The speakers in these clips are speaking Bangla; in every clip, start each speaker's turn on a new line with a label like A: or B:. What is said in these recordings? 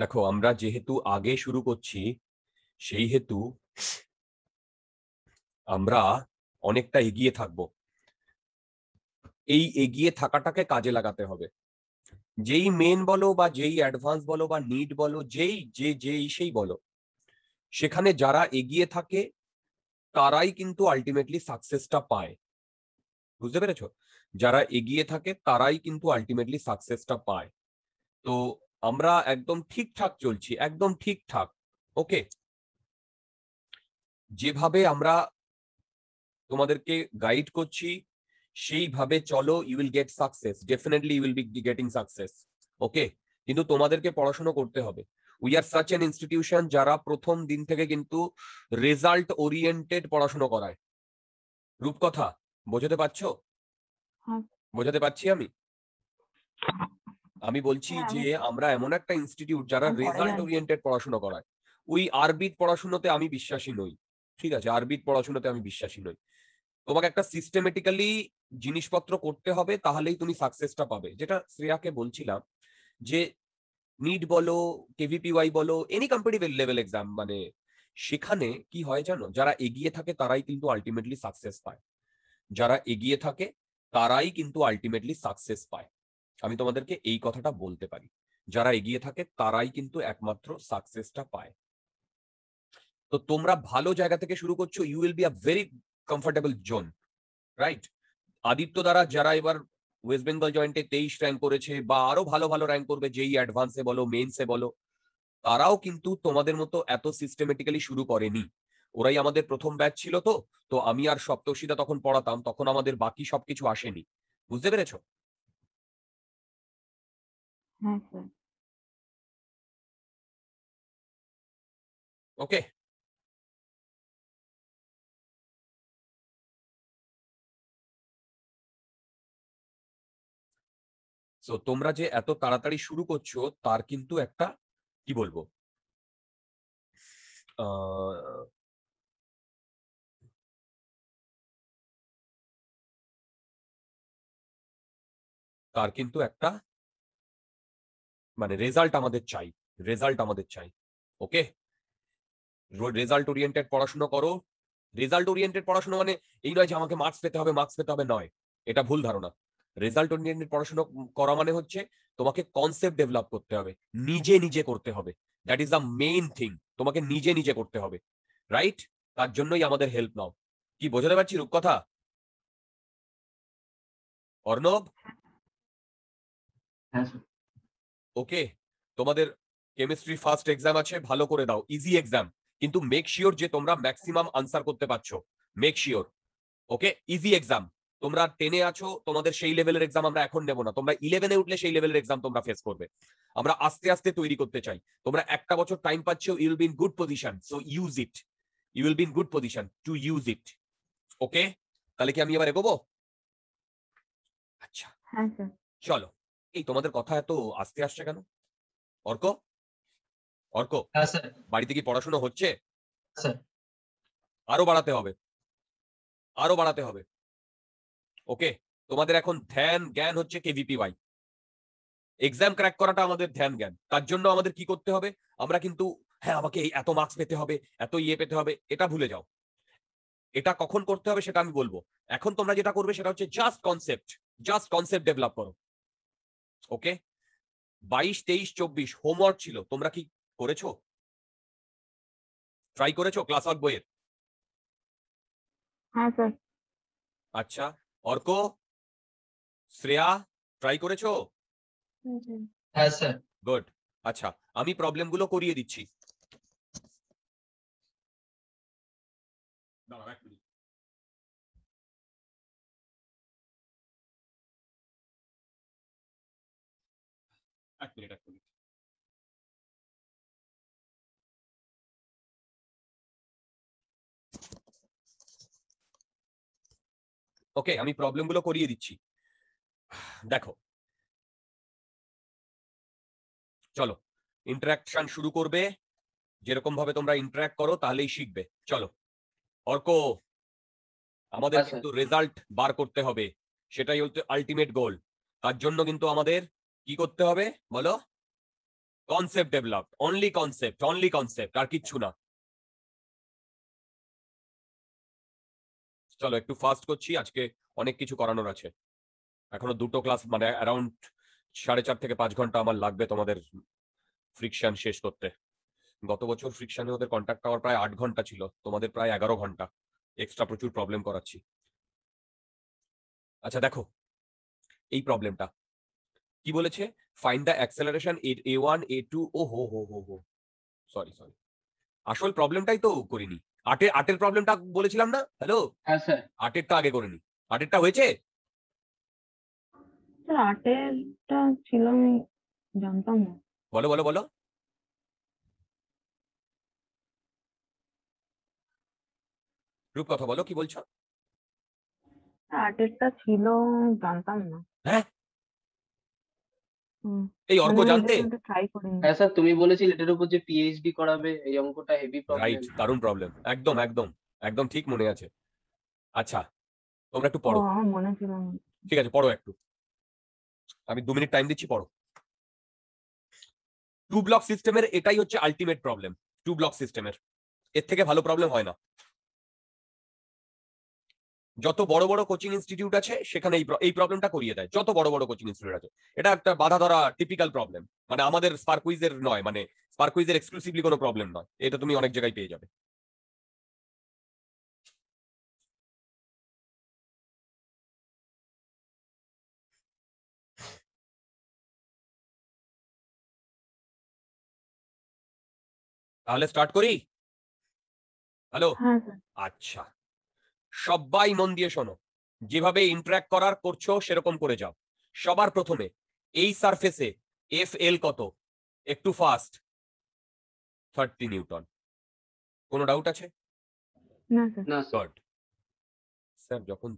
A: দেখো আমরা যেহেতু আগে শুরু করছি সেই হেতু আমরা অনেকটা এগিয়ে থাকব এই এগিয়ে থাকাটাকে কাজে লাগাতে হবে যেই মেন বলো বা যেই অ্যাডভান্স বলো বা নিড বলো যেই যে যেই সেই বলো সেখানে যারা এগিয়ে থাকে তারাই কিন্তু আলটিমেটলি সাকসেসটা পায় বুঝতে পেরেছ যারা এগিয়ে থাকে তারাই কিন্তু আলটিমেটলি সাকসেসটা পায় তো আমরা একদম ঠিকঠাক চলছি একদম ঠিকঠাক ওকে যেভাবে আমরা তোমাদেরকে গাইড করছি সেইভাবে চলো you will get success definitely you will be getting success okay কিন্তু তোমাদেরকে পড়াশোনা করতে হবে we are such an institution যারা প্রথম দিন থেকে কিন্তু রেজাল্ট ওরিয়েন্টেড পড়াশোনা করায় রূপকথা বোঝাতে পারছো হ্যাঁ। বোঝাতে পারছি আমি আমি বলছি হ্যাঁ, যে আমরা এমন একটা ইনস্টিটিউট যারা রেজাল্ট ওরিয়েন্টেড পড়াশোনা করায় ওই আরবিদ পড়াশোনাতে আমি বিশ্বাসী নই ঠিক আছে আরবির পড়াশোনাতে আমি বিশ্বাসী নই তোমাকে একটা সিস্টেমেটিক্যালি জিনিসপত্র করতে হবে তাহলেই তুমি সাকসেসটা পাবে যেটা শ্রেয়াকে বলছিলাম যে নিট বলো কেভিপিওয়াই বলো এনি কম্পিটিভ লেভেল এক্সাম মানে সেখানে কি হয় জানো যারা এগিয়ে থাকে তারাই কিন্তু আলটিমেটলি সাকসেস পায় যারা এগিয়ে থাকে তারাই কিন্তু আলটিমেটলি সাকসেস পায় আমি তোমাদেরকে এই কথাটা বলতে পারি যারা এগিয়ে থাকে তারাই কিন্তু একমাত্র সাকসেসটা পায় তো তোমরা ভালো জায়গা থেকে শুরু করছো you will be a very comfortable zone right Aditya দ্বারা যারা এবার ওয়েস্ট বেঙ্গল জয়েন্টে তেইশ র্যাঙ্ক করেছে বা আরো ভালো ভালো র্যাঙ্ক করবে যেই অ্যাডভান্সে বলো মেন্সে বলো তারাও কিন্তু তোমাদের মতো এত সিস্টেমেটিক্যালি শুরু করেনি ওরাই আমাদের প্রথম ব্যাচ ছিল তো তো আমি আর সপ্তর্ষিতা তখন পড়াতাম তখন আমাদের বাকি সবকিছু আসেনি বুঝতে পেরেছো
B: হ্যাঁ, হ্যাঁ।
C: ওকে
A: তো তোমরা যে এত তাড়াতাড়ি শুরু করছো তার কিন্তু একটা কি বলবো তার কিন্তু একটা মানে রেজাল্ট আমাদের চাই রেজাল্ট আমাদের চাই ওকে রেজাল্ট ওরিয়েন্টেড পড়াশোনা করো রেজাল্ট ওরিয়েন্টেড পড়াশোনা মানে এই নয় যে আমাকে মার্কস পেতে হবে মার্কস পেতে হবে নয় এটা ভুল ধারণা রেজাল্ট ওরিয়েন্টেড পড়াশোনা করা মানে হচ্ছে তোমাকে কনসেপ্ট ডেভেলপ করতে হবে নিজে নিজে করতে হবে that is the main thing তোমাকে নিজে নিজে করতে হবে রাইট তার জন্যই আমাদের হেল্প নাও কি বোঝাতে পারছি রূপকথা অর্ণব হ্যাঁ ওকে তোমাদের কেমিস্ট্রি ফার্স্ট এক্সাম আছে ভালো করে দাও ইজি এক্সাম কিন্তু মেক শিওর যে তোমরা ম্যাক্সিমাম আনসার করতে পারছো make sure okay easy exam তোমরা টেনে আছো তোমাদের সেই লেভেলের এক্সাম আমরা এখন নেব না তোমরা ইলেভেনে উঠলে সেই লেভেলের এক্সাম তোমরা ফেস করবে আমরা আস্তে আস্তে তৈরি করতে চাই তোমরা একটা বছর টাইম পাচ্ছ you'll be in good position so use it you will be in good position to use it okay তাহলে কি আমি এবার এগোবো
B: আচ্ছা হ্যাঁ,
A: চলো এই তোমাদের কথা এত আস্তে আসছে কেন অর্ক অর্ক হ্যাঁ, বাড়িতে কি পড়াশোনা হচ্ছে হ্যাঁ, আরো বাড়াতে হবে আরো বাড়াতে হবে ওকে তোমাদের এখন ধ্যান জ্ঞান হচ্ছে কেভিপি ওয়াই এক্সাম ক্র্যাক করাটা আমাদের ধ্যান জ্ঞান তার জন্য আমাদের কি করতে হবে আমরা কিন্তু হ্যাঁ আমাকে এত মার্কস পেতে হবে এত ইয়ে পেতে হবে এটা ভুলে যাও এটা কখন করতে হবে সেটা আমি বলবো এখন তোমরা যেটা করবে সেটা হচ্ছে just concept just concept develop করো ওকে বাইশ তেইশ চব্বিশ হোমওয়ার্ক ছিল তোমরা কি করেছো ট্রাই করেছো ক্লাস ওয়ার্ক বইয়ের হ্যাঁ, আচ্ছা অর্ক শ্রেয়া ট্রাই করেছো হ্যাঁ স্যার গুড আচ্ছা আমি প্রবলেম গুলো করিয়ে দিচ্ছি
C: দাঁড়াও এক মিনিট এক ওকে আমি প্রবলেম গুলো করিয়ে দিচ্ছি
A: দেখো চলো ইন্টারাকশন শুরু করবে যেরকম ভাবে তোমরা ইন্টারাক্ট করো তাহলেই শিখবে চলো অর্ক আমাদের হ্যাঁ, কিন্তু রেজাল্ট বার করতে হবে সেটাই হচ্ছে আলটিমেট গোল তার জন্য কিন্তু আমাদের কি করতে হবে বলো concept develop only concept only concept আর কিচ্ছু না চলো একটু ফাস্ট করছি আজকে অনেক কিছু করানোর আছে এখনো দুটো ক্লাস মানে অ্যারাউন্ড সাড়ে চার থেকে পাঁচ ঘন্টা আমার লাগবে তোমাদের ফ্রিকশন শেষ করতে গত বছর ফ্রিকশনে ওদের কন্ট্যাক্ট পাওয়ার প্রায় আট ঘন্টা ছিল তোমাদের প্রায় এগারো ঘন্টা এক্সট্রা প্রচুর প্রবলেম করাচ্ছি আচ্ছা দেখো এই প্রবলেমটা কি বলেছে find the acceleration a one a two ও হো হো হো হো সরি সরি আসল প্রবলেমটাই তো করিনি আটের আটের প্রবলেমটা বলেছিলাম না হ্যালো হ্যাঁ স্যার আটেরটা আগে করিনি আটেরটা হয়েছে
B: আটেরটা ছিল আমি জানতাম না
A: বলো বলো বলো রূপ কথা বলো কি বলছো
B: আটেরটা ছিল জানতাম না হ্যাঁ
A: এই অর্ক মানে জানতে
B: হ্যাঁ স্যার তুমি বলেছিলে এটার উপর যে পিএইচডি করাবে এই অঙ্কটা হেভি প্রবলেম রাইট
A: দারুণ প্রবলেম একদম একদম একদম ঠিক মনে আছে আচ্ছা তোমরা একটু পড়ো মনে ছিল ঠিক আছে পড়ো একটু আমি দু মিনিট টাইম দিচ্ছি পড়ো টু ব্লক সিস্টেমের এটাই হচ্ছে আলটিমেট প্রবলেম টু ব্লক সিস্টেমের এর থেকে ভালো প্রবলেম হয় না যত বড় বড় কোচিং ইনস্টিটিউট আছে সেখানে এই প্রবলেমটা করিয়ে দেয় যত বড় বড় কোচিং ইনস্টিটিউট আছে এটা একটা বাধা ধরা টিপিক্যাল প্রবলেম মানে আমাদের স্পার্কুইজের নয় মানে স্পার্কুইজের এক্সক্লুসিভলি কোনো প্রবলেম নয় এটা তুমি অনেক জায়গায় পেয়ে যাবে তাহলে স্টার্ট করি হ্যালো হ্যাঁ। আচ্ছা সবাই মন দিয়ে শোনো যেভাবে ইন্টারাক্ট করার করছো সেরকম করে যাও সবার প্রথমে এই সারফেসে এফ এল কত একটু ফাস্ট থার্টি নিউটন কোনো ডাউট আছে
C: না স্যার স্যার যখন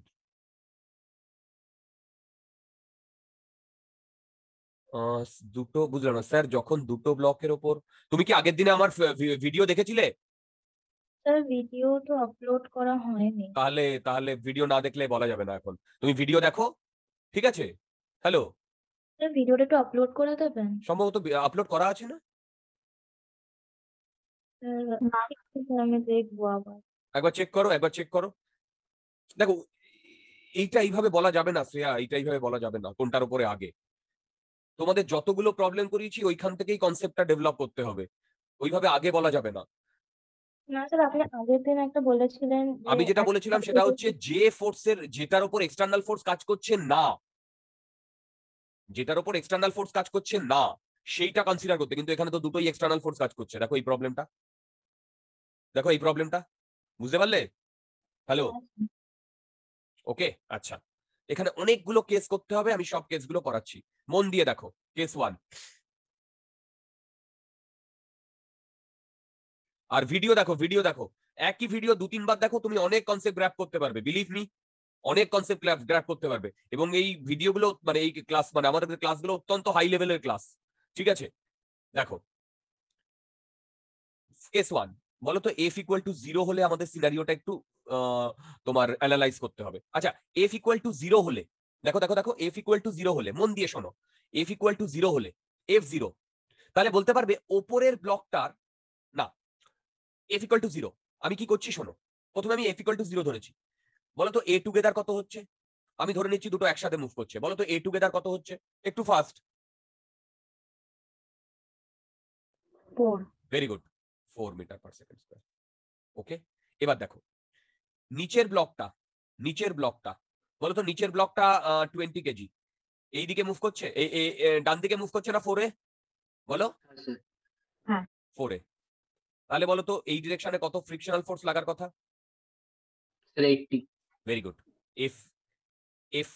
A: দুটো বুঝলাম না স্যার যখন দুটো ব্লকের ওপর তুমি কি আগের দিনে আমার ভিডিও দেখেছিলে
B: স্যার ভিডিও তো আপলোড করা হয়নি
A: তাহলে তাহলে ভিডিও না দেখলে বলা যাবে না এখন তুমি ভিডিও দেখো ঠিক আছে হ্যালো
B: স্যার ভিডিওটা একটু আপলোড করে দেবেন
A: সম্ভবত আপলোড করা আছে না একবার চেক করো একবার চেক করো দেখো এইটা এইভাবে বলা যাবে না শ্রেয়া এইটা এইভাবে বলা যাবে না কোনটার উপরে আগে তোমাদের যতগুলো প্রবলেম করিয়েছি ওইখান থেকেই কনসেপ্টটা ডেভেলপ করতে হবে ওইভাবে আগে বলা যাবে না
B: আমি যেটা বলেছিলাম সেটা হচ্ছে
A: যে ফোর্সের যেটার উপর এক্সটার্নাল ফোর্স কাজ করছে না যেটার উপর এক্সটার্নাল ফোর্স কাজ করছে না সেইটা কনসিডার করতে কিন্তু এখানে তো দুটোই এক্সটার্নাল ফোর্স কাজ করছে দেখো এই প্রবলেমটা দেখো এই প্রবলেমটা বুঝতে পারলে হ্যালো ওকে আচ্ছা এখানে অনেকগুলো কেস করতে হবে আমি সব কেসগুলো করাচ্ছি মন দিয়ে দেখো কেস ওয়ান আর ভিডিও দেখো ভিডিও দেখো একই ভিডিও দু তিনবার দেখো তুমি অনেক কনসেপ্ট গ্র্যাপ করতে পারবে বিলিভ মি অনেক কনসেপ্ট গ্র্যাপ করতে পারবে এবং এই ভিডিওগুলো মানে এই ক্লাস মানে আমাদের ক্লাসগুলো অত্যন্ত হাই লেভেলের ক্লাস ঠিক আছে দেখো কেস ওয়ান বলতো এফ ইকুয়াল টু জিরো হলে আমাদের সিনারিওটা একটু তোমার অ্যানালাইজ করতে হবে আচ্ছা এফ ইকুয়াল টু জিরো হলে দেখো দেখো দেখো এফ ইকুয়াল টু জিরো হলে মন দিয়ে শোনো এফ ইকুয়াল টু জিরো হলে এফ জিরো তাহলে বলতে পারবে ওপরের ব্লকটার না এফ ইকাল টু জিরো আমি কি করছি শোনো প্রথমে আমি এফ ইকাল টু জিরো ধরেছি বলতো তো এ টুগেদার কত হচ্ছে আমি ধরে নিচ্ছি দুটো একসাথে মুভ করছে বলতো এ টুগেদার কত হচ্ছে একটু fast very good four metre per second okay এবার দেখো নিচের ব্লকটা নিচের ব্লকটা বলতো নিচের ব্লকটা টোয়েন্টি কেজি এই দিকে মুভ করছে ডান দিকে মুভ করছে না ফোরে বলো ফোরে হ্যাঁ। তাহলে বলো তো এই ডিরেকশনে কত ফ্রিকশনাল ফোর্স লাগার কথা very good F F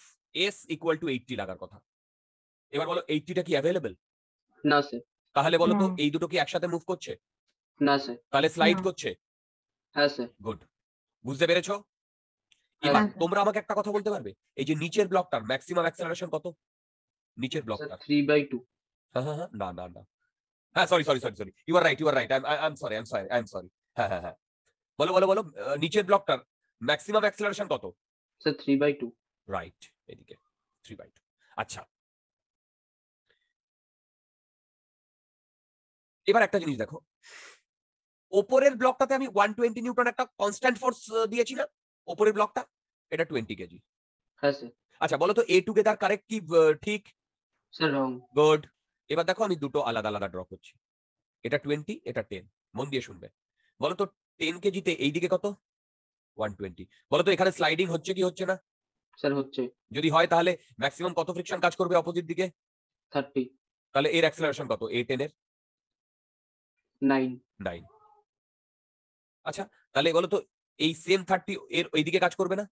A: S equal to eighty লাগার কথা এবার বলো এইটটিটা কি অ্যাভেলেবেল না স্যার তাহলে বলো তো এই দুটো কি একসাথে মুভ করছে
B: না স্যার তাহলে স্লাইড
A: করছে হ্যাঁ স্যার গুড বুঝতে পেরেছো হ্যাঁ, এবার হ্যাঁ। তোমরা আমাকে একটা কথা বলতে পারবে এই যে নিচের ব্লকটার ম্যাক্সিমাম অ্যাক্সেলারেশন কত নিচের ব্লকটা 3 বাই 2 হ্যাঁ হ্যাঁ না না না হ্যাঁ sorry sorry sorry sorry you are right you are right I am sorry I am sorry I am sorry হ্যাঁ হ্যাঁ হ্যাঁ বলো বলো বলো নিচের ব্লকটার ম্যাক্সিমাম অ্যাক্সেলারেশন কত স্যার 3 বাই 2 রাইট এদিকে 3 বাই 2 আচ্ছা এবার একটা জিনিস দেখো ওপরের ব্লকটাতে আমি 120 নিউটন একটা কনস্ট্যান্ট ফোর্স দিয়েছি না ওপরের ব্লকটা এটা 20 কেজি হ্যাঁ স্যার আচ্ছা বলো তো এ টুগেদার কারেক্ট কি ঠিক স্যার রং গুড এবার দেখো আমি দুটো আলাদা আলাদা ড্র করছি এটা টোয়েন্টি এটা টেন মন দিয়ে শুনবে বলতো টেন কে জিতে এইদিকে কত ওয়ান টোয়েন্টি বলতো এখানে স্লাইডিং হচ্ছে কি হচ্ছে না স্যার হচ্ছে যদি হয় তাহলে ম্যাক্সিমাম কত ফ্রিকশন কাজ করবে অপোজিট দিকে থার্টি তাহলে এর অ্যাক্সেলারেশন কত এ টেন এর নাইন নাইন আচ্ছা তাহলে বলো তো এই সেম থার্টি এর ওইদিকে কাজ করবে না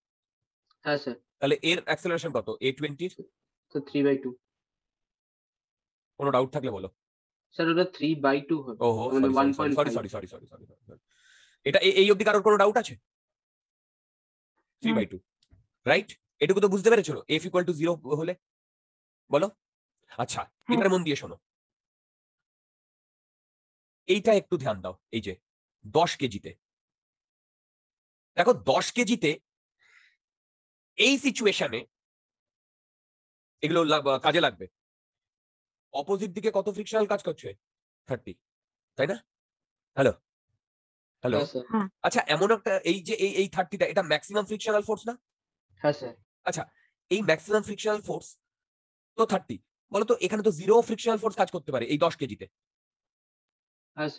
A: হ্যাঁ স্যার তাহলে এর অ্যাক্সেলারেশন কত এ টোয়েন্টির থ্রি বাই টু কোনো ডাউট থাকলে বলো স্যার ওটা 3 বাই 2 হবে sorry sorry sorry sorry sorry এটা এই অবধি কারোর কোনো ডাউট আছে 3 বাই 2 রাইট এটুকু তো বুঝতে পেরেছো f ইকুয়াল টু 0 হলে বলো আচ্ছা হ্যাঁ। এটার মন দিয়ে শোনো এইটা একটু ধ্যান দাও এই যে দশ কেজিতে দেখো দশ কেজিতে এই সিচুয়েশনে এগুলো কাজে লাগবে অপোজিট দিকে কত ফ্রিকশনাল কাজ করছে থার্টি তাই না হ্যালো হ্যালো আচ্ছা এমন একটা এই যে এই এই থার্টিটা এটা ম্যাক্সিমাম ফ্রিকশনাল ফোর্স না হ্যাঁ, আচ্ছা এই ম্যাক্সিমাম ফ্রিকশনাল ফোর্স তো থার্টি বলো তো এখানে তো জিরো ফ্রিকশনাল ফোর্স কাজ করতে পারে এই দশ কেজিতে হ্যাঁ,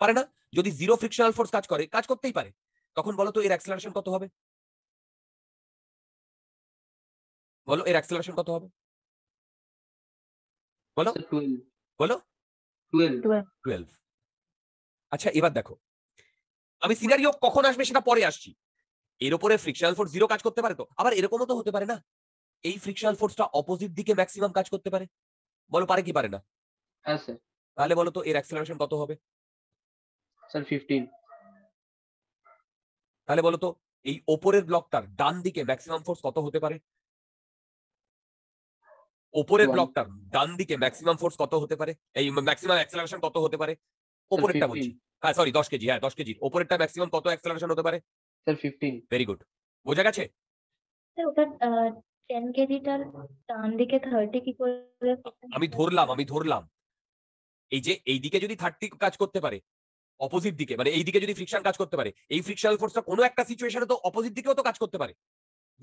A: পারে না যদি জিরো ফ্রিকশনাল ফোর্স কাজ করে কাজ করতেই পারে তখন বলো তো এর অ্যাক্সেলারেশন কত হবে বলো এর অ্যাক্সেলারেশন কত হবে
C: বলো আচ্ছা, বলো
A: আচ্ছা এবার দেখো আমি সিনারিও কখন আসবে সেটা পরে আসছি এর উপরে ফ্রিকশনাল ফোর্স জিরো কাজ করতে পারে তো আবার এরকমও তো হতে পারে না এই ফ্রিকশনাল ফোর্সটা অপোজিট দিকে ম্যাক্সিমাম কাজ করতে পারে বলো পারে কি পারে না হ্যাঁ স্যার তাহলে বলো তো এর অ্যাক্সেলারেশন কত হবে স্যার ফিফটিন তাহলে বলো তো এই ওপরের ব্লকটার ডান দিকে ম্যাক্সিমাম ফোর্স কত হতে পারে ওপরের ব্লকটা ডান দিকে ম্যাক্সিমাম ফোর্স কত হতে পারে এই ম্যাক্সিমাম অ্যাক্সেলারেশন কত হতে পারে ওপরেরটা বলছি হ্যাঁ সরি দশ কেজি হ্যাঁ দশ কেজি ওপরেরটা ম্যাক্সিমাম কত অ্যাক্সেলারেশন হতে পারে স্যার ফিফটিন ভেরি গুড বোঝা গেছে আমি ধরলাম আমি ধরলাম এই যে এই দিকে যদি থার্টি কাজ করতে পারে অপোজিট দিকে মানে এই দিকে যদি ফ্রিকশন কাজ করতে পারে এই ফ্রিকশনাল ফোর্সটা কোনো একটা সিচুয়েশনে তো অপোজিট দিকেও তো কাজ করতে পারে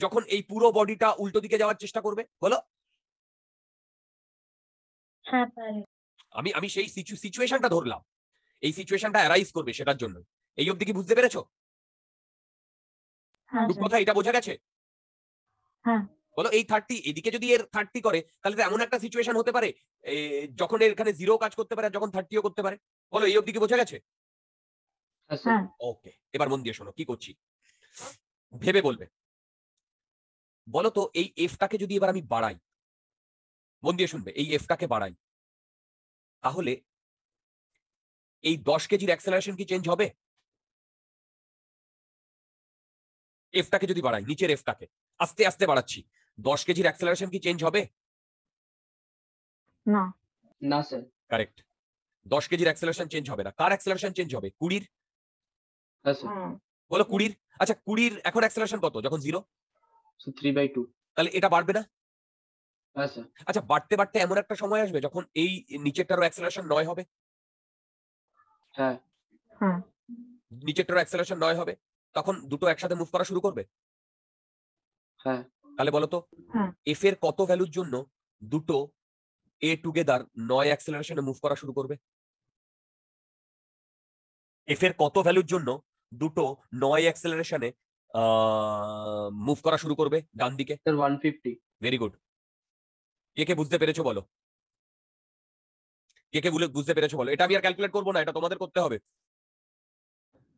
A: যখন এই পুরো বডিটা উল্টো দিকে যাওয়ার চেষ্টা করবে বলো হ্যাঁ, আমি আমি সেই সিচুয়েশনটা ধরলাম এই সিচুয়েশনটা অ্যারাইজ করবে সেটার জন্য এই অবধি কি বুঝতে পেরেছো হ্যাঁ, হ্যাঁ। কথা এটা বোঝা গেছে বলো এই থার্টি এদিকে যদি এর থার্টি করে তাহলে তো এমন একটা সিচুয়েশন হতে পারে যখন এখানে জিরো কাজ করতে পারে যখন থার্টিও করতে পারে বলো এই অবধি কি বোঝা গেছে ওকে এবার মন দিয়ে শোনো কি করছি ভেবে বলবে বলো তো এই এফটাকে যদি এবার আমি বাড়াই মন দিয়ে শুনবে এই এফটাকে বাড়াই তাহলে এই দশ কেজির অ্যাক্সেলারেশন কি চেঞ্জ হবে এফটাকে যদি বাড়াই নিচের এফটাকে আস্তে আস্তে বাড়াচ্ছি দশ কেজির অ্যাক্সেলারেশন কি চেঞ্জ হবে
B: না না স্যার
A: কারেক্ট দশ কেজির অ্যাক্সেলারেশন চেঞ্জ হবে না কার অ্যাক্সেলারেশন চেঞ্জ হবে কুড়ির হ্যাঁ, বলো কুড়ির আচ্ছা কুড়ির এখন অ্যাক্সেলারেশন কত যখন জিরো থ্রি বাই টু তাহলে এটা বাড়বে না আচ্ছা।, আচ্ছা বাড়তে বাড়তে এমন একটা সময় আসবে যখন এই নিচেরটারও অ্যাক্সেলারেশন নয় হবে হ্যাঁ নিচেরটারও অ্যাক্সেলারেশন নয় হবে তখন দুটো একসাথে মুভ করা শুরু করবে হ্যাঁ তাহলে বলো তো এফ এর কত ভ্যালুর জন্য দুটো এ টুগেদার নয় অ্যাক্সেলারেশনে মুভ করা শুরু করবে এফ এর কত ভ্যালুর জন্য দুটো নয় অ্যাক্সেলারেশনে মুভ করা শুরু করবে ডান দিকে ফিফটি ভেরি গুড কে বুঝতে পেরেছো বলো কে বুঝতে পেরেছো বলো এটা আমি আর ক্যালকুলেট করবো না এটা তোমাদের করতে হবে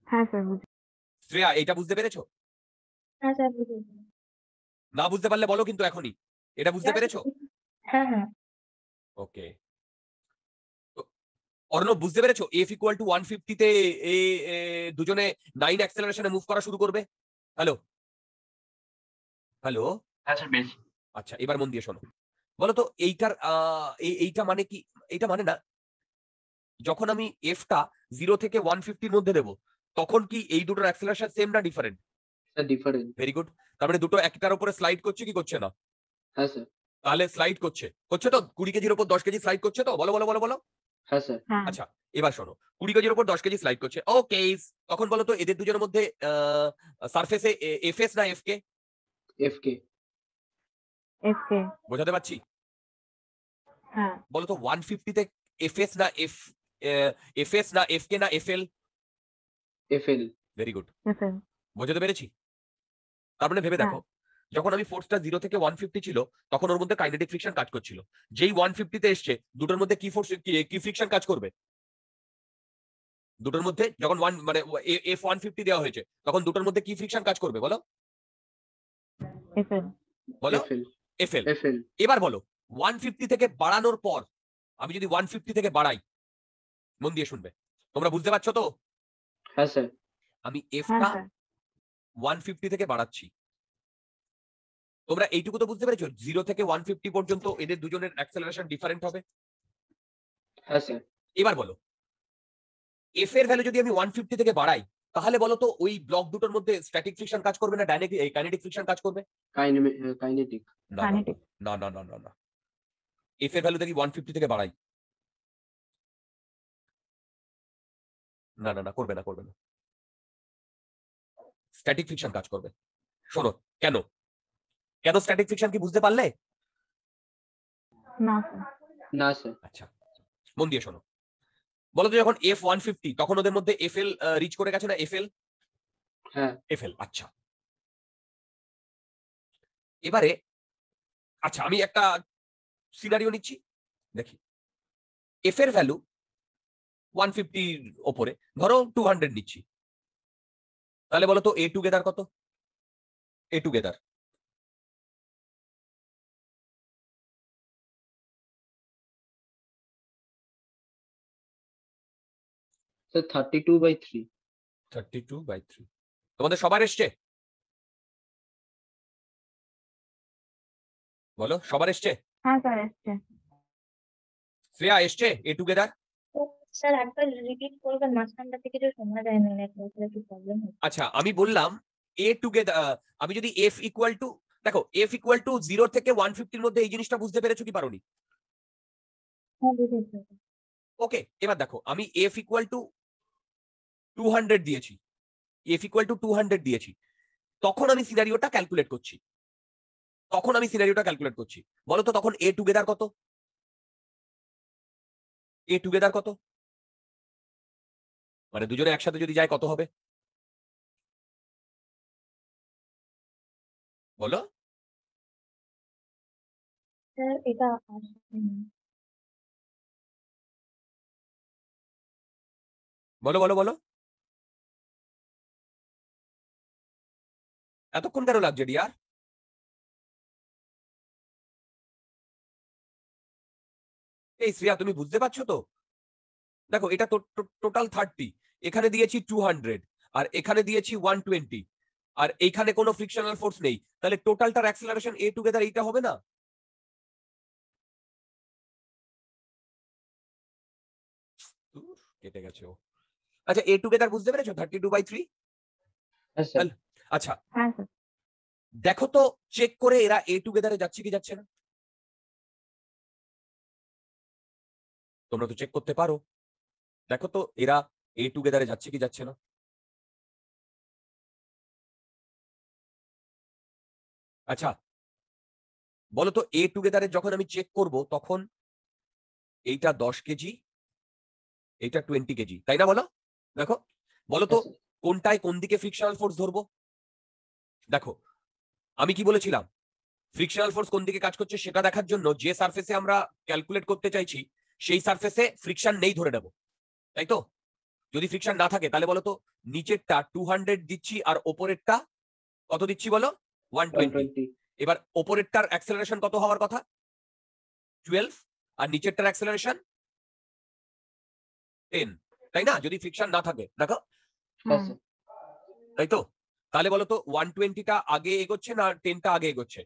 A: হ্যাঁ স্যার শ্রেয়া এটা বুঝতে পেরেছো হ্যাঁ স্যার না বুঝতে পারলে বলো কিন্তু এখনই এটা বুঝতে হ্যাঁ, পেরেছো হ্যাঁ হ্যাঁ ওকে অর্ণব বুঝতে পেরেছো এফ ইকুয়াল টু ওয়ান ফিফটিতে দুজনে নাইন অ্যাক্সেলারেশনে মুভ করা শুরু করবে হ্যালো হ্যালো আচ্ছা এবার মন দিয়ে শোনো বলতো এইটার এইটা মানে কি এইটা মানে না যখন আমি এফ টা জিরো থেকে ওয়ান ফিফটির মধ্যে দেবো তখন কি এই দুটোর অ্যাক্সেলারেশন সেম না ডিফারেন্ট ডিফারেন্ট ভেরি গুড তার মানে দুটো একটার উপরে স্লাইড করছে কি করছে না হ্যাঁ স্যার তাহলে স্লাইড করছে করছে তো কুড়ি কেজির উপর দশ কেজি স্লাইড করছে তো বলো বলো বলো বলো হ্যাঁ স্যার আচ্ছা এবার শোনো কুড়ি কেজির উপর দশ কেজি স্লাইড করছে ওকে তখন বলো তো এদের দুজনের মধ্যে সারফেসে এফএস না এফকে এফকে এফকে বোঝাতে পারছি হ্যাঁ। বলতো ওয়ান ফিফটিতে এফএস না এফ এফএস না এফকে না F L F L very good বোঝাতে পেরেছি তার মানে ভেবে হ্যাঁ। দেখো যখন আমি ফোর্সটা জিরো থেকে ওয়ান ফিফটি ছিল তখন ওর মধ্যে কাইনেটিক ফ্রিকশন কাজ করছিল যেই ওয়ান ফিফটিতে এসছে দুটোর মধ্যে কি ফোর্স কি ফ্রিকশন কাজ করবে দুটোর মধ্যে যখন ওয়ান মানে এফ ওয়ান ফিফটি দেওয়া হয়েছে তখন দুটোর মধ্যে কি ফ্রিকশন কাজ করবে বলো বলো এফএল এবার বলো ওয়ান ফিফটি থেকে বাড়ানোর পর আমি যদি ওয়ান ফিফটি থেকে বাড়াই মন দিয়ে শুনবে তোমরা বুঝতে পারছো তো হ্যাঁ স্যার আমি এফটা ওয়ান ফিফটি থেকে বাড়াচ্ছি তোমরা এইটুকু তো বুঝতে পেরেছো জিরো থেকে ওয়ান ফিফটি পর্যন্ত এদের দুজনের অ্যাক্সেলারেশন ডিফারেন্ট হবে হ্যাঁ স্যার এবার বলো এফ এর ভ্যালু যদি আমি ওয়ান ফিফটি থেকে বাড়াই তাহলে বলো তো ওই ব্লক দুটোর মধ্যে স্ট্যাটিক ফ্রিকশন কাজ করবে না ডাইনেটিক কাইনেটিক ফ্রিকশন কাজ করবে কাইনেটিক হ্যাঁ, না না না না না এফ এর ভ্যালু দেখি ওয়ান ফিফটি থেকে বাড়াই
C: না না না করবে না করবে না স্ট্যাটিক ফিকশন কাজ
A: করবে শোনো কেন কেন স্ট্যাটিক ফিকশন কি বুঝতে পারলে না না স্যার আচ্ছা মন দিয়ে শোনো বলো যখন এফ ওয়ান ফিফটি তখন ওদের মধ্যে এফ এল রিচ করে গেছে না এফ এল হ্যাঁ এফ এল আচ্ছা এবারে আচ্ছা আমি একটা সিনারিও নিচ্ছি দেখি এফ এর ভ্যালু ওয়ান ফিফটির ওপরে ধরো টু হান্ড্রেড নিচ্ছি তাহলে বলো তো এ টুগেদার কত
C: a together thirty two by thirty two by three তোমাদের সবার এসছে বলো সবার এসছে হ্যাঁ
A: শ্রেয়া এসছে এ টুগেদার স্যার আচ্ছা আমি বললাম এ টুগেদার আমি যদি এফ ইকুয়াল টু দেখো এফ ইকুয়াল টু জিরো থেকে ওয়ান ফিফটির মধ্যে এই জিনিসটা বুঝতে পেরেছো কি পারোনি ওকে হ্যাঁ, এবার দেখো আমি F equal to two hundred দিয়েছি F equal to two hundred দিয়েছি তখন আমি সিনারিওটা ক্যালকুলেট করছি তখন আমি সিনারিওটা ক্যালকুলেট করছি বলো তো তখন
C: এ টুগেদার কত এ টুগেদার কত মানে দুজনে একসাথে যদি যায় কত হবে বলো বলো বলো বলো এতক্ষণ কেন লাগছে ডিয়ার
A: এই শ্রেয়া তুমি বুঝতে পারছো তো দেখো এটা টোটাল থার্টি এখানে দিয়েছি টু হান্ড্রেড আর এখানে দিয়েছি ওয়ান টোয়েন্টি আর এইখানে কোনো ফ্রিকশনাল ফোর্স নেই তাহলে টোটালটার অ্যাক্সেলারেশন এ টুগেদার এইটা হবে না কেটে গেছে ও আচ্ছা এ টুগেদার বুঝতে পেরেছো থার্টি টু বাই থ্রি আচ্ছা হ্যাঁ, দেখো তো চেক করে এরা এ টুগেদারে যাচ্ছে কি যাচ্ছে না
C: তোমরা তো চেক করতে পারো দেখো তো এরা এ টুগেদারে যাচ্ছে কি যাচ্ছে না আচ্ছা বলো তো এ টুগেদারে যখন আমি
A: চেক করব তখন এইটা দশ কেজি এইটা টোয়েন্টি কেজি তাই না বলো দেখো বলো তো আচ্ছা। কোনটায় কোন দিকে ফ্রিকশনাল ফোর্স ধরবো দেখো আমি কি বলেছিলাম ফ্রিকশনাল ফোর্স কোন দিকে কাজ করছে সেটা দেখার জন্য যে সার্ফেসে আমরা ক্যালকুলেট করতে চাইছি সেই সারফেসে ফ্রিকশন নেই ধরে নেব তাই তো যদি ফ্রিকশন না থাকে তাহলে বলো তো নিচেরটা টু হান্ড্রেড দিচ্ছি আর ওপরেরটা কত দিচ্ছি বলো ওয়ান টোয়েন্টি এবার ওপরেরটার অ্যাক্সেলারেশন কত হওয়ার কথা টুয়েলভ আর নিচেরটার অ্যাক্সেলারেশন টেন তাই না যদি ফ্রিকশন না থাকে দেখো আচ্ছা। তাই তো তাহলে বলো তো ওয়ান টোয়েন্টিটা আগে এগোচ্ছে না টেনটা আগে এগোচ্ছে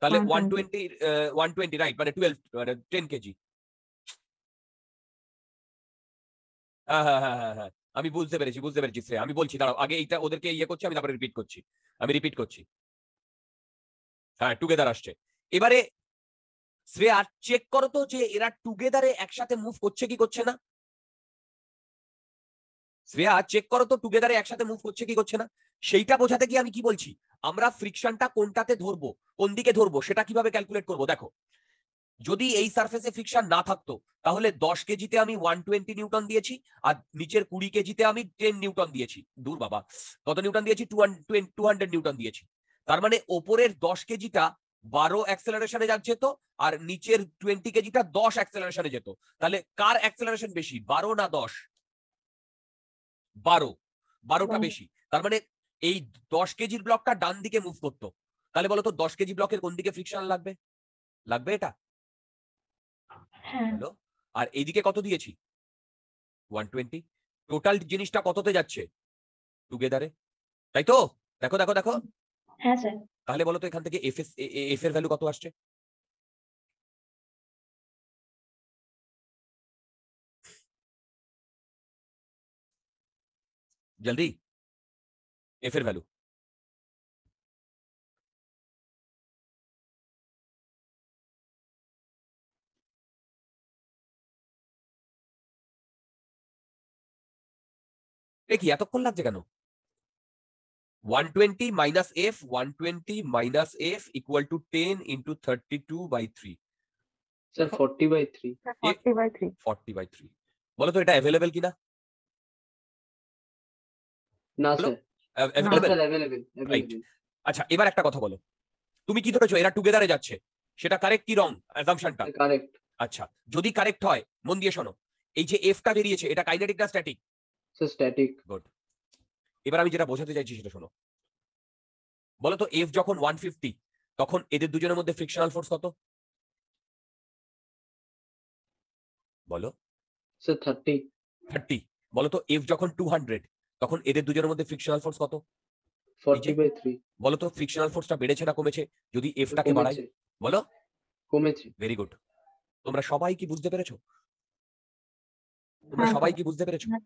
A: তাহলে one twenty one twenty right মানে টুয়েলভ মানে টেন কেজি হ্যাঁ, হ্যাঁ, হ্যাঁ, আমি বুঝতে পেরেছি বুঝতে পেরেছি শ্রেয়া আমি বলছি দাঁড়াও আগে এইটা ওদেরকে ইয়ে করছি আমি তারপরে রিপিট করছি আমি রিপিট করছি হ্যাঁ টুগেদার আসছে এবারে শ্রেয়া চেক করো তো যে এরা টুগেদারে একসাথে মুভ করছে কি করছে না শ্রেয়া চেক করো তো টুগেদারে একসাথে মুভ করছে কি করছে না সেইটা বোঝাতে গিয়ে আমি কি বলছি আমরা ফ্রিকশনটা কোনটাতে ধরবো কোন দিকে ধরবো সেটা কিভাবে ক্যালকুলেট করবো দেখো যদি এই সারফেসে ফিকশন না থাকতো তাহলে দশ কেজিতে আমি ওয়ান টোয়েন্টি নিউটন দিয়েছি আর নিচের কুড়ি কেজিতে আমি টেন নিউটন দিয়েছি দূর বাবা কত নিউটন দিয়েছি টু হান্ড্রেড নিউটন দিয়েছি তার মানে ওপরের দশ কেজিটা বারো অ্যাক্সেলারেশনে যাচ্ছে তো আর নিচের টোয়েন্টি কেজিটা দশ অ্যাক্সেলারেশনে যেত তাহলে কার অ্যাক্সেলারেশন বেশি বারো না দশ বারো বারোটা বেশি তার মানে এই দশ কেজির ব্লকটা ডান দিকে মুভ করতো তাহলে বলতো দশ কেজি ব্লকের কোন দিকে ফ্রিকশন লাগবে লাগবে এটা হ্যাঁ। আর এইদিকে কত দিয়েছি ওয়ান টোয়েন্টি টোটাল জিনিসটা কততে যাচ্ছে টুগেদারে তাই তো দেখো দেখো দেখো হ্যাঁ স্যার তাহলে বলো তো এখান থেকে এফ এস এফ এর ভ্যালু কত আসছে
C: জলদি এফ এর ভ্যালু
A: দেখি এতক্ষণ লাগছে কেন one twenty minus F one twenty minus F equal to ten into thirty two by three sir forty এটা অ্যাভেলেবেল কিনা আচ্ছা এবার একটা কথা বলো তুমি কি ধরেছো এরা টুগেদারে যাচ্ছে সেটা কারেক্ট কি রং অ্যাজাম্পশনটা কারেক্ট আচ্ছা যদি কারেক্ট হয় মন দিয়ে শোনো এই যে এফটা বেরিয়েছে এটা কাইনেটিক না স্ট্যাটিক সো স্ট্যাটিক গুড এবার আমি যেটা বোঝাতে চাইছি সেটা শোনো বলো তো এফ যখন ওয়ান ফিফটি তখন এদের দুজনের মধ্যে ফ্রিকশনাল ফোর্স কত বলো স্যার থার্টি থার্টি বলো তো এফ যখন টু হান্ড্রেড তখন এদের দুজনের মধ্যে ফ্রিকশনাল ফোর্স কত 40/3 থ্রি বলো তো ফ্রিকশনাল ফোর্সটা বেড়েছে না কমেছে যদি এফটাকে বাড়াই বলো কমেছে ভেরি গুড তোমরা সবাই কি বুঝতে পেরেছো তোমরা হ্যাঁ, সবাই হ্যাঁ। কি বুঝতে পেরেছো হ্যাঁ,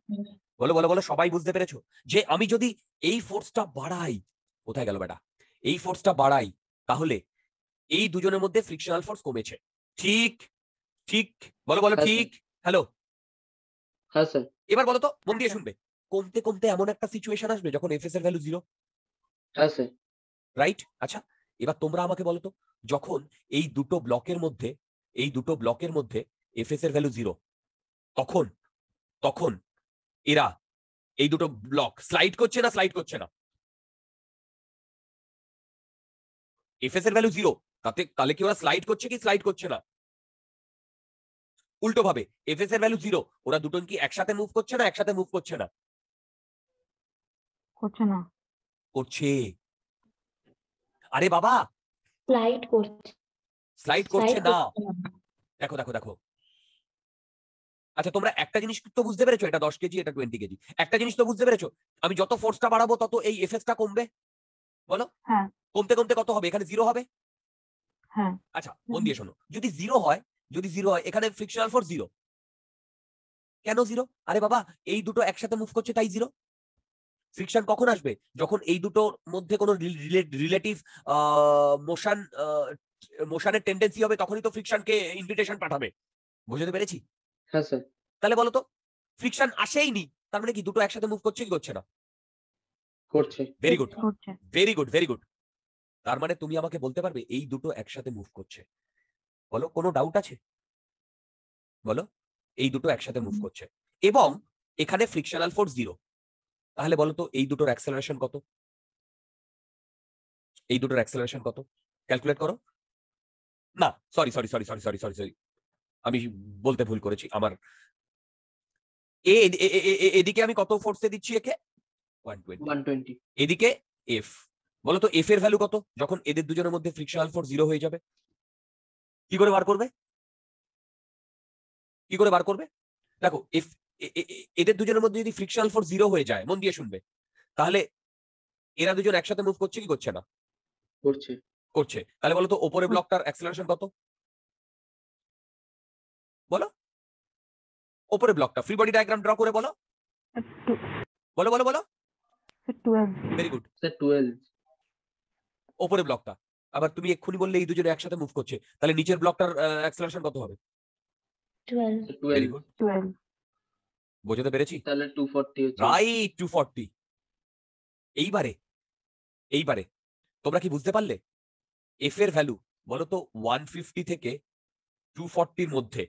A: বলো বলো বলো সবাই বুঝতে পেরেছো যে আমি যদি এই ফোর্সটা বাড়াই কোথায় গেল বেটা এই ফোর্সটা বাড়াই তাহলে এই দুজনের মধ্যে ফ্রিকশনাল ফোর্স কমেছে ঠিক ঠিক বলো বলো ঠিক হ্যালো হ্যাঁ স্যার এবার বলো তো মন দিয়ে আচ্ছা। শুনবে কমতে কমতে এমন একটা সিচুয়েশন আসবে যখন এফ এস এর ভ্যালু জিরো হ্যাঁ স্যার রাইট আচ্ছা এবার তোমরা আমাকে বলো তো যখন এই দুটো ব্লকের মধ্যে এই দুটো ব্লকের মধ্যে এফ এস এর ভ্যালু জিরো তখন তখন এরা এই দুটো ব্লক স্লাইড করছে না স্লাইড করছে না এফ এস এর ভ্যালু জিরো তাতে তাহলে কি ওরা স্লাইড করছে কি স্লাইড করছে না উল্টো ভাবে এফ এস এর ভ্যালু জিরো ওরা দুটো কি একসাথে মুভ করছে না একসাথে মুভ করছে না করছে না করছে আরে বাবা
B: স্লাইড করছে
A: স্লাইড করছে না দেখো দেখো দেখো আচ্ছা তোমরা একটা জিনিস তো বুঝতে পেরেছো এটা দশ কেজি এটা টোয়েন্টি কেজি একটা জিনিস তো বুঝতে পেরেছো আমি যত ফোর্সটা বাড়াবো তত এই এফেক্টটা কমবে বলো হ্যাঁ। কমতে কমতে কত হবে এখানে জিরো হবে হ্যাঁ। আচ্ছা মন দিয়ে শোনো যদি জিরো হয় যদি জিরো হয় এখানে ফ্রিকশনাল ফোর্স জিরো কেন জিরো আরে বাবা এই দুটো একসাথে মুভ করছে তাই জিরো ফ্রিকশন কখন আসবে যখন এই দুটো মধ্যে কোনো রিলেটিভ মোশন মোশনের টেন্ডেন্সি হবে তখনই তো ফ্রিকশনকে ইনভিটেশন পাঠাবে বুঝতে পেরেছি হ্যাঁ স্যার তাহলে বলো তো ফ্রিকশন আসেই নি তার মানে কি দুটো একসাথে মুভ করছে কি করছে না করছে very good very good very good তার মানে তুমি আমাকে বলতে পারবে এই দুটো একসাথে মুভ করছে বলো কোনো ডাউট আছে বলো এই দুটো একসাথে মুভ করছে এবং এখানে ফ্রিকশনাল ফোর্স জিরো তাহলে বলো তো এই দুটোর অ্যাক্সেলারেশন কত এই দুটোর অ্যাক্সেলারেশন কত ক্যালকুলেট করো না sorry sorry sorry sorry sorry sorry sorry আমি বলতে ভুল করেছি আমার এদিকে আমি কত ফোর্সে দিচ্ছি একে এদিকে এফ বলতো এফ এর ভ্যালু কত যখন এদের দুজনের মধ্যে ফ্রিকশনাল ফোর্স জিরো হয়ে যাবে কি করে বার করবে কি করে বার করবে দেখো এফ এদের দুজনের মধ্যে যদি ফ্রিকশনাল ফোর্স জিরো হয়ে যায় মন দিয়ে শুনবে তাহলে এরা দুজন একসাথে মুভ করছে কি করছে না করছে করছে তাহলে বলতো ওপরে ব্লকটার অ্যাক্সেলারেশন কত বলো ওপরে ব্লকটা ফ্রি বডি ডায়াগ্রাম ড্র করে বলো বলো বলো বলো ভেরি গুড স্যার টুয়েলভ ওপরে ব্লকটা আবার তুমি এক্ষুনি বললে এই দুজনে একসাথে মুভ করছে তাহলে নিচের ব্লকটার অ্যাক্সেলারেশন কত হবে বোঝাতে পেরেছি তাহলে 240 রাইট 240 এইবারে এইবারে তোমরা কি বুঝতে পারলে এফ এর ভ্যালু বলো তো ওয়ান ফিফটি থেকে টু এর মধ্যে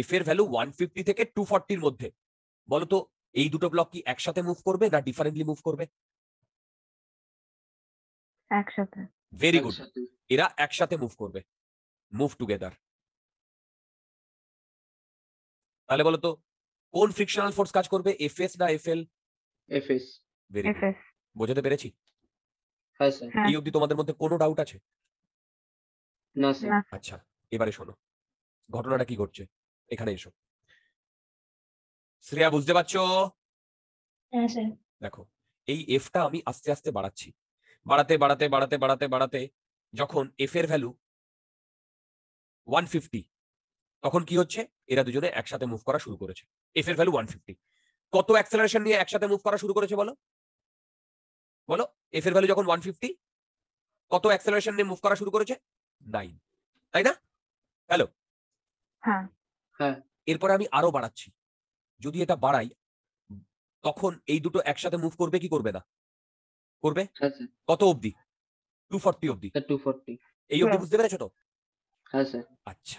A: এফ এর ভ্যালু ওয়ান ফিফটি থেকে টু ফর্টির মধ্যে বলতো এই দুটো ব্লক কি একসাথে মুভ করবে না ডিফারেন্টলি মুভ করবে একসাথে ভেরি গুড এরা একসাথে মুভ করবে মুভ টুগেদার তাহলে বলতো কোন ফ্রিকশনাল ফোর্স কাজ করবে এফ এস না F L F S very বোঝাতে পেরেছি হ্যাঁ, হ্যাঁ। এই অবধি তোমাদের মধ্যে কোনো ডাউট আছে না স্যার আচ্ছা এবারে শোনো ঘটনাটা কি ঘটছে এখানে এসো শ্রেয়া বুঝতে পারছো হ্যাঁ, দেখো এই এফটা আমি আস্তে আস্তে বাড়াচ্ছি বাড়াতে বাড়াতে বাড়াতে বাড়াতে বাড়াতে যখন এফ এর ভ্যালু ওয়ান ফিফটি তখন কি হচ্ছে এরা দুজনে একসাথে মুভ করা শুরু করেছে এফ এর ভ্যালু ওয়ান ফিফটি কত অ্যাক্সেলারেশন নিয়ে একসাথে মুভ করা শুরু করেছে বলো বলো এফ এর ভ্যালু যখন ওয়ান ফিফটি কত অ্যাক্সেলারেশন নিয়ে মুভ করা শুরু করেছে নাইন তাই না হ্যালো হ্যাঁ হ্যাঁ। এরপরে আমি আরো বাড়াচ্ছি যদি এটা বাড়াই তখন এই দুটো একসাথে মুভ করবে কি করবে না করবে হ্যাঁ, কত অবধি টু ফর্টি অবধি হ্যাঁ, এই অবধি বুঝতে পেরেছো তো আচ্ছা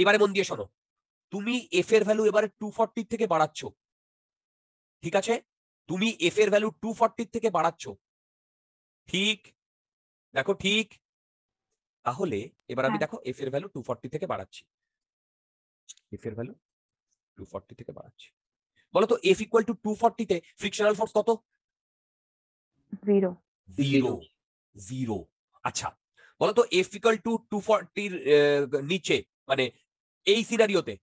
A: এবারে মন দিয়ে শোনো তুমি এফ এর ভ্যালু এবারে টু ফর্টির থেকে বাড়াচ্ছ ঠিক আছে তুমি এফ এর ভ্যালু টু ফর্টির থেকে বাড়াচ্ছ ঠিক দেখো ঠিক তাহলে এবার আমি দেখো এফ এর ভ্যালু টু ফর্টি থেকে বাড়াচ্ছি এফ এর ভ্যালু টু ফর্টি থেকে বাড়াচ্ছি বলো তো এফ ইকুয়াল টু টু ফর্টিতে ফ্রিকশনাল ফোর্স কত আচ্ছা বলো তো এফ ইকুয়াল টু টু ফর্টির নিচে মানে এই সিনারিওতে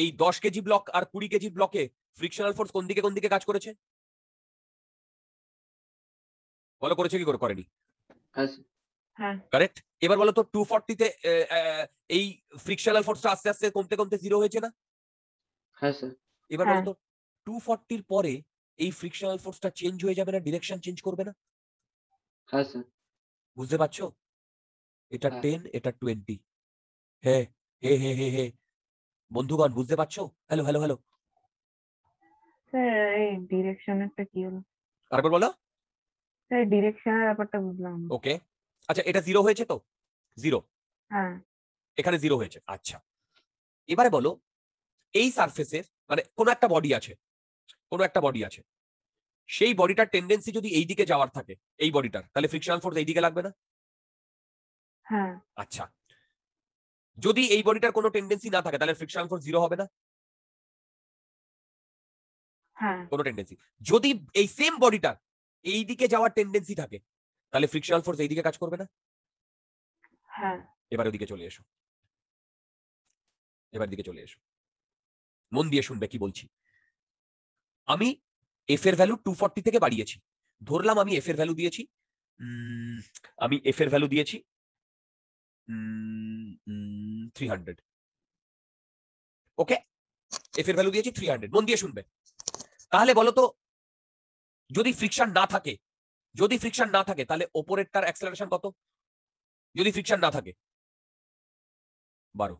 A: এই দশ কেজি ব্লক আর কুড়ি কেজি ব্লকে ফ্রিকশনাল ফোর্স কোন দিকে কোন দিকে কাজ করেছে বলো করেছে কি করে করেনি কারেক্ট হ্যাঁ। এবার বলো তো টু ফর্টিতে এই ফ্রিকশনাল ফোর্সটা আস্তে আস্তে কমতে কমতে জিরো হয়েছে না হ্যাঁ স্যার এবার বলো হ্যাঁ। তো টু ফর্টির পরে এই ফ্রিকশনাল ফোর্সটা চেঞ্জ হয়ে যাবে না ডিরেকশন চেঞ্জ করবে না হ্যাঁ স্যার বুঝতে পারছো এটা টেন হ্যাঁ। এটা টোয়েন্টি হে হে হে হে হে বন্ধুগণ বুঝতে পারছো হ্যালো হ্যালো হ্যালো
B: স্যার এই ডিরেকশনটা কি হলো আরেকবার বলো স্যার ডিরেকশনের ব্যাপারটা বুঝলাম
A: ওকে আচ্ছা এটা জিরো হয়েছে তো জিরো হ্যাঁ। এখানে জিরো হয়েছে আচ্ছা এবারে বলো এই সার্ফেসের মানে কোন একটা বডি আছে কোন একটা বডি আছে সেই বডিটার টেন্ডেন্সি যদি এই দিকে যাওয়ার থাকে এই বডিটার তাহলে ফ্রিকশনাল ফোর্স এই দিকে লাগবে না হ্যাঁ। আচ্ছা যদি এই বডিটার কোনো টেন্ডেন্সি না থাকে তাহলে ফ্রিকশনাল ফোর্স জিরো হবে না হ্যাঁ। কোন টেন্ডেন্সি যদি এই সেম বডিটার এই দিকে যাওয়ার টেন্ডেন্সি থাকে তাহলে ফ্রিকশনাল ফোর্স এইদিকে কাজ করবে না হ্যাঁ এবার ওদিকে চলে এসো এবার দিকে চলে এসো মন দিয়ে শুনবে কি বলছি আমি এফ এর ভ্যালু টু ফর্টি থেকে বাড়িয়েছি ধরলাম আমি এফ এর ভ্যালু দিয়েছি আমি এফ এর ভ্যালু দিয়েছি থ্রি হান্ড্রেড ওকে এফ এর ভ্যালু দিয়েছি থ্রি হান্ড্রেড মন দিয়ে শুনবে তাহলে বলো তো যদি ফ্রিকশন না থাকে যদি ফ্রিকশন না থাকে তাহলে ওপরেরটার অ্যাক্সেলারেশন কত যদি ফ্রিকশন না থাকে বারো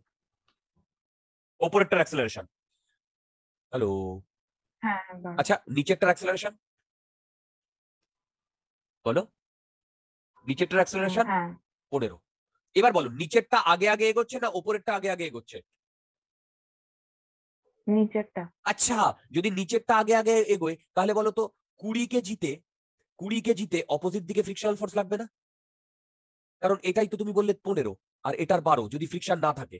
A: ওপরেরটার অ্যাক্সেলারেশন হ্যালো হ্যাঁ, আচ্ছা নিচেরটার অ্যাক্সেলারেশন বলো নিচেরটার অ্যাক্সেলারেশন পনেরো এবার বলো নিচেরটা আগে আগে এগোচ্ছে না ওপরেরটা আগে আগে এগোচ্ছে নিচেরটা আচ্ছা যদি নিচেরটা আগে আগে এগোয় তাহলে বলো তো কুড়ি কেজিতে কুড়ি কেজিতে অপোজিট দিকে ফ্রিকশনাল ফোর্স লাগবে না কারণ এটাই তো তুমি বললে পনেরো আর এটার বারো যদি ফ্রিকশন না থাকে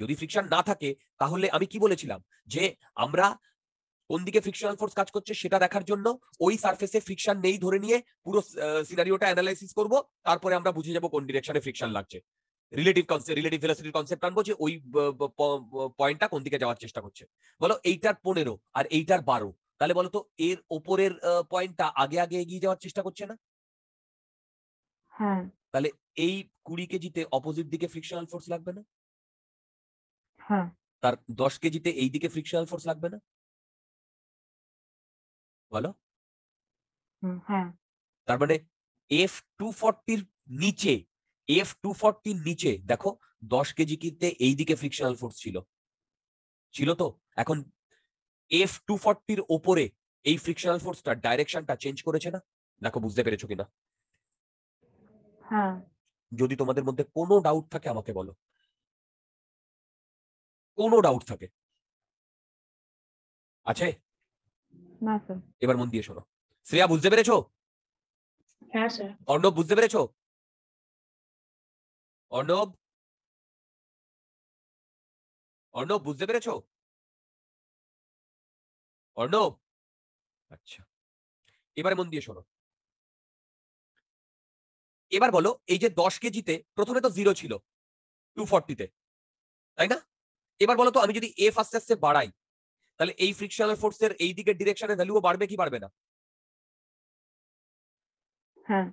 A: যদি ফ্রিকশন না থাকে তাহলে আমি কি বলেছিলাম যে আমরা কোন দিকে ফ্রিকশনাল ফোর্স কাজ করছে সেটা দেখার জন্য ওই সার্ফেসে ফ্রিকশন নেই ধরে নিয়ে পুরো সিনারিওটা অ্যানালাইসিস করব তারপরে আমরা বুঝে যাব কোন ডিরেকশনে ফ্রিকশন লাগছে রিলেটিভ কনসেপ্ট রিলেটিভ ভেলোসিটির কনসেপ্ট আনবো যে ওই পয়েন্টটা কোন দিকে যাওয়ার চেষ্টা করছে বলো এইটার পনেরো আর এইটার বারো তাহলে বলতো এর ওপরের পয়েন্টটা আগে আগে এগিয়ে যাওয়ার চেষ্টা করছে না হ্যাঁ তাহলে এই কুড়ি কেজিতে অপোজিট দিকে ফ্রিকশনাল ফোর্স লাগবে না হ্যাঁ তার দশ কেজিতে এই দিকে ফ্রিকশনাল ফোর্স লাগবে না বলো হ্যাঁ তার মানে এফ টু ফর্টির নিচে এফ টু ফর্টির নিচে দেখো দশ কেজি কিনতে এই দিকে ফ্রিকশনাল ফোর্স ছিল ছিল তো এখন এফ টু ফর্টির ওপরে এই ফ্রিকশনাল ফোর্সটা ডাইরেকশনটা চেঞ্জ করেছে না দেখো বুঝতে পেরেছো কিনা হ্যাঁ। যদি তোমাদের মধ্যে কোনো ডাউট থাকে আমাকে বলো
C: কোনো ডাউট থাকে
A: আছে এবার মন দিয়ে শোনো শ্রেয়া বুঝতে পেরেছো হ্যাঁ, অর্ণব বুঝতে পেরেছো অর্ণব
C: অর্ণব বুঝতে পেরেছো অর্ণব আচ্ছা এবারে মন দিয়ে শোনো
A: এবার বলো এই যে দশ কেজিতে প্রথমে তো জিরো ছিল টু ফর্টিতে তাই না এবার বলো তো আমি যদি এফ আস্তে আস্তে বাড়াই তাহলে এই ফ্রিকশনাল ফোর্সের এই দিকের ডিরেকশনে ভ্যালুও বাড়বে কি বাড়বে না
B: হ্যাঁ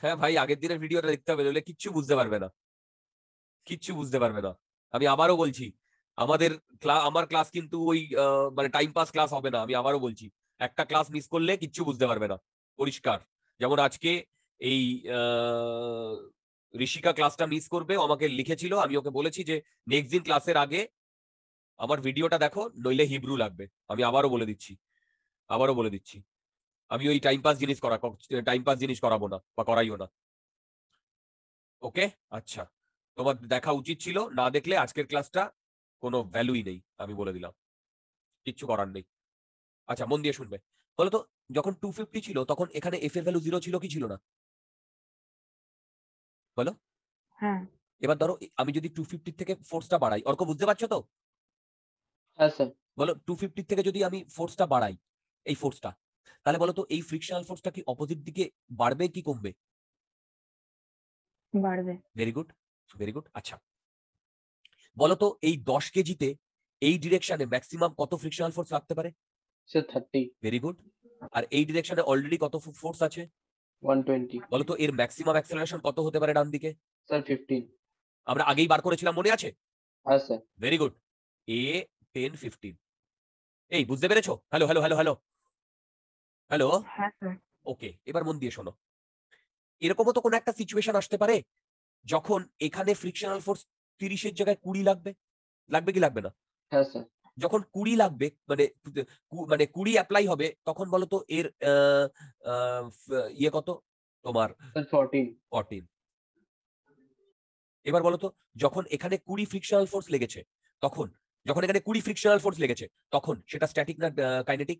C: হ্যাঁ ভাই আগের দিনের
A: ভিডিওটা দেখতে হবে নইলে কিচ্ছু বুঝতে পারবে না কিচ্ছু বুঝতে পারবে না আমি আবারও বলছি আমাদের আমার ক্লাস কিন্তু ওই মানে টাইম পাস ক্লাস হবে না আমি আবারও বলছি একটা ক্লাস মিস করলে কিচ্ছু বুঝতে পারবে না পরিষ্কার যেমন আজকে এই ঋষিকা ক্লাসটা মিস করবে আমাকে লিখেছিল আমি ওকে বলেছি যে নেক্সট দিন ক্লাসের আগে আমার ভিডিওটা দেখো নইলে হিব্রু লাগবে আমি আবারও বলে দিচ্ছি আবারও বলে দিচ্ছি আমি ওই টাইম পাস জিনিস করা টাইম পাস জিনিস করাবো না বা করাইও না ওকে আচ্ছা তোমার দেখা উচিত ছিল না দেখলে আজকের ক্লাসটা কোনো ভ্যালুই নেই আমি বলে দিলাম কিচ্ছু করার নেই আচ্ছা মন দিয়ে শুনবে বলতো যখন টু ফিফটি ছিল তখন এখানে এফ এর ভ্যালু জিরো ছিল কি ছিল না বলো হ্যাঁ। এবার ধরো আমি যদি টু ফিফটির থেকে ফোর্সটা বাড়াই অর্ক বুঝতে পারছো তো হ্যাঁ, বলো টু ফিফটির থেকে যদি আমি ফোর্সটা বাড়াই এই ফোর্সটা তাহলে বলো তো এই ফ্রিকশনাল ফোর্সটা কি অপোজিট দিকে বাড়বে কি কমবে বাড়বে ভেরি গুড ভেরি গুড আচ্ছা বলতো এই দশ কেজিতে এই ডিরেকশনে ম্যাক্সিমাম কত ফ্রিকশনাল ফোর্স লাগতে পারে স্যার থার্টি ভেরি গুড আর এই ডিরেকশনে অলরেডি কত ফোর্স আছে ওয়ান বলতো এর ম্যাক্সিমাম অ্যাক্সেলারেশন কত হতে পারে ডান দিকে স্যার ফিফটিন আমরা আগেই বার করেছিলাম মনে আছে হ্যাঁ sir very good a ten fifteen এই বুঝতে পেরেছো hello hello hello hello hello okay এবার মন দিয়ে শোনো এরকমও তো কোনো একটা সিচুয়েশন আসতে পারে যখন এখানে ফ্রিকশনাল ফোর্স তিরিশের জায়গায় কুড়ি লাগবে লাগবে কি লাগবে না হ্যাঁ, যখন কুড়ি লাগবে মানে মানে কুড়ি অ্যাপ্লাই হবে তখন বলো তো এর ইয়ে কত তোমার এবার বলো তো যখন এখানে কুড়ি ফ্রিকশনাল ফোর্স লেগেছে তখন যখন এখানে কুড়ি ফ্রিকশনাল ফোর্স লেগেছে তখন সেটা স্ট্যাটিক না কাইনেটিক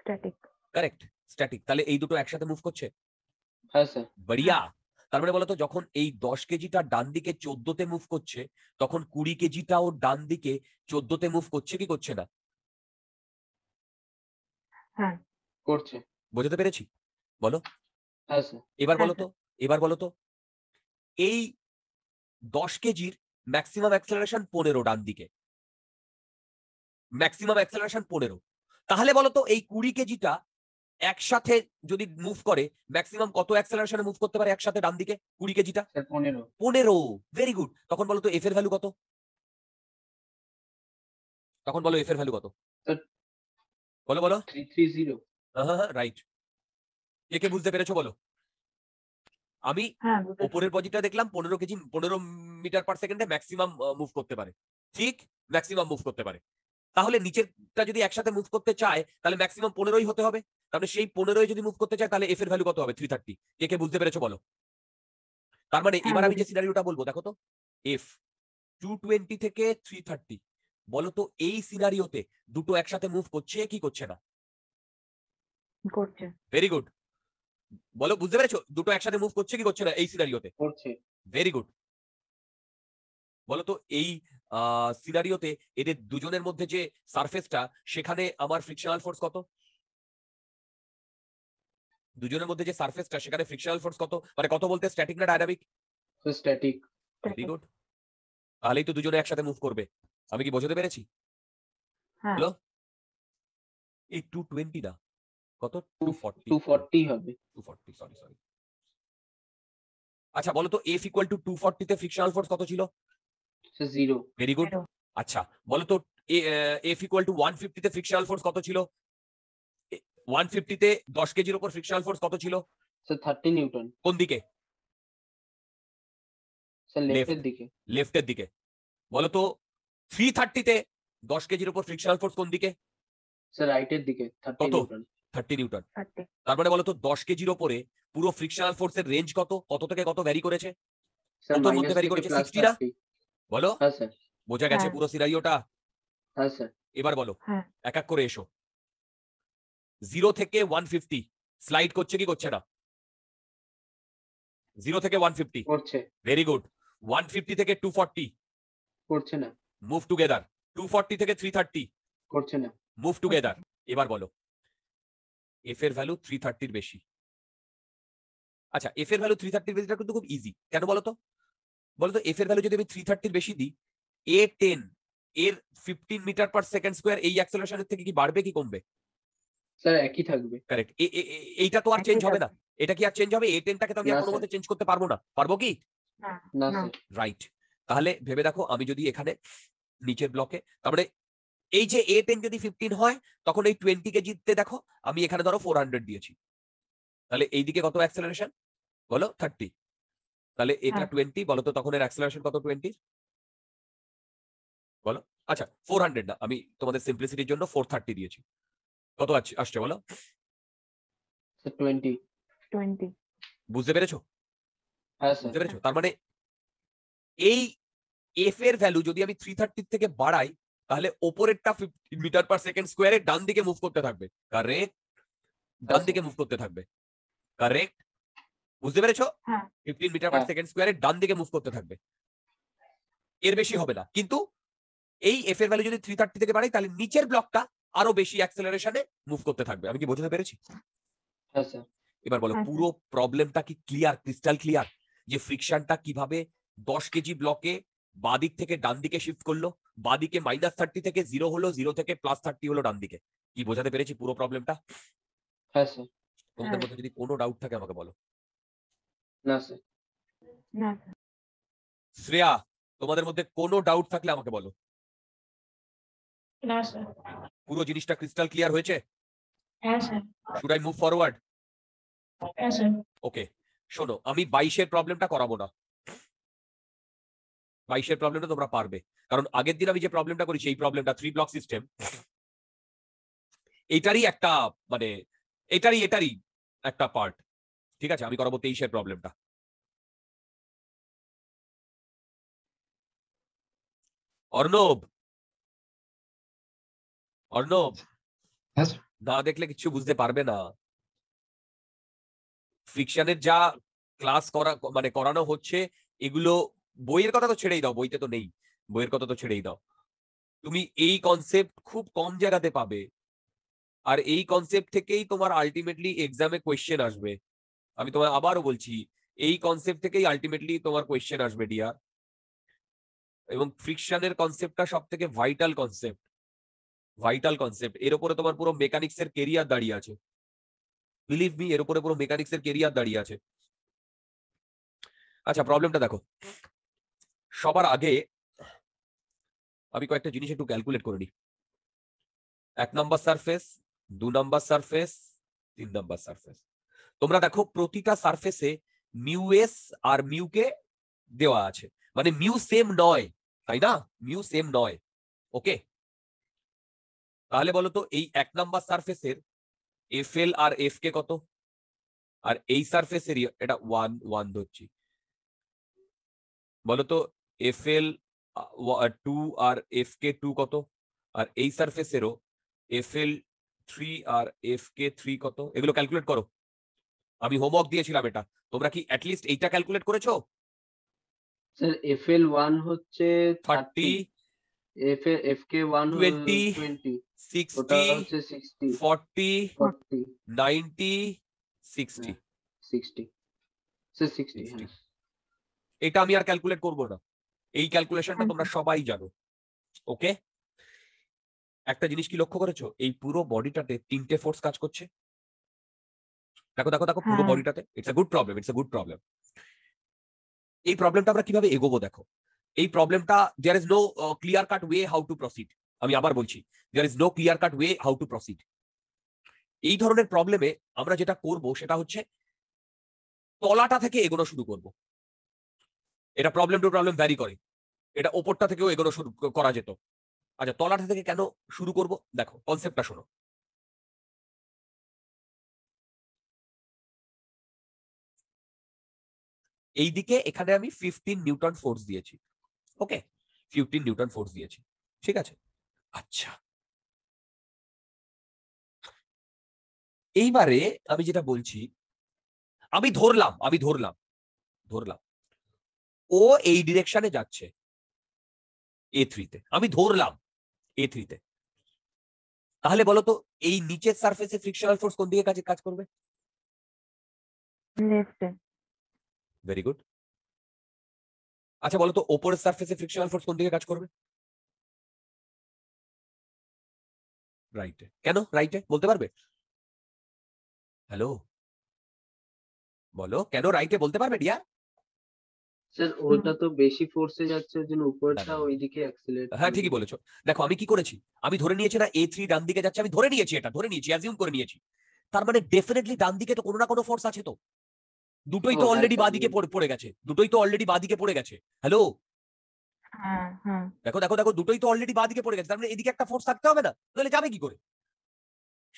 A: স্ট্যাটিক কারেক্ট স্ট্যাটিক তাহলে এই দুটো একসাথে মুভ করছে হ্যাঁ স্যার বড়িয়া তার মানে বলতো যখন এই দশ কেজিটা ডান দিকে চোদ্দতে মুভ করছে তখন কুড়ি কেজিটাও ডান দিকে চোদ্দতে মুভ করছে কি করছে না হ্যাঁ। করছে বোঝাতে পেরেছি বলো হ্যাঁ, এবার হ্যাঁ, বলতো এবার বলতো এই দশ কেজির ম্যাক্সিমাম অ্যাক্সেলারেশন পনেরো ডান দিকে ম্যাক্সিমাম অ্যাক্সেলারেশন পনেরো তাহলে বলতো এই কুড়ি কেজিটা একসাথে যদি মুভ করে ম্যাক্সিমাম কত অ্যাক্সেলারেশনে মুভ করতে পারে একসাথে ডান দিকে কুড়ি কেজিটা পনেরো ভেরি গুড তখন বলো তো এফ এর ভ্যালু কত তখন বলো এফ এর ভ্যালু কত বলো বলো রাইট হ্যাঁ, হ্যাঁ, হ্যাঁ, কে কে বুঝতে পেরেছো বলো আমি উপরের পজিটা দেখলাম পনেরো কেজি পনেরো মিটার পার সেকেন্ডে ম্যাক্সিমাম মুভ করতে পারে ঠিক ম্যাক্সিমাম মুভ করতে পারে তাহলে নিচেরটা যদি একসাথে মুভ করতে চায় তাহলে ম্যাক্সিমাম পনেরোই হতে হবে তাহলে সেই পনেরোয় যদি মুভ করতে চাই তাহলে এফ এর ভ্যালু কত হবে থ্রি থার্টি কে কে বুঝতে পেরেছো বলো তার মানে হ্যাঁ, এবার আমি যে সিনারিওটা বলবো দেখো তো এফ টু টোয়েন্টি থেকে থ্রি থার্টি বলতো এই সিনারিওতে দুটো একসাথে মুভ করছে কি করছে না করছে ভেরি গুড বলো বুঝতে পেরেছো দুটো একসাথে মুভ করছে কি করছে না এই সিনারিওতে করছে ভেরি গুড বলো তো এই সিনারিওতে এদের দুজনের মধ্যে যে সারফেসটা সেখানে আমার ফ্রিকশনাল ফোর্স কত দুজনের মধ্যে যে সারফেসটা সেখানে ফ্রিকশনাল ফোর্স কত মানে কত বলতে স্ট্যাটিক না ডায়নামিক স্ট্যাটিক ভেরি গুড তাহলেই তো দুজনে একসাথে মুভ করবে আমি কি বোঝাতে পেরেছি হ্যাঁ হ্যালো এই 220 টোয়েন্টি না কত 240 240 হবে 240 সরি সরি আচ্ছা বলো তো f ইকুয়াল টু টু ফর্টিতে ফ্রিকশনাল ফোর্স কত ছিল জিরো ভেরি গুড আচ্ছা বলো তো f ইকুয়াল টু ওয়ান ফিফটিতে ফ্রিকশনাল ফোর্স কত ছিল ওয়ান ফিফটিতে দশ কেজির ওপর ফ্রিকশনাল ফোর্স কত ছিল স্যার থার্টি নিউটন কোন দিকে লেফটের দিকে বলতো দিকে বলো তো থ্রি থার্টিতে দশ কেজির ওপর ফ্রিকশনাল ফোর্স কোন দিকে রাইটের দিকে থার্টি নিউটন থার্টি নিউটন তার মানে বলো তো দশ কেজির ওপরে পুরো ফ্রিকশনাল ফোর্সের রেঞ্জ কত কত থেকে কত ভ্যারি করেছে কত মধ্যে ভ্যারি করেছে সিক্সটি বলো হ্যাঁ, বোঝা গেছে হ্যাঁ। পুরো সিনারিওটা হ্যাঁ, এবার বলো এক এক করে এসো জিরো থেকে ওয়ান ফিফটি স্লাইড করছে কি করছে না জিরো থেকে one fifty very good one fifty থেকে টু ফর্টি করছে না মুভ টুগেদার টু ফর্টি থেকে থ্রি থার্টি করছে না মুভ টুগেদার এবার বলো এফ এর ভ্যালু থ্রি থার্টির বেশি আচ্ছা এফ এর ভ্যালু থ্রি থার্টির বেশিটা কিন্তু খুব ইজি কেন বলতো বলতো এফ এর ভ্যালু যদি আমি থ্রি থার্টির বেশি দিই এ টেন এর fifteen metre per second square এই অ্যাক্সেলারেশনের থেকে কি বাড়বে কি কমবে স্যার একই থাকবে কারেক্ট এইটা তো আর চেঞ্জ হবে না এটা কি আর চেঞ্জ হবে এ টেনটাকে তো আমি কোনো মতে চেঞ্জ করতে পারবো না পারবো কি না রাইট তাহলে ভেবে দেখো আমি যদি এখানে নিচের ব্লকে তারপরে মানে এই যে এ টেন যদি ফিফটিন হয় তখন এই টোয়েন্টি কে জিততে দেখো আমি এখানে ধরো ফোর হান্ড্রেড দিয়েছি তাহলে এইদিকে কত অ্যাক্সেলারেশন বলো থার্টি তাহলে এটা টোয়েন্টি হ্যাঁ। বলো তো তখন এর অ্যাক্সেলারেশন কত টোয়েন্টি বলো আচ্ছা ফোর হান্ড্রেড না আমি তোমাদের সিম্পলিসিটির জন্য ফোর থার্টি দিয়েছি কত আসছে বলো আচ্ছা, বুঝতে পেরেছো হ্যাঁ, বুঝতে পেরেছো তার মানে এই এফ এর ভ্যালু যদি আমি থ্রি থেকে বাড়াই তাহলে মিটার পার সেকেন্ড ডান দিকে মুভ করতে থাকবে কারেক্ট ডান দিকে মুভ করতে থাকবে কারেক্ট বুঝতে পেরেছো ফিফটিন মিটার পার সেকেন্ড স্কোয়ারে ডান দিকে মুভ করতে থাকবে এর বেশি হবে না কিন্তু এই এফ এর ভ্যালু যদি থ্রি থার্টি থেকে বাড়াই তাহলে নিচের ব্লকটা আরো বেশি অ্যাক্সেলারেশনে মুভ করতে থাকবে আমি কি বোঝাতে পেরেছি হ্যাঁ, এবার বলো আচ্ছা। পুরো প্রবলেমটা কি ক্লিয়ার ক্রিস্টাল ক্লিয়ার যে ফ্রিকশনটা কিভাবে দশ কেজি ব্লকে বাদিক থেকে ডান দিকে শিফট করলো বাদিকে মাইনাস থার্টি থেকে জিরো হলো জিরো থেকে প্লাস থার্টি হলো ডান দিকে কি বোঝাতে পেরেছি পুরো প্রবলেমটা হ্যাঁ, তোমাদের মধ্যে যদি কোনো ডাউট থাকে আমাকে বলো শ্রেয়া তোমাদের মধ্যে কোনো ডাউট থাকলে আমাকে বলো পুরো জিনিসটা ক্রিস্টাল ক্লিয়ার হয়েছে শুড আই মুভ ফরওয়ার্ড হ্যাঁ ওকে হ্যাঁ, শোনো আমি বাইশের প্রবলেমটা করাবো না বাইশের প্রবলেমটা তোমরা পারবে কারণ আগের দিন আমি যে প্রবলেমটা করেছি এই প্রবলেমটা থ্রি ব্লক সিস্টেম এটারই একটা মানে এটারই এটারই একটা পার্ট ঠিক আছে আমি করাবো
C: তেইশের প্রবলেমটা
A: অর্ণব অর্ণব হ্যাঁ না দেখলে কিছু বুঝতে পারবে না ফিকশনের যা ক্লাস করা মানে করানো হচ্ছে এগুলো বইয়ের কথা তো ছেড়েই দাও বইতে তো নেই বইয়ের কথা তো ছেড়েই দাও তুমি এই কনসেপ্ট খুব কম জায়গাতে পাবে আর এই কনসেপ্ট থেকেই তোমার আলটিমেটলি এক্সামে কোয়েশ্চেন আসবে আমি তোমার আবারও বলছি এই কনসেপ্ট থেকেই আলটিমেটলি তোমার কোয়েশ্চেন আসবে ডিয়ার এবং ফ্রিকশনের কনসেপ্টটা সব থেকে ভাইটাল কনসেপ্ট ভাইটাল কনসেপ্ট এর উপরে তোমার পুরো মেকানিক্স এর কেরিয়ার দাঁড়িয়ে আছে বিলিভ মি এর উপরে পুরো মেকানিক্স এর কেরিয়ার দাঁড়িয়ে আছে আচ্ছা প্রবলেমটা দেখো সবার আগে আমি কয়েকটা জিনিস একটু ক্যালকুলেট করে নি এক নাম্বার সারফেস দু নাম্বার সারফেস তিন নাম্বার সারফেস তোমরা দেখো প্রতিটা সারফেসে মিউ এস আর মিউ কে দেওয়া আছে মানে মিউ সেম নয় তাই না মিউ সেম নয় ওকে তাহলে বলতো এই এক নাম্বার সারফেসের এফ এল আর এফ কে কত আর এই সারফেস এরিয়া এটা ওয়ান ওয়ান ধরছি বলতো এফ এল টু আর এফ কে টু কত আর এই সারফেসেরও এফ এল থ্রি আর এফ কে থ্রি কত এগুলো ক্যালকুলেট করো আমি হোমওয়ার্ক দিয়েছিলাম এটা তোমরা কি অ্যাটলিস্ট এইটা ক্যালকুলেট করেছো স্যার এফ এল ওয়ান হচ্ছে thirty F F K one twenty sixty forty ninety sixty sixty এটা আমি আর ক্যালকুলেট করব না এই ক্যালকুলেশনটা তোমরা সবাই জানো ওকে একটা জিনিস কি লক্ষ্য করেছো এই পুরো বডিটাতে তিনটে ফোর্স কাজ করছে দেখো দেখো দেখো পুরো বডিটাতে it's a good problem it's a good problem এই প্রবলেমটা আমরা কিভাবে এগোবো দেখো এই প্রবলেমটা there is no clear cut way how to proceed আমি আবার বলছি there is no clear cut way how to proceed এই ধরনের প্রবলেমে আমরা যেটা করব সেটা হচ্ছে তলাটা থেকে এগোনো শুরু করব এটা প্রবলেম টু প্রবলেম ভ্যারি করে এটা ওপরটা থেকেও এগোনো শুরু করা যেত আচ্ছা তলাটা থেকে কেন শুরু করব দেখো কনসেপ্টটা শোনো এইদিকে এখানে আমি ফিফটিন নিউটন ফোর্স দিয়েছি ওকে ফিফটিন নিউটন ফোর্স দিয়েছি ঠিক আছে আচ্ছা এইবারে আমি যেটা বলছি আমি ধরলাম আমি ধরলাম ধরলাম ও এই ডিরেকশনে যাচ্ছে এ থ্রিতে আমি ধরলাম এ থ্রিতে তাহলে বলো তো এই নিচের সারফেসে ফ্রিকশনাল ফোর্স কোন দিকে কাজে কাজ করবে ভেরি গুড আচ্ছা বলো তো ওপরের সারফেসে ফ্রিকশনাল ফোর্স কোন দিকে
C: কাজ করবে রাইটে কেন রাইটে
A: বলতে পারবে হ্যালো বলো কেন রাইটে বলতে পারবে ডিয়ার হ্যাঁ ঠিকই দেখো আমি কি করেছি আমি ধরে নিয়েছি না এ থ্রি ডান দিকে যাচ্ছে আমি ধরে নিয়েছি এটা ধরে নিয়েছি করে নিয়েছি তার মানে ডেফিনেটলি ডান দিকে তো কোনো না কোনো ফোর্স আছে তো দুটোই তো অলরেডি গেছে দুটোই তো অলরেডি বাদিকে পড়ে গেছে হ্যালো হ্যাঁ, হ্যাঁ। দেখো দেখো দেখো দুটোই তো অলরেডি বাঁ দিকে পড়ে গেছে তার মানে এদিকে একটা ফোর্স থাকতে হবে না তাহলে যাবে কি করে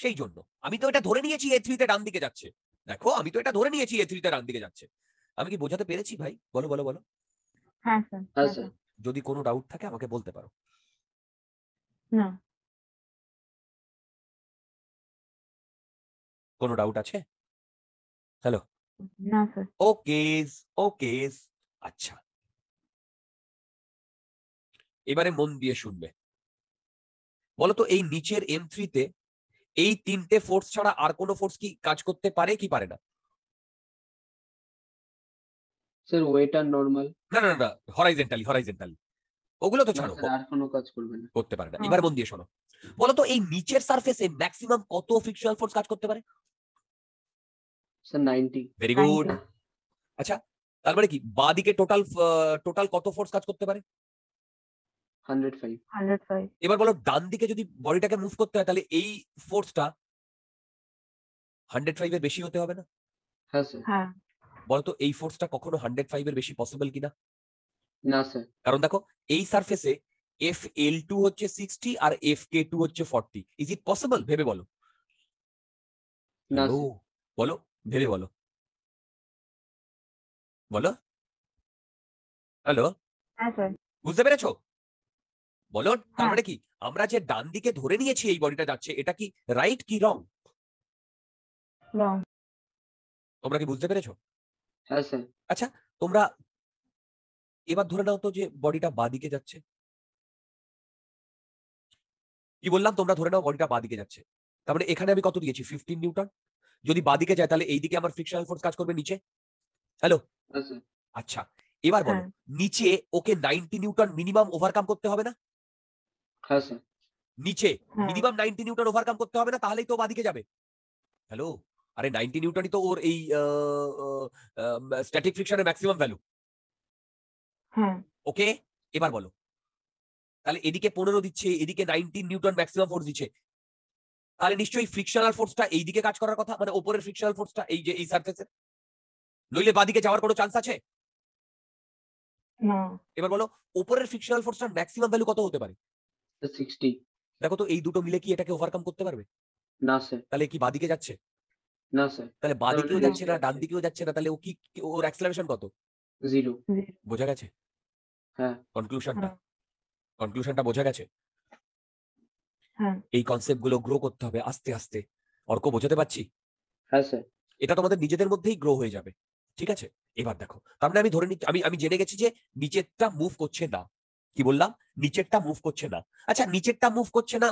A: সেই জন্য আমি তো এটা ধরে নিয়েছি এ থ্রিতে ডান দিকে যাচ্ছে দেখো আমি তো এটা ধরে নিয়েছি এ থ্রিতে ডান দিকে যাচ্ছে আমি কি বোঝাতে পেরেছি ভাই বলো বলো বলো হ্যাঁ, যদি কোনো ডাউট থাকে আমাকে বলতে পারো
C: না কোনো ডাউট আছে হ্যালো না স্যার
A: ওকেজ ওকেজ আচ্ছা এবারে মন দিয়ে শুনবে বলতো এই নিচের এম তে এই তিনটে ফোর্স ছাড়া আর কোনো ফোর্স কি কাজ করতে পারে কি পারে না স্যার ওগুলো তো আর কাজ করবে না এবার মন দিয়ে শোনো এই নিচের ম্যাক্সিমাম কত ফোর্স কাজ করতে পারে স্যার আচ্ছা তারপরে মানে কি বাঁ দিকে টোটাল টোটাল কত ফোর্স কাজ করতে পারে
B: 105
A: এবার বলো ডান দিকে যদি বডিটাকে মুভ করতে হয় তাহলে এই ফোর্সটা 105 এর বেশি হতে হবে না হ্যাঁ স্যার হ্যাঁ বলতো এই ফোর্সটা কখনো 105 এর বেশি পসিবল কিনা না স্যার কারণ দেখো এই সারফেসে এফ এল টু হচ্ছে সিক্সটি আর এফ কে টু হচ্ছে ফর্টি ইজ ইট পসিবল ভেবে বলো বলো ভেবে বলো বলো হ্যালো বুঝতে পেরেছো বলুন তার হ্যাঁ। মানে কি আমরা যে ডান দিকে ধরে নিয়েছি এই বডিটা যাচ্ছে এটা কি রাইট কি রং তোমরা কি বুঝতে পেরেছো হ্যাঁ, আচ্ছা তোমরা এবার ধরে নাও তো যে বডিটা বাদিকে যাচ্ছে কি বললাম তোমরা ধরে নাও বডিটা বাদিকে যাচ্ছে তারপরে মানে এখানে আমি কত দিয়েছি ফিফটিন নিউটন যদি বাদিকে যায় তাহলে এইদিকে আমার ফ্রিকশনাল ফোর্স কাজ করবে নিচে হ্যালো আচ্ছা এবার বলো হ্যাঁ। নিচে okay ninety newton minimum overcome করতে হবে না হ্যাঁ নিচে মিনিমাম নাইনটি নিউটন ওভারকাম করতে হবে না তাহলেই তো বাদিকে যাবে হ্যালো আরে নাইনটি নিউটনই তো ওর এই স্ট্যাটিক ফ্রিকশনের ম্যাক্সিমাম ভ্যালু ওকে এবার বলো তাহলে এদিকে পনেরো দিচ্ছে এদিকে নাইনটিন নিউটন ম্যাক্সিমাম ফোর্স দিচ্ছে তাহলে নিশ্চয়ই ফ্রিকশনাল ফোর্সটা এইদিকে কাজ করার কথা মানে ওপরের ফ্রিকশনাল ফোর্সটা এই যে এই সার্ফেসের নইলে বাদিকে যাওয়ার কোনো চান্স আছে এবার বলো ওপরের ফ্রিকশনাল ফোর্সটার ম্যাক্সিমাম ভ্যালু কত হতে পারে দেখো তো এই দুটো মিলে কি এটাকে ওভারকাম করতে পারবে না স্যার তাহলে কি বাদিকে যাচ্ছে না স্যার তাহলে বাদিকেও যাচ্ছে না ডান দিকেও যাচ্ছে না তাহলে ও কি ওর অ্যাক্সেলারেশন কত জিরো বোঝা গেছে হ্যাঁ কনক্লুশনটা কনক্লুশনটা হ্যাঁ। বোঝা গেছে হ্যাঁ। এই কনসেপ্ট গুলো গ্রো করতে হবে আস্তে আস্তে অর্ক বোঝাতে পারছি হ্যাঁ স্যার এটা তোমাদের নিজেদের মধ্যেই গ্রো হয়ে যাবে ঠিক আছে এবার দেখো তার মানে আমি ধরে নিচ্ছি আমি আমি জেনে গেছি যে নিচেরটা মুভ করছে না কি বললাম নিচেরটা মুভ করছে না আচ্ছা নিচেরটা মুভ করছে না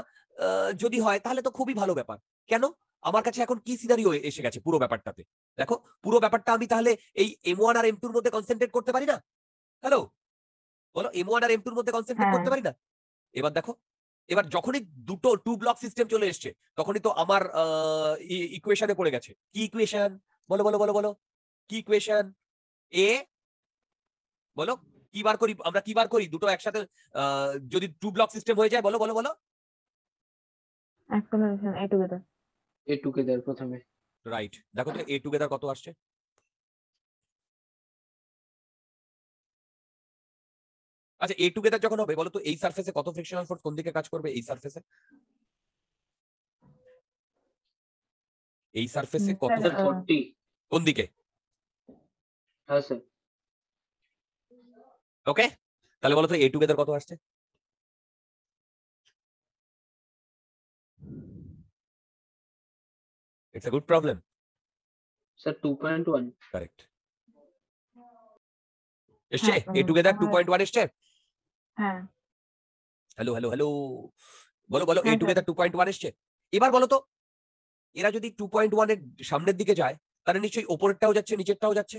A: যদি হয় তাহলে তো খুবই ভালো ব্যাপার কেন আমার কাছে এখন কি হয়ে এসে গেছে পুরো ব্যাপারটাতে দেখো পুরো ব্যাপারটা আমি তাহলে এই এম ওয়ান আর এম টুর মধ্যে কনসেন্ট্রেট করতে পারি না হ্যালো বলো এম ওয়ান আর এম টুর মধ্যে কনসেন্ট্রেট হ্যাঁ। করতে পারি না এবার দেখো এবার যখনই দুটো টু ব্লক সিস্টেম চলে এসছে তখনই তো আমার ইকুয়েশনে পড়ে গেছে কি ইকুয়েশন বলো বলো বলো বলো কি ইকুয়েশন এ বলো কি বার করি আমরা কি বার করি দুটো একসাথে যদি টু ব্লক সিস্টেম হয়ে যায় বলো বলো বলো
B: এ টুগেদার প্রথমে
A: রাইট দেখো তো এ টুগেদার কত আসছে
C: আচ্ছা এ টুগেদার যখন হবে
A: বলো তো এই সারফেসে কত ফ্রিকশনাল ফোর্স কোন দিকে কাজ করবে এই সারফেসে এই সারফেসে কত কোন দিকে হ্যাঁ স্যার ওকে তাহলে বলো তো এ টুগেদার কত আসছে
C: it's a good problem sir 2.1 correct
A: এসছে এ টুগেদার 2.1 এসছে হ্যাঁ হ্যালো হ্যালো হ্যালো বলো বলো এ টুগেদার 2.1 এসছে এবার বলো তো এরা যদি 2.1 এর সামনের দিকে যায় তাহলে নিশ্চয়ই উপরেরটাও যাচ্ছে নিচেরটাও যাচ্ছে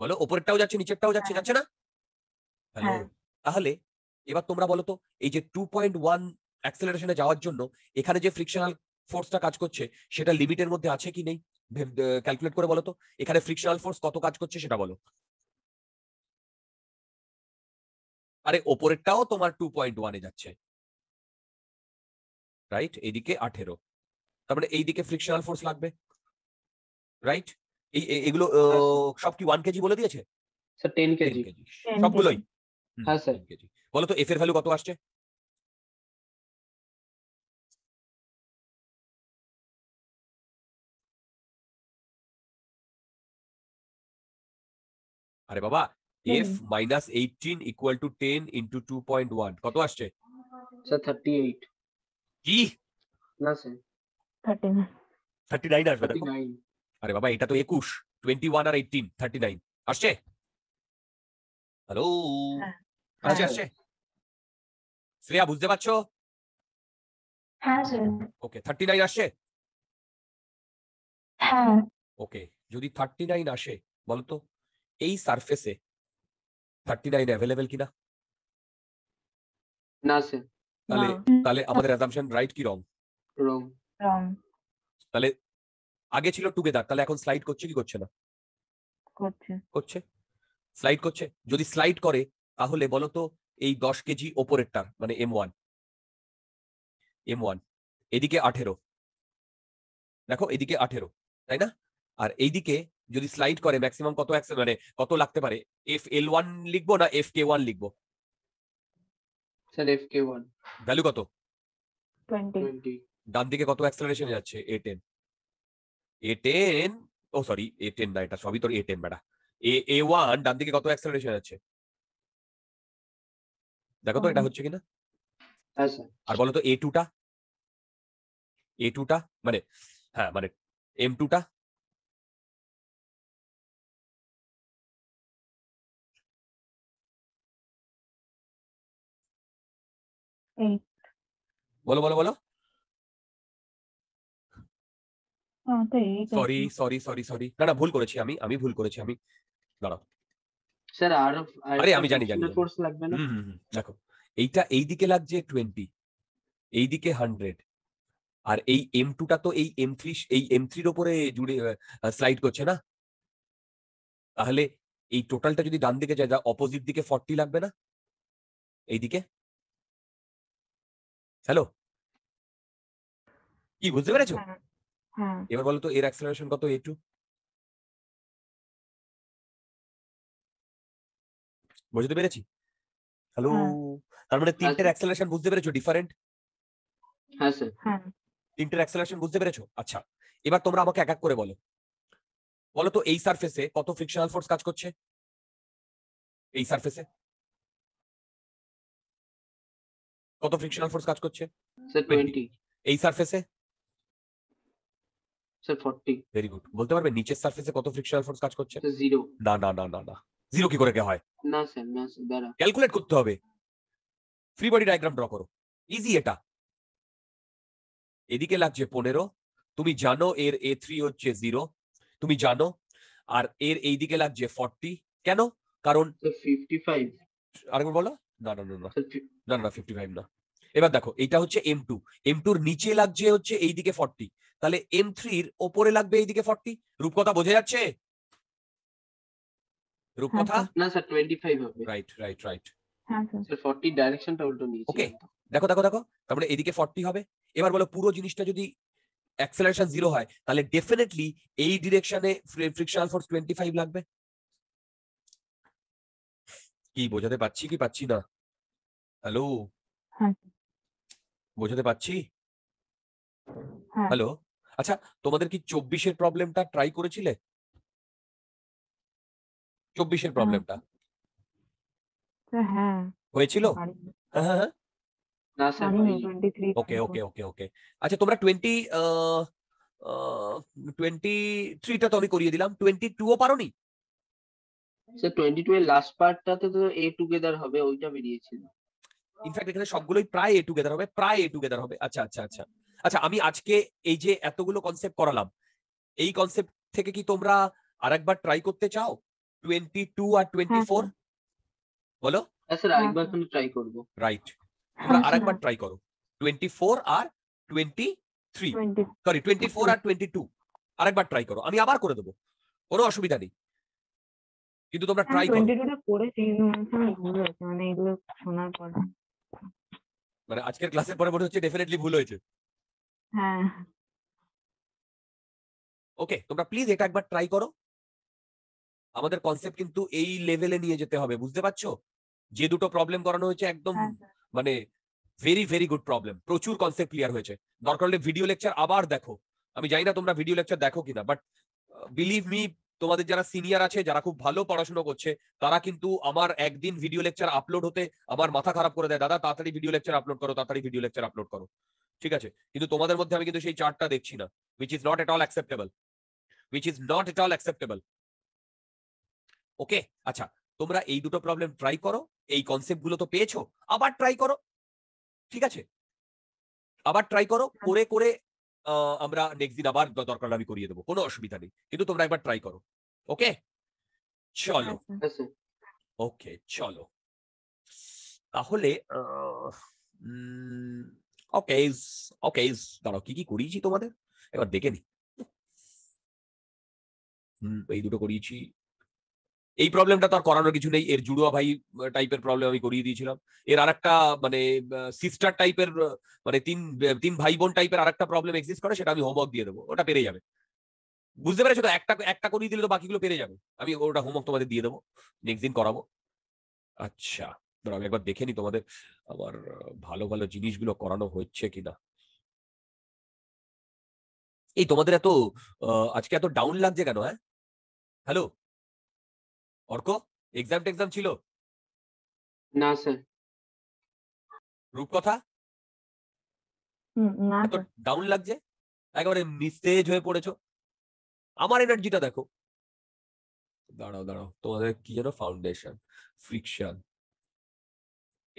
A: বলো ওপরেরটাও যাচ্ছে নিচেরটাও যাচ্ছে হ্যাঁ। যাচ্ছে না হ্যালো তাহলে এবার তোমরা বলো তো এই যে টু পয়েন্ট ওয়ান অ্যাক্সেলারেশনে যাওয়ার জন্য এখানে যে ফ্রিকশনাল ফোর্সটা কাজ করছে সেটা লিমিটের মধ্যে আছে কি নেই ক্যালকুলেট করে বলো তো এখানে ফ্রিকশনাল ফোর্স কত কাজ করছে সেটা বলো আরে ওপরেরটাও তোমার টু পয়েন্ট যাচ্ছে রাইট মানে এইদিকে আঠেরো তারপরে এইদিকে ফ্রিকশনাল ফোর্স লাগবে রাইট এই এগুলো হ্যাঁ। সব কি ওয়ান কেজি বলে দিয়েছে স্যার টেন কেজি সবগুলোই হ্যাঁ স্যার কেজি বলো তো এফ এর ভ্যালু কত আসছে আরে বাবা F minus eighteen equal to ten into two point one কত আসছে স্যার থার্টি এইট কি না স্যার থার্টি নাইন আসবে থার্টি নাইন আরে বাবা এটা তো একুশ টোয়েন্টি ওয়ান আর এইটিন থার্টি নাইন আসছে হ্যালো
C: আসছে হ্যাঁ। আসছে শ্রেয়া বুঝতে পারছো
A: ওকে থার্টি নাইন আসছে ওকে হ্যাঁ। যদি থার্টি নাইন আসে বলতো এই সারফেসে থার্টি নাইন অ্যাভেলেবেল কিনা না তাহলে তাহলে আমাদের অ্যাজাম্পশন রাইট কি রং রং তাহলে আগে ছিল টুগেদার তাহলে এখন স্লাইড করছে কি করছে না করছে স্লাইড করছে যদি স্লাইড করে তাহলে বলতো এই দশ কেজি ওপরেরটা মানে এম ওয়ান এম ওয়ান এদিকে আঠেরো দেখো এদিকে আঠেরো তাই না আর এইদিকে যদি স্লাইড করে ম্যাক্সিমাম কত মানে কত লাগতে পারে এফ এল ওয়ান লিখবো না এফ কে ওয়ান লিখবো ওয়ান ভ্যালু কত ডান দিকে কত অ্যাক্সেলারেশন যাচ্ছে a ten a ten oh sorry a ten না এটা সবই তোর এ টেন বেটা এ এ ওয়ান ডান দিকে কত অ্যাক্সেলারেশন আছে দেখো তো এটা হচ্ছে কিনা হ্যাঁ, আর বলো তো এ টুটা এ মানে হ্যাঁ মানে এম টুটা
C: বলো বলো বলো
B: সরি
A: সরি সরি সরি না না ভুল করেছি আমি আমি ভুল করেছি আমি দাঁড়াও
B: স্যার আর আরে আমি জানি জানি কোর্স লাগবে না
A: দেখো এইটা এই দিকে লাগছে টোয়েন্টি এই দিকে হান্ড্রেড আর এই এম টুটা তো এই এম এই এম থ্রির ওপরে জুড়ে স্লাইড করছে না তাহলে এই টোটালটা যদি ডান দিকে যায় অপোজিট দিকে ফর্টি লাগবে না এইদিকে হ্যালো
C: কি বুঝতে পেরেছো হ্যাঁ। হ্যাঁ। এবার বলো তো এর অ্যাক্সেলারেশন কত এ টু বুঝতে পেরেছি
A: হ্যালো তার মানে হ্যাঁ, তিনটের অ্যাক্সেলারেশন বুঝতে পেরেছো ডিফারেন্ট হ্যাঁ স্যার তিনটের অ্যাক্সেলারেশন বুঝতে পেরেছো আচ্ছা এবার তোমরা আমাকে এক এক করে বলো বলো তো এই সারফেসে কত ফ্রিকশনাল ফোর্স কাজ করছে এই সারফেসে কত ফ্রিকশনাল ফোর্স কাজ করছে স্যার 20 এই সারফেসে স্যার 40 ভেরি গুড বলতে পারবে নিচের সারফেসে কত ফ্রিকশনাল ফোর্স কাজ করছে জিরো না না না না না জিরো কি করে হয় না
B: স্যার না স্যার দাঁড়া
A: ক্যালকুলেট করতে হবে ফ্রি বডি ডায়াগ্রাম ড্র করো ইজি এটা এদিকে লাগছে পনেরো তুমি জানো এর এ থ্রি হচ্ছে জিরো তুমি জানো আর এর এইদিকে লাগছে ফর্টি কেন কারণ ফিফটি ফাইভ আরেকবার বলো না না না না না না ফিফটি ফাইভ না এবার দেখো এটা হচ্ছে এম টু এম টুর নিচে লাগছে হচ্ছে এইদিকে ফর্টি তাহলে এম থ্রির ওপরে লাগবে এইদিকে ফর্টি রূপকথা বোঝা যাচ্ছে রূপকথা হ্যাঁ, না sir twenty five right right right হ্যাঁ স্যার ডাইরেকশনটা উল্টো নিয়েছি ওকে দেখো দেখো দেখো তারপরে মানে এদিকে 40 হবে এবার বলো পুরো জিনিসটা যদি অ্যাক্সেলারেশন জিরো হয় তাহলে ডেফিনেটলি এই ডিরেকশনে ফ্রিকশনাল ফোর্স ফাইভ লাগবে কি বোঝাতে পারছি কি পাচ্ছি না হ্যালো বোঝাতে পারছি হ্যালো আচ্ছা তোমাদের কি চব্বিশের প্রবলেমটা ট্রাই করেছিলে চব্বিশের হ্যাঁ। প্রবলেমটা হ্যাঁ, হ্যাঁ। হয়েছিল ওকে ওকে ওকে ওকে আচ্ছা তোমরা টোয়েন্টি টোয়েন্টি থ্রিটা তো আমি করিয়ে দিলাম টোয়েন্টি টুও পারোনি
B: স্যার টোয়েন্টি টু এর লাস্ট পার্টটাতে তো এ টুগেদার হবে ওইটা
A: বেরিয়েছিল ইনফ্যাক্ট এখানে সবগুলোই প্রায় এ টুগেদার হবে প্রায় এ টুগেদার হবে আচ্ছা আচ্ছা আচ্ছা আচ্ছা আমি আজকে এই যে এতগুলো কনসেপ্ট করালাম এই কনসেপ্ট থেকে কি তোমরা আরেকবার ট্রাই করতে চাও টোয়েন্টি টু আর টোয়েন্টি হ্যাঁ, হ্যাঁ। ফোর বলো হ্যাঁ, স্যার আরেকবার ট্রাই করব রাইট তোমরা আরেকবার ট্রাই করো টোয়েন্টি ফোর আর twenty three sorry twenty four আর টোয়েন্টি টু আরেকবার ট্রাই করো আমি আবার করে দেবো কোনো অসুবিধা নেই কিন্তু তোমরা ট্রাই করো মানে, মানে আজকের ক্লাসের পরে মনে হচ্ছে ডেফিনেটলি ভুল হয়েছে হ্যাঁ। ওকে তোমরা প্লিজ এটা একবার ট্রাই করো আমাদের কনসেপ্ট কিন্তু এই লেভেলে নিয়ে যেতে হবে বুঝতে পারছো যে দুটো প্রবলেম করানো হয়েছে একদম হ্যাঁ, হ্যাঁ। মানে ভেরি ভেরি গুড প্রবলেম প্রচুর কনসেপ্ট ক্লিয়ার হয়েছে দরকার হলে ভিডিও লেকচার আবার দেখো আমি জানি না তোমরা ভিডিও লেকচার দেখো কিনা বাট বিলিভ মি তোমাদের যারা সিনিয়র আছে যারা খুব ভালো পড়াশোনা করছে তারা কিন্তু আমার একদিন ভিডিও লেকচার আপলোড হতে আমার মাথা খারাপ করে দেয় দাদা তাড়াতাড়ি ভিডিও লেকচার আপলোড করো তাড়াতাড়ি ভিডিও লেকচার আপলোড করো ঠিক আছে কিন্তু তোমাদের মধ্যে আমি কিন্তু সেই চার্টটা দেখছি না which is not at all acceptable which is not at all acceptable okay আচ্ছা তোমরা এই দুটো প্রবলেম ট্রাই করো এই কনসেপ্ট গুলো তো পেয়েছো আবার ট্রাই করো ঠিক আছে আবার ট্রাই করো হ্যাঁ। করে করে আমরা নেক্সট দিন আবার দরকার আমি করিয়ে দেবো কোনো অসুবিধা নেই কিন্তু তোমরা একবার ট্রাই করো ওকে চলো ওকে আচ্ছা। চলো তাহলে অকেজ অকেজ দাঁড়াও কি কি করিয়েছি তোমাদের এবার দেখে নি হুম এই দুটো করিয়েছি এই প্রবলেমটা তো আর করানোর কিছু নেই এর জুড়ুয়া ভাই টাইপের প্রবলেম আমি করিয়ে দিয়েছিলাম এর আরেকটা মানে সিস্টার টাইপের মানে তিন তিন ভাই বোন টাইপের আর একটা প্রবলেম এক্সিস্ট করে সেটা আমি হোমওয়ার্ক দিয়ে দেবো ওটা পেরে যাবে বুঝতে পেরেছো তো একটা একটা করিয়ে দিলে তো বাকিগুলো পেরে যাবে আমি ওটা হোমওয়ার্ক তোমাদের দিয়ে দেবো নেক্সট দিন করাবো আচ্ছা ধরো আমি একবার দেখে নি তোমাদের আমার ভালো ভালো জিনিসগুলো করানো হচ্ছে কিনা এই তোমাদের এত আজকে এত ডাউন লাগছে কেন হ্যাঁ
C: হ্যালো অর্ক এক্সাম টেক্সাম ছিল না স্যার রূপকথা এত
A: ডাউন লাগছে একেবারে নিস্তেজ হয়ে পড়েছো আমার এনার্জিটা দেখো দাঁড়াও দাঁড়াও তোমাদের কি যেন ফাউন্ডেশন ফ্রিকশন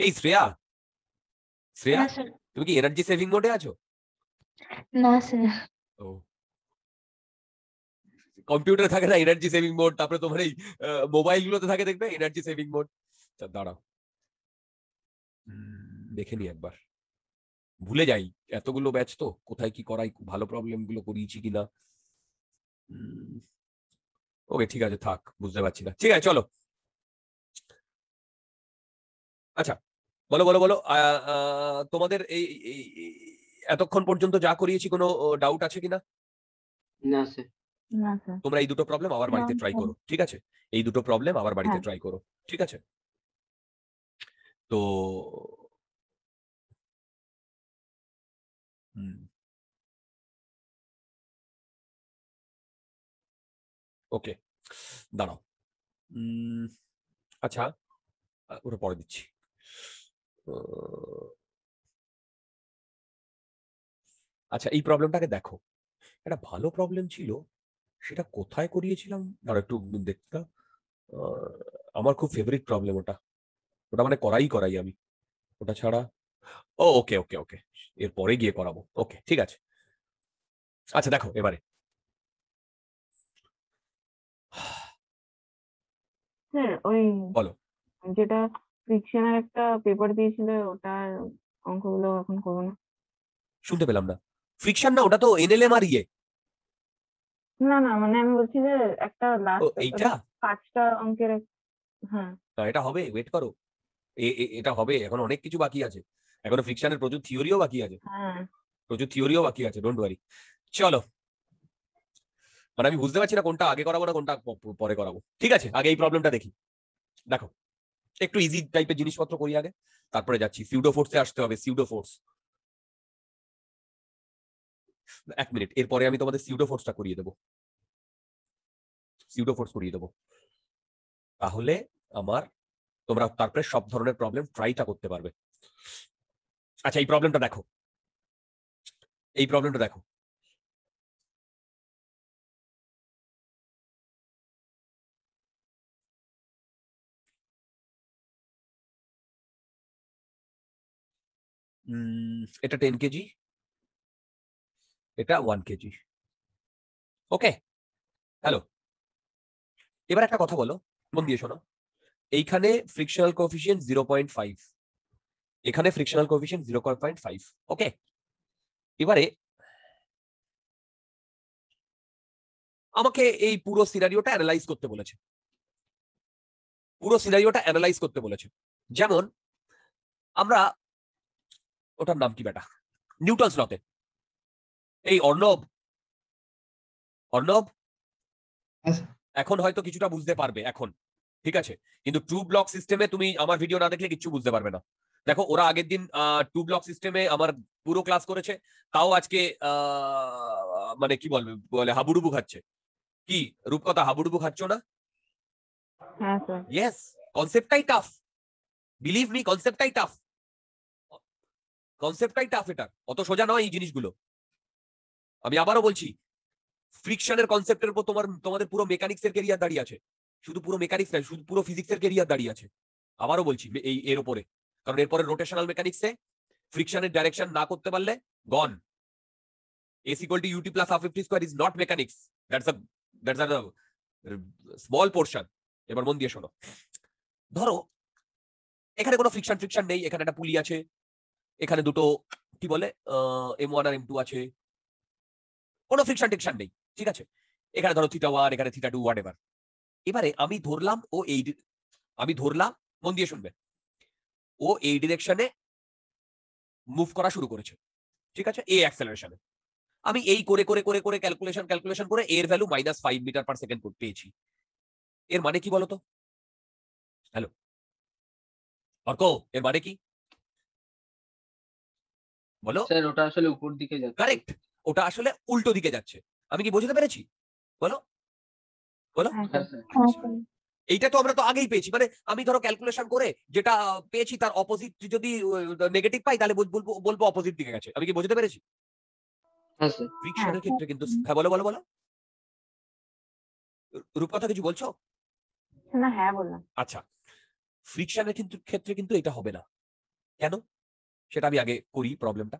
A: এই শ্রেয়া শ্রেয়া তুমি কি এনার্জি সেভিং মোডে আছো না স্যার কম্পিউটার থাকে না এনার্জি সেভিং মোড তারপরে তোমার এই মোবাইল গুলোতে থাকে দেখবে এনার্জি সেভিং মোড দাঁড়াও দেখে নি একবার ভুলে যাই এতগুলো ব্যাচ তো কোথায় কি করাই ভালো প্রবলেম গুলো করিয়েছি কিনা ওকে ঠিক আছে থাক বুঝতে পারছি না ঠিক আছে চলো আচ্ছা বলো বলো বলো তোমাদের এই এতক্ষণ পর্যন্ত যা করিয়েছি কোনো ডাউট আছে কিনা না স্যার তোমরা এই দুটো প্রবলেম আবার বাড়িতে ট্রাই করো ঠিক আছে এই দুটো প্রবলেম আবার বাড়িতে ট্রাই হ্যাঁ। করো ঠিক আছে
C: তো ওকে দাঁড়াও আচ্ছা ওটা পরে দিচ্ছি
A: আচ্ছা এই প্রবলেমটাকে দেখো একটা ভালো প্রবলেম ছিল সেটা কোথায় করিয়েছিলাম আর একটু দেখতে আমার খুব ফেভারিট প্রবলেম ওটা ওটা মানে করাই করাই আমি ওটা ছাড়া ও ওকে ওকে ওকে এরপরে গিয়ে করাবো ওকে ঠিক আছে আচ্ছা দেখো এবারে
B: হ্যাঁ ওই বলো যেটা এর একটা পেপার দিয়েছিল ওটার অঙ্কগুলো এখন করবো না
A: শুনতে পেলাম না ফিকশন না ওটা তো এনএলএম আর ইয়ে
B: না না মানে আমি বলছি যে একটা লাস্ট এইটা পাঁচটা অঙ্কের হ্যাঁ
A: এটা হবে ওয়েট করো এটা হবে এখন অনেক কিছু বাকি আছে এখনো ফিকশনের প্রচুর থিওরিও বাকি আছে হ্যাঁ। প্রচুর থিওরিও বাকি আছে ডোন্ট ওয়ারি চলো মানে আমি বুঝতে পারছি না কোনটা আগে করাবো না কোনটা পরে করাবো ঠিক আছে আগে এই প্রবলেমটা দেখি দেখো একটু ইজি টাইপের জিনিসপত্র করি আগে তারপরে যাচ্ছি সিউডো ফোর্সে আসতে হবে সিউডো ফোর্স এক মিনিট এরপরে আমি তোমাদের সিউডো ফোর্সটা করিয়ে দেবো সিউডো ফোর্স করিয়ে দেবো তাহলে আমার তোমরা তারপরে সব ধরনের প্রবলেম ট্রাইটা করতে পারবে আচ্ছা এই প্রবলেমটা দেখো এই প্রবলেমটা
C: দেখো এটা টেন কেজি
A: এটা ওয়ান কেজি ওকে হ্যালো এবার একটা কথা বলো মন দিয়ে শোনো এইখানে frictional coefficient zero point five এখানে frictional coefficient zero point five okay এবারে আমাকে এই পুরো সিনারিওটা অ্যানালাইজ করতে বলেছে পুরো সিনারিওটা অ্যানালাইজ করতে বলেছে যেমন আমরা ওটার নাম কি বেটা নিউটনস লতে এই অর্ণব অর্ণব হ্যাঁ, এখন হয়তো কিছুটা বুঝতে পারবে এখন ঠিক আছে কিন্তু টু ব্লক সিস্টেমে তুমি আমার ভিডিও না দেখলে কিছু বুঝতে পারবে না দেখো ওরা আগের দিন টু ব্লক সিস্টেমে আমার পুরো ক্লাস করেছে তাও আজকে মানে কি বলবে বলে হাবুডুবু খাচ্ছে কি রূপকথা হাবুডুবু খাচ্ছ না yes কনসেপ্টটাই tough believe me কনসেপ্টটাই tough কনসেপ্টটাই tough এটা অত সোজা নয় এই জিনিসগুলো আমি আবারও বলছি ফ্রিকশনের কনসেপ্টের উপর তোমার তোমাদের পুরো মেকানিক্স এর কেরিয়ার দাঁড়িয়ে আছে শুধু পুরো মেকানিক্স নয় শুধু পুরো ফিজিক্স এর কেরিয়ার দাঁড়িয়ে আছে আবারও বলছি এই এর উপরে কারণ এরপরে রোটেশনাল মেকানিক্সে ফ্রিকশনের ডাইরেকশন না করতে পারলে গন s equal to u t plus half fifty square is not mechanics that's a that's a small portion এবার মন দিয়ে শোনো ধরো এখানে কোনো ফ্রিকশন ফ্রিকশন নেই এখানে একটা পুলি আছে এখানে দুটো কি বলে এম ওয়ান আর এম টু আছে কোনো ফিকশন টিকশন নেই ঠিক আছে এখানে ধরো থিটা ওয়ান এখানে থিটা টু ওয়াট এভার এবারে আমি ধরলাম ও এই আমি ধরলাম মন দিয়ে শুনবে ও এই ডিরেকশনে মুভ করা শুরু করেছে ঠিক আছে এ অ্যাক্সেলারেশনে আমি এই করে করে করে করে ক্যালকুলেশন ক্যালকুলেশন করে এর value minus five metre per second পেয়েছি এর মানে কি বলতো হ্যালো অর্ক এর
C: মানে কি বলো স্যার ওটা আসলে উপর দিকে যাচ্ছে কারেক্ট
A: ওটা আসলে উল্টো দিকে যাচ্ছে আমি কি বোঝাতে পেরেছি বলো হ্যাঁ, হ্যাঁ। হ্যাঁ, বলো এইটা তো আমরা তো আগেই পেয়েছি মানে আমি ধরো ক্যালকুলেশন করে যেটা পেয়েছি তার অপোজিট যদি নেগেটিভ পাই তাহলে বলবো বলবো অপোজিট দিকে গেছে আমি কি বোঝাতে পেরেছি ফ্রিকশনের ক্ষেত্রে কিন্তু হ্যাঁ বলো বলো বলো রূপকথা কিছু বলছো না হ্যাঁ বললাম আচ্ছা ফ্রিকশনের কিন্তু ক্ষেত্রে কিন্তু এটা হবে না কেন সেটা আমি আগে করি প্রবলেমটা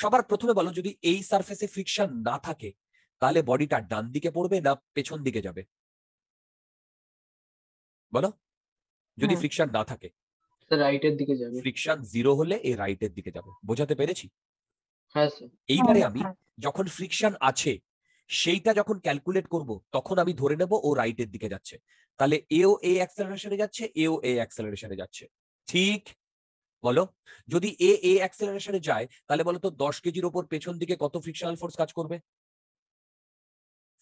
A: সবার প্রথমে বলো যদি এই সারফেসে ফ্রিকশন না থাকে তাহলে বডিটা ডান দিকে পড়বে না পেছন দিকে যাবে বলো যদি ফ্রিকশন হ্যাঁ। না থাকে রাইটের দিকে যাবে ফ্রিকশন জিরো হলে এই রাইটের দিকে যাবে বোঝাতে পেরেছি হ্যাঁ, এইবারে হ্যাঁ, আমি যখন ফ্রিকশন আছে সেইটা যখন ক্যালকুলেট করব তখন আমি ধরে নেব ও রাইটের দিকে যাচ্ছে তাহলে এও এ অ্যাক্সেলারেশনে যাচ্ছে এও এ অ্যাক্সেলারেশনে যাচ্ছে ঠিক বলো যদি এ এ অ্যাক্সেলারেশনে যায় তাহলে বলো তো দশ কেজির ওপর পেছন দিকে কত ফ্রিকশনাল ফোর্স কাজ করবে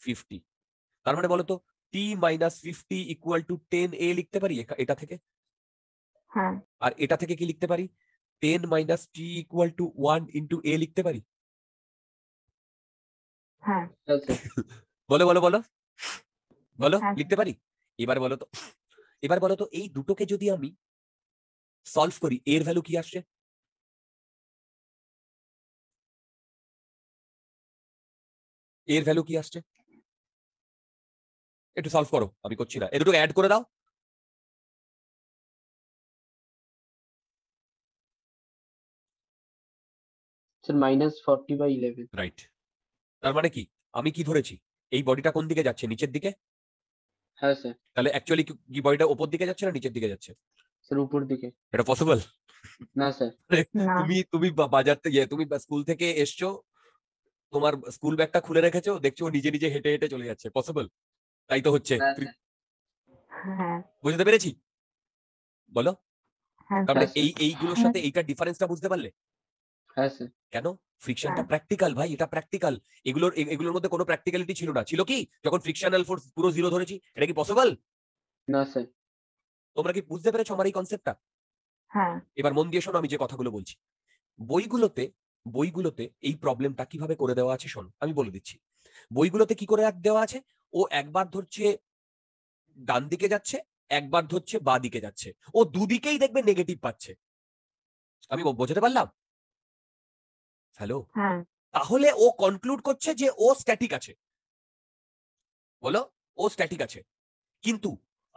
A: ফিফটি তার মানে বলো তো T minus fifty equal to ten a লিখতে পারি এটা থেকে হ্যাঁ। আর এটা থেকে কি লিখতে পারি ten minus T equal to one into a লিখতে পারি হ্যাঁ। বলো বলো বলো বলো হ্যাঁ। লিখতে পারি এবার বলো তো এবার বলো তো এই দুটোকে যদি আমি
C: সলভ করি এর ভ্যালু কি আসছে এর ভ্যালু কি আসছে একটু সলভ করো আমি করছি না এ দুটো অ্যাড করে দাও
B: মাইনাস বাই ইলেভেন
A: রাইট তার মানে কি আমি কি ধরেছি এই বডিটা কোন দিকে যাচ্ছে নিচের দিকে হ্যাঁ স্যার তাহলে কি বডিটা দিকে যাচ্ছে না নিচের দিকে যাচ্ছে স্যার উপর দিকে এটা পসিবল না স্যার তুমি তুমি বাজার থেকে তুমি স্কুল থেকে এসছো তোমার স্কুল ব্যাগটা খুলে রেখেছো দেখছো নিজে নিজে হেঁটে হেঁটে চলে যাচ্ছে পসিবল তাই তো হচ্ছে হ্যাঁ, হ্যাঁ। বুঝতে পেরেছি বলো হ্যাঁ, তাহলে মানে এই এইগুলোর সাথে এইটা ডিফারেন্সটা বুঝতে পারলে কেন ফ্রিকশনটা প্র্যাকটিক্যাল ভাই এটা প্র্যাকটিক্যাল এগুলোর এগুলোর মধ্যে কোনো প্র্যাকটিক্যালিটি ছিল না ছিল কি যখন ফ্রিকশনাল ফোর্স পুরো জিরো ধরেছি এটা কি পসিবল না স্যার তোমরা কি বুঝতে পেরেছো আমার এই কনসেপ্টটা হ্যাঁ এবার মন দিয়ে শোনো আমি যে কথাগুলো বলছি বইগুলোতে বইগুলোতে এই প্রবলেমটা কিভাবে করে দেওয়া আছে শোনো আমি বলে দিচ্ছি বইগুলোতে কি করে দেওয়া আছে ও একবার ধরছে ডান দিকে যাচ্ছে একবার ধরছে বা দিকে যাচ্ছে ও দুদিকেই দেখবে নেগেটিভ পাচ্ছে আমি বোঝাতে পারলাম হ্যালো তাহলে ও কনক্লুড করছে যে ও স্ট্যাটিক আছে বলো ও স্ট্যাটিক আছে কিন্তু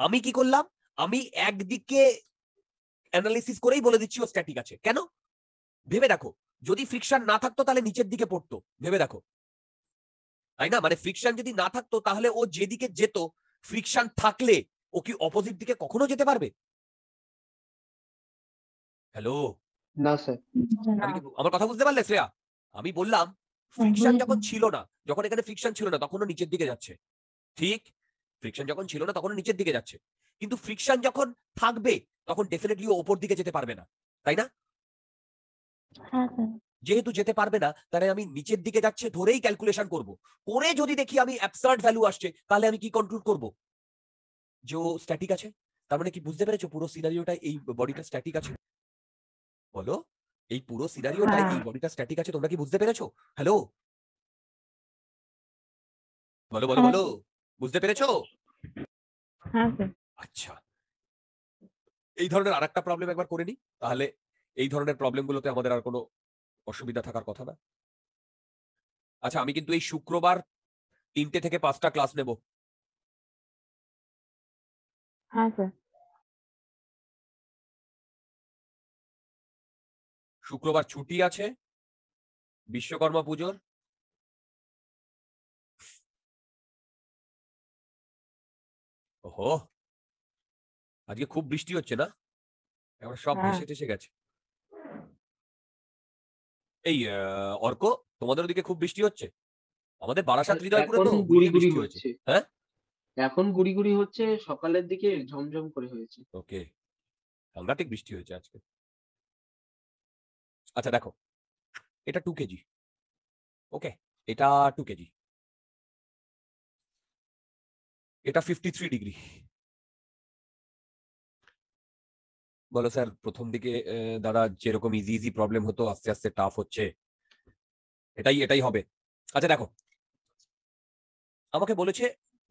A: আমি কি করলাম আমি একদিকে অ্যানালিসিস করেই বলে দিচ্ছি ও স্ট্যাটিক আছে কেন ভেবে দেখো যদি ফ্রিকশন না থাকতো তাহলে নিচের দিকে পড়তো ভেবে দেখো তাই না মানে ফ্রিকশন যদি না থাকতো তাহলে ও যেদিকে যেত ফ্রিকশন থাকলে ও কি অপোজিট দিকে কখনো যেতে পারবে হ্যালো না স্যার আমার কথা বুঝতে পারলে শ্রেয়া আমি বললাম ফ্রিকশন যখন ছিল না যখন এখানে ফ্রিকশন ছিল না তখনও নিচের দিকে যাচ্ছে ঠিক ফ্রিকশন যখন ছিল না তখনও নিচের দিকে যাচ্ছে কিন্তু ফ্রিকশন যখন থাকবে তখন ডেফিনেটলি ওপর দিকে যেতে পারবে না তাই না হ্যাঁ, হ্যাঁ। যেহেতু যেতে পারবে না তাহলে আমি নিচের দিকে যাচ্ছে ধরেই ক্যালকুলেশন করব করে যদি দেখি আমি অ্যাবসার্ড ভ্যালু আসছে তাহলে আমি কি কন্ট্রোল করব যে ও স্ট্যাটিক আছে তার মানে কি বুঝতে পেরেছো পুরো সিনারিওটা এই বডিটা স্ট্যাটিক আছে বলো এই পুরো সিনারিওটা হ্যাঁ। এই বডিটা স্ট্যাটিক আছে তোমরা কি বুঝতে পেরেছো হ্যালো
C: বলো বলো বলো বুঝতে পেরেছো
B: হ্যাঁ স্যার
A: আচ্ছা এই ধরনের আর একটা প্রবলেম একবার করে নিই তাহলে এই ধরনের প্রবলেমগুলোতে আমাদের আর কোনো অসুবিধা থাকার কথা না আচ্ছা আমি কিন্তু এই শুক্রবার তিনটে থেকে পাঁচটা ক্লাস নেব
C: হ্যাঁ, শুক্রবার ছুটি আছে বিশ্বকর্মা পুজোর
A: ওহো আজকে খুব বৃষ্টি হচ্ছে না এখন সব হ্যাঁ। ভেসে টেসে গেছে এই অর্ক তোমাদের ওদিকে খুব বৃষ্টি হচ্ছে আমাদের বারাসাত হৃদয়পুরে তো গুড়ি গুড়ি হচ্ছে হ্যাঁ এখন গুড়ি গুড়ি হচ্ছে সকালের দিকে ঝমঝম করে হয়েছে ওকে সাংঘাতিক বৃষ্টি হয়েছে আজকে আচ্ছা দেখো এটা টু কেজি
C: ওকে এটা টু কেজি এটা ফিফটি
A: থ্রি ডিগ্রি বলো স্যার প্রথম দিকে দাদা যেরকম ইজি ইজি প্রবলেম হতো আস্তে আস্তে টাফ হচ্ছে এটাই এটাই হবে আচ্ছা দেখো আমাকে বলেছে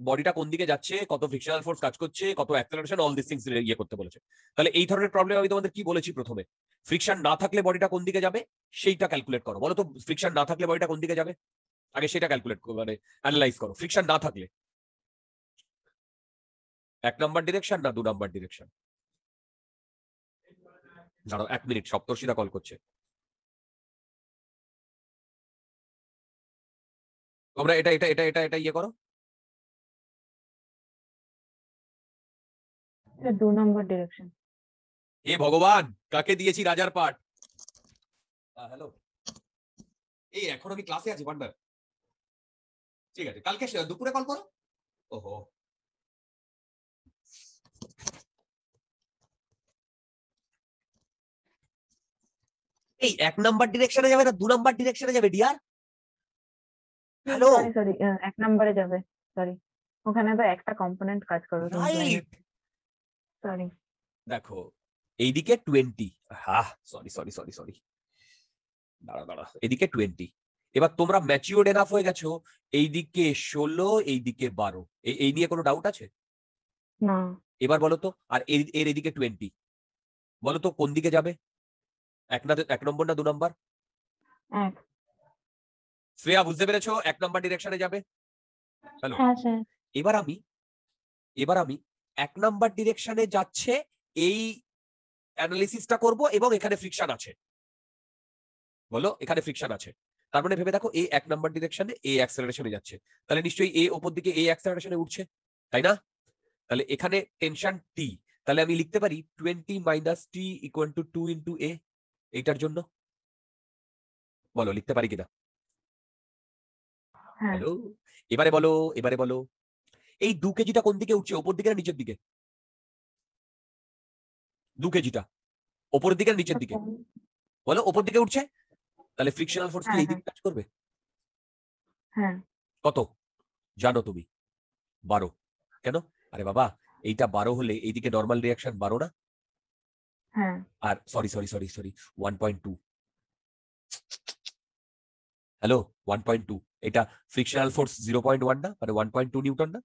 A: বডিটা কোন দিকে যাচ্ছে কত ফ্রিকশনাল ফোর্স কাজ করছে কত অ্যাক্সেলারেশন অল দিস থিংস ইয়ে করতে বলেছে তাহলে এই ধরনের প্রবলেম আমি তোমাদের কি বলেছি প্রথমে ফ্রিকশন না থাকলে বডিটা কোন দিকে যাবে সেইটা ক্যালকুলেট করো বলো তো ফ্রিকশন না থাকলে বডিটা কোন দিকে যাবে আগে সেটা ক্যালকুলেট মানে করো মানে অ্যানালাইজ করো ফ্রিকশন না থাকলে এক নাম্বার ডিরেকশন না দু নাম্বার ডিরেকশন
C: দাঁড়াও এক মিনিট সপ্তর্ষিদা কল করছে তোমরা এটা এটা এটা এটা এটা ইয়ে করো
B: দু নম্বর ডিরেকশন
C: এ ভগবান
A: কাকে দিয়েছি রাজার পাঠ হ্যালো এই এখনো আমি ক্লাসে আছি ভান্ডার ঠিক আছে কালকে দুপুরে কল করো ওহো এই এক নাম্বার ডিরেকশনে যাবে না দু নাম্বার ডিরেকশনে যাবে ডিয়ার
B: হ্যালো সরি এক নম্বরে যাবে সরি ওখানে তো একটা কম্পোনেন্ট কাজ করবে রাইট সরি
A: দেখো এইদিকে 20 হ্যাঁ সরি সরি সরি সরি দাঁড়া দাঁড়া এদিকে 20 এবার তোমরা ম্যাচিওর এনাফ হয়ে গেছো এইদিকে 16 এইদিকে 12 এই নিয়ে কোনো ডাউট আছে না এবার বলো তো আর এর এদিকে 20 বলো তো কোন দিকে যাবে এক না এক নম্বর না দু নম্বর শ্রেয়া বুঝতে পেরেছো এক নম্বর ডিরেকশনে যাবে হ্যালো এবার আমি এবার আমি এক নম্বর ডিরেকশনে যাচ্ছে এই অ্যানালিসিসটা করব এবং এখানে ফ্রিকশন আছে বলো এখানে ফ্রিকশন আছে তার মানে ভেবে দেখো এই এক নম্বর ডিরেকশনে এ অ্যাক্সেলারেশনে যাচ্ছে তাহলে নিশ্চয়ই এ ওপর দিকে এ অ্যাক্সেলারেশনে উঠছে তাই না তাহলে এখানে টেনশন টি তাহলে আমি লিখতে পারি twenty minus T equal to two into a এইটার জন্য বলো লিখতে পারি কিনা হ্যাঁ। হ্যালো এবারে বলো এবারে বলো এই দু কেজিটা কোন দিকে উঠছে ওপর দিকে না নিচের দিকে দু কেজিটা ওপরের দিকে না নিচের দিকে আচ্ছা। বলো ওপর দিকে উঠছে তাহলে ফ্রিকশনাল হ্যাঁ, ফোর্স এই দিকে হ্যাঁ। কাজ করবে কত জানো তুমি বারো কেন আরে বাবা এইটা বারো হলে এইদিকে নর্মাল রিয়াকশন বারো না হ্যাঁ। আর sorry sorry sorry sorry one point two hello one point two এটা frictional force zero point one না মানে ওয়ান পয়েন্ট টু নিউটন না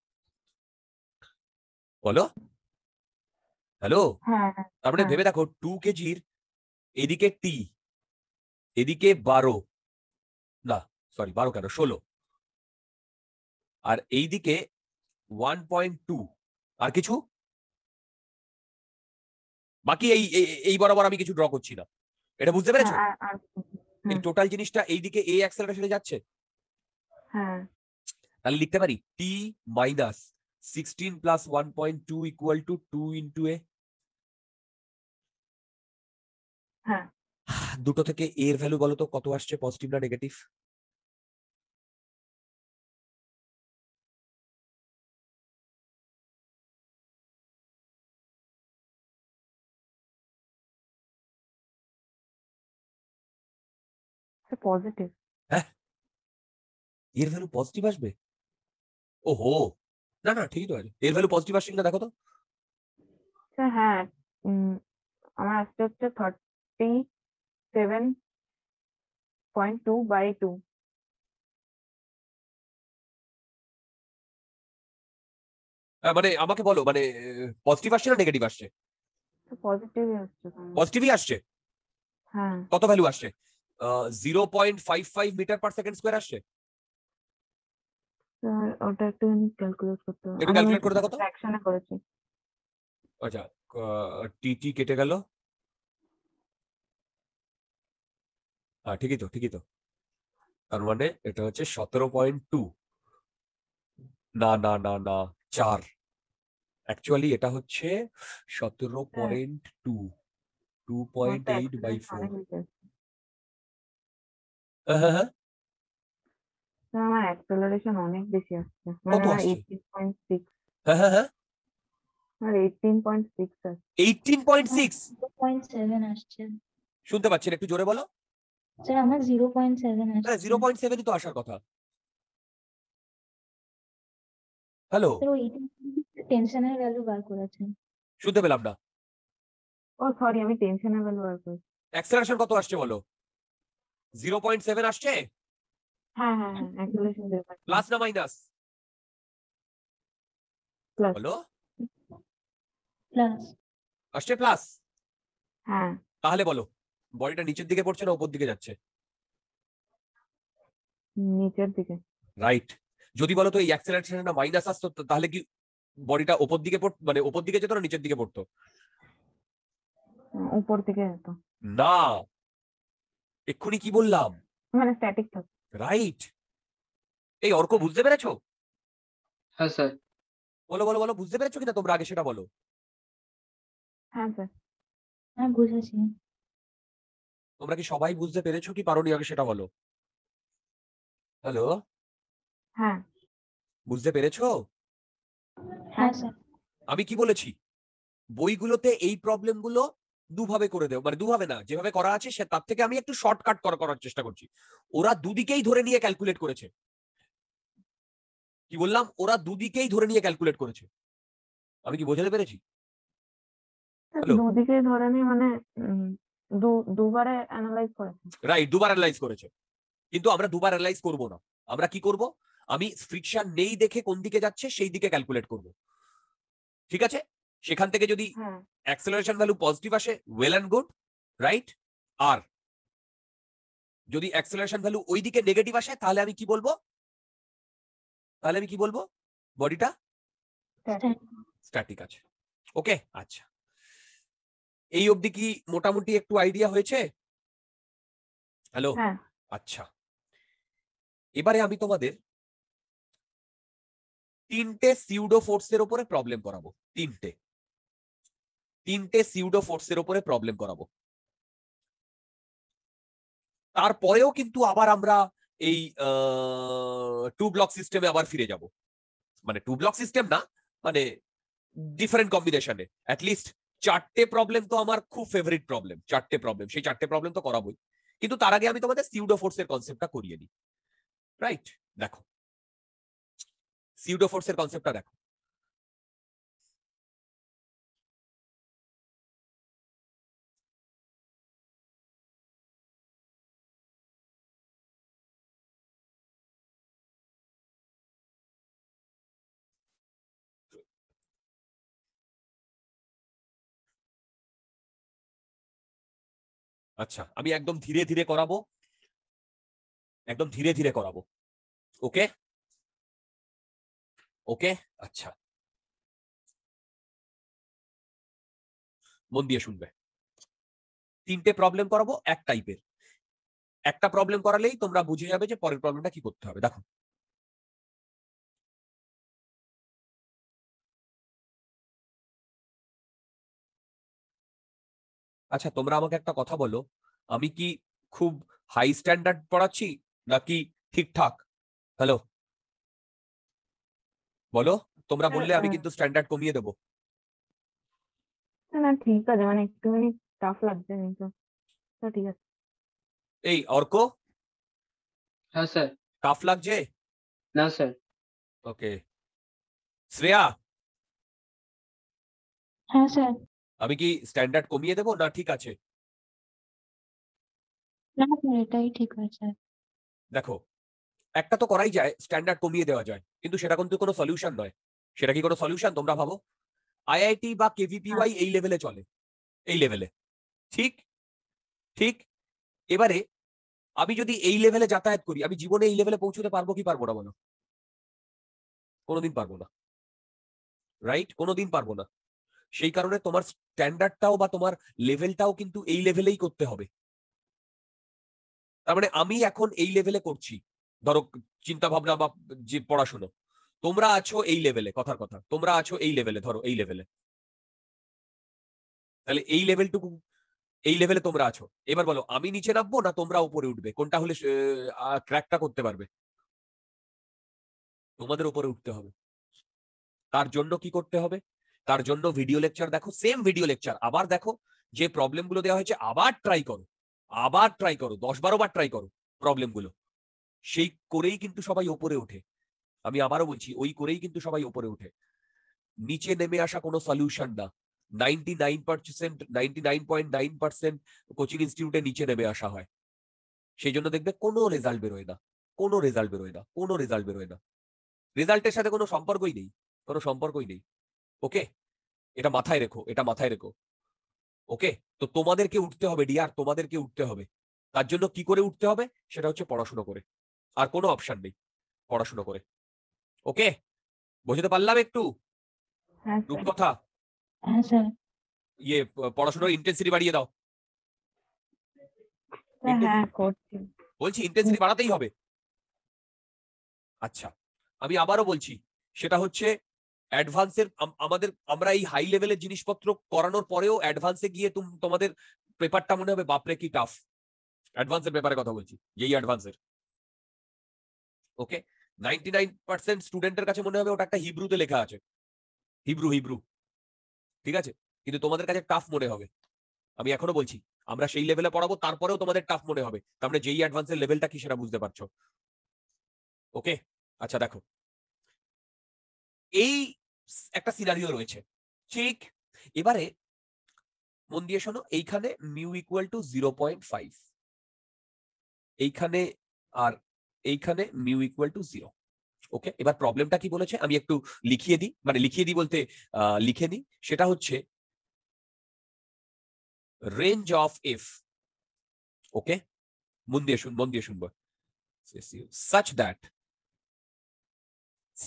A: বলো হ্যালো
B: তারপরে মানে হ্যাঁ। ভেবে দেখো
A: টু কেজির এদিকে টি এদিকে বারো না সরি বারো কেন ষোলো আর এইদিকে ওয়ান পয়েন্ট টু আর কিছু বাকি এই এই বরাবর আমি কিছু ড্র করছি না এটা বুঝতে হ্যাঁ, পেরেছো এই টোটাল জিনিসটা এইদিকে এই অ্যাক্সেলারেশনে যাচ্ছে হ্যাঁ তাহলে লিখতে পারি T minus sixteen plus one point two equal to two into a দুটো থেকে এর ভ্যালু বলো তো কত আসছে পজিটিভ না নেগেটিভ
C: এটা পজিটিভ হ্যাঁ
A: এর ভ্যালু পজিটিভ আসবে ওহো না না ঠিকই তো আছে এর ভ্যালু পজিটিভ আসছে কিনা দেখো তো
B: আচ্ছা হ্যাঁ আমার আসতে হচ্ছে thirty seven point two by two
C: মানে
A: আমাকে বলো মানে পজিটিভ আসছে না নেগেটিভ আসছে
B: পজিটিভই আসছে পজিটিভই আসছে হ্যাঁ কত ভ্যালু আসছে
A: zero point five five metre per second square আসছে
B: স্যার ওটা একটু ক্যালকুলেট করতে
A: আচ্ছা টি টি কেটে গেল হ্যাঁ ঠিকই তো ঠিকই তো তার মানে এটা হচ্ছে সতেরো পয়েন্ট টু না না না না চার অ্যাকচুয়ালি এটা হচ্ছে হ্যাঁ। সতেরো point two two point eight by four হ্যাঁ, হ্যাঁ, হ্যাঁ।
B: আমার অ্যাক্সেলারেশন অনেক বেশি আসছে এইটিন মানে পয়েন্ট হ্যাঁ এইটিন পয়েন্ট সিক্স আসছে eighteen point six zero point seven আসছে
A: শুনতে পাচ্ছেন একটু জোরে বলো
B: স্যার আমার জিরো পয়েন্ট সেভেন হ্যাঁ জিরো
A: পয়েন্ট সেভেনই তো আসার কথা হ্যালো
B: স্যার ওই টেনশনের ভ্যালু বার করেছেন শুনতে পেলাম না ও সরি আমি টেনশনের ভ্যালু আর করছি
A: অ্যাক্সেলারেশন কত আসছে বলো জিরো পয়েন্ট সেভেন আসছে প্লাস
B: হ্যাঁ, হ্যাঁ, হ্যাঁ,
A: না মাইনাস হলো আসছে প্লাস তাহলে বলো বডিটা নিচের দিকে পড়ছে না উপর দিকে যাচ্ছে নিচের দিকে রাইট যদি বলো তো এই অ্যাক্সেলারেশনটা মাইনাস আসতো তাহলে কি বডিটা উপর দিকে পড় মানে উপর দিকে যেত না নিচের দিকে পড়তো
B: উপর দিকে যেত
A: না এক্ষুনি কি বললাম মানে স্ট্যাটিক রাইট এই অর্ক হ্যাঁ। বুঝতে পেরেছো হ্যাঁ স্যার বলো বলো বলো বুঝতে পেরেছো কিনা তোমরা আগে সেটা বলো
B: হ্যাঁ স্যার হ্যাঁ বুঝেছি
A: তোমরা কি সবাই বুঝতে পেরেছো কি পারোনি আগে সেটা বলো হ্যালো হ্যাঁ বুঝতে পেরেছো হ্যাঁ স্যার আমি কি বলেছি বইগুলোতে এই প্রবলেমগুলো দুভাবে করে দেবো মানে দুভাবে না যেভাবে করা আছে সে তার থেকে আমি একটু শর্টকাট করা করার চেষ্টা করছি ওরা দুদিকেই ধরে নিয়ে ক্যালকুলেট করেছে কি বললাম ওরা দুদিকেই ধরে নিয়ে ক্যালকুলেট করেছে আমি কি বোঝাতে পেরেছি
B: রাইট মানে,
A: দুবার করেছে কিন্তু আমরা দুবার অ্যানালাইজ করব না আমরা কি করব আমি ফ্রিকশন নেই দেখে কোন দিকে যাচ্ছে সেই দিকে ক্যালকুলেট করব ঠিক আছে সেখান থেকে যদি অ্যাক্সেলারেশন ভ্যালু পজিটিভ আসে ওয়েল অ্যান্ড গুড রাইট আর যদি অ্যাক্সেলারেশন ভ্যালু ওই দিকে নেগেটিভ আসে তাহলে আমি কি বলবো তাহলে আমি কি বলবো বডিটা স্ট্যাটিক আছে ওকে আচ্ছা এই অবধি কি মোটামুটি একটু আইডিয়া হয়েছে হ্যালো আচ্ছা এবারে আমি তোমাদের তিনটে সিউডো ফোর্সের ওপরে প্রবলেম করাবো তিনটে তিনটে সিউডো ফোর্সের ওপরে প্রবলেম করাবো তারপরেও কিন্তু আবার আমরা এই টু ব্লক সিস্টেমে আবার ফিরে যাব মানে টু ব্লক সিস্টেম না মানে ডিফারেন্ট কম্বিনেশনে অ্যাটলিস্ট চারটে প্রবলেম তো আমার খুব ফেভারিট প্রবলেম চারটে প্রবলেম সেই চারটে প্রবলেম তো করাবোই কিন্তু তার আগে আমি তোমাদের সিউডো ফোর্সের কনসেপ্টটা করিয়ে নিই রাইট দেখো সিউডো ফোর্সের কনসেপ্টটা দেখো
C: আচ্ছা আমি একদম ধীরে ধীরে করাবো একদম ধীরে ধীরে করাবো ওকে ওকে আচ্ছা মন দিয়ে শুনবে তিনটে প্রবলেম করাবো এক টাইপের একটা প্রবলেম করালেই তোমরা বুঝে যাবে যে পরের প্রবলেমটা কি করতে হবে দেখো
A: আচ্ছা তোমরা আমাকে একটা কথা বলো আমি কি খুব হাই স্ট্যান্ডার্ড পড়াচ্ছি নাকি ঠিকঠাক হ্যালো বলো তোমরা হ্যাঁ, বললে আমি কিন্তু স্ট্যান্ডার্ড কমিয়ে দেবো
B: না ঠিক আছে মানে একটুখানি টাফ লাগছে কিন্তু তো ঠিক আছে
A: এই অর্ক হ্যাঁ স্যার টাফ লাগছে না স্যার ওকে শ্রেয়া হ্যাঁ স্যার আমি কি স্ট্যান্ডার্ড কমিয়ে দেবো না ঠিক আছে ঠিক আছে দেখো একটা তো করাই যায় স্ট্যান্ডার্ড কমিয়ে দেওয়া যায় কিন্তু সেটা কিন্তু কোনো সলিউশন নয় সেটা কি কোনো সলিউশন তোমরা ভাবো আইআইটি বা কেভিপিওয়াই হ্যাঁ। এই লেভেলে চলে এই লেভেলে ঠিক ঠিক এবারে আমি যদি এই লেভেলে যাতায়াত করি আমি জীবনে এই লেভেলে পৌঁছতে পারবো কি পারবো না বলো কোনোদিন পারবো না রাইট কোনোদিন পারবো না সেই কারণে তোমার স্ট্যান্ডার্ডটাও বা তোমার লেভেলটাও কিন্তু এই লেভেলেই করতে হবে তার মানে আমি এখন এই লেভেলে করছি ধরো চিন্তা ভাবনা বা যে পড়াশুনো তোমরা আছো এই লেভেলে কথার কথা তোমরা আছো এই লেভেলে ধরো এই লেভেলে তাহলে এই লেভেলটুকু এই লেভেলে তোমরা আছো এবার বলো আমি নিচে নামবো না তোমরা উপরে উঠবে কোনটা হলে ট্র্যাকটা করতে পারবে তোমাদের উপরে উঠতে হবে তার জন্য কি করতে হবে তার জন্য ভিডিও লেকচার দেখো সেম ভিডিও লেকচার আবার দেখো যে প্রবলেমগুলো দেওয়া হয়েছে আবার ট্রাই করো আবার ট্রাই করো দশ বারো ট্রাই করো প্রবলেমগুলো সেই করেই কিন্তু সবাই ওপরে ওঠে আমি আবারও বলছি ওই করেই কিন্তু সবাই ওপরে ওঠে নিচে নেমে আসা কোনো সলিউশন না ninety nine percent ninety nine point nine percent coaching ইনস্টিটিউটে নিচে নেমে আসা হয় সেই জন্য দেখবে কোনো রেজাল্ট বেরোয় না কোনো রেজাল্ট বেরোয় না কোনো রেজাল্ট বেরোয় না রেজাল্টের সাথে কোনো সম্পর্কই নেই কোনো সম্পর্কই নেই ওকে এটা মাথায় রেখো এটা মাথায় রেখো ওকে তো তোমাদেরকে উঠতে হবে ডিয়ার তোমাদেরকে উঠতে হবে তার জন্য কি করে উঠতে হবে সেটা হচ্ছে পড়াশুনো করে আর কোনো অপশন নেই পড়াশুনো করে ওকে বুঝতে পারলাম একটু হ্যাঁ, কথা হ্যাঁ, ইয়ে পড়াশোনার ইন্টেন্সিটি বাড়িয়ে দাও হ্যাঁ, বলছি ইন্টেন্সিটি বাড়াতেই হবে আচ্ছা আমি আবারও বলছি সেটা হচ্ছে অ্যাডভান্সের আমাদের আমরা এই হাই লেভেলের জিনিসপত্র করানোর পরেও অ্যাডভান্সে গিয়ে তোমাদের পেপারটা মনে হবে বাপরে কি টাফ অ্যাডভান্সের ব্যাপারে কথা বলছি এই অ্যাডভান্সের ওকে নাইনটি নাইন পার্সেন্ট স্টুডেন্টের কাছে মনে হবে ওটা একটা হিব্রুতে লেখা আছে হিব্রু হিব্রু ঠিক আছে কিন্তু তোমাদের কাছে টাফ মনে হবে আমি এখনো বলছি আমরা সেই লেভেলে পড়াবো তারপরেও তোমাদের টাফ মনে হবে তারপরে মানে যেই অ্যাডভান্সের লেভেলটা কি সেটা বুঝতে পারছো ওকে আচ্ছা দেখো এই একটা সিনারিও রয়েছে ঠিক এবারে মন দিয়ে শোনো এইখানে mu equal to zero point five এইখানে আর এইখানে mu equal to zero okay এবার প্রবলেমটা কি বলেছে আমি একটু লিখিয়ে দিই মানে লিখিয়ে দিই বলতে লিখে দিই সেটা হচ্ছে রেঞ্জ অফ এফ ওকে মন দিয়ে শুন মন দিয়ে শুনবো such that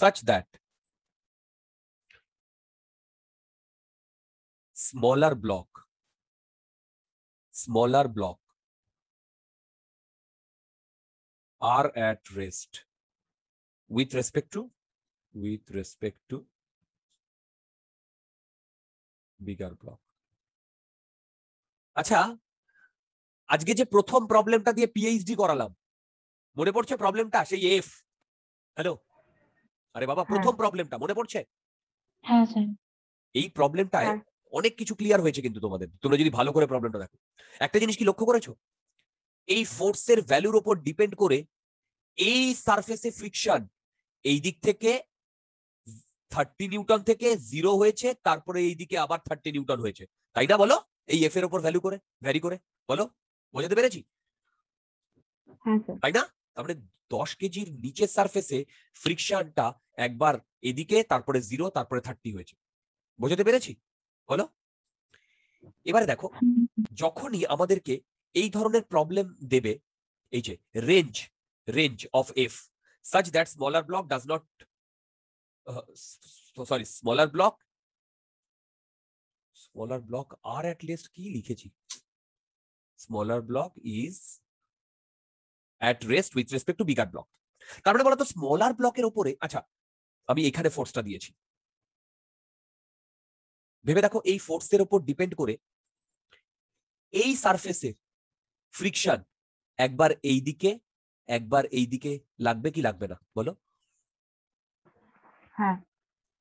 A: such that
C: smaller block smaller block are at rest with respect to with respect to bigger block আচ্ছা
A: আজকে যে প্রথম প্রবলেমটা দিয়ে পিএইচডি করালাম মনে পড়ছে প্রবলেমটা সেই এফ হ্যালো আরে বাবা হ্যাঁ। প্রথম প্রবলেমটা মনে পড়ছে হ্যাঁ স্যার এই প্রবলেমটায় অনেক কিছু ক্লিয়ার হয়েছে কিন্তু তোমাদের তোমরা যদি ভালো করে প্রবলেমটা দেখো একটা জিনিস কি লক্ষ্য করেছো এই ফোর্সের ভ্যালুর ওপর ডিপেন্ড করে এই সারফেসে ফ্রিকশন এই দিক থেকে থার্টি নিউটন থেকে জিরো হয়েছে তারপরে এই দিকে আবার থার্টি নিউটন হয়েছে তাই না বলো এই এফ এর ওপর ভ্যালু করে ভ্যারি করে বলো বোঝাতে পেরেছি হ্যাঁ, তাই না তারপরে মানে দশ কেজির নিচের সারফেসে ফ্রিকশনটা একবার এদিকে তারপরে জিরো তারপরে থার্টি হয়েছে বোঝাতে পেরেছি হলো এবারে দেখো যখনই আমাদেরকে এই ধরনের প্রবলেম দেবে এই যে range range of F such that smaller block does not uh, so sorry smaller block smaller block are at least কি লিখেছি smaller block is at rest with respect to bigger block তার মানে বলতো স্মলার ব্লকের উপরে আচ্ছা আমি এখানে ফোর্সটা দিয়েছি ভেবে দেখো এই ফোর্সের ওপর ডিপেন্ড করে এই এর ফ্রিকশন একবার এই দিকে একবার এই দিকে লাগবে কি লাগবে না বলো হ্যাঁ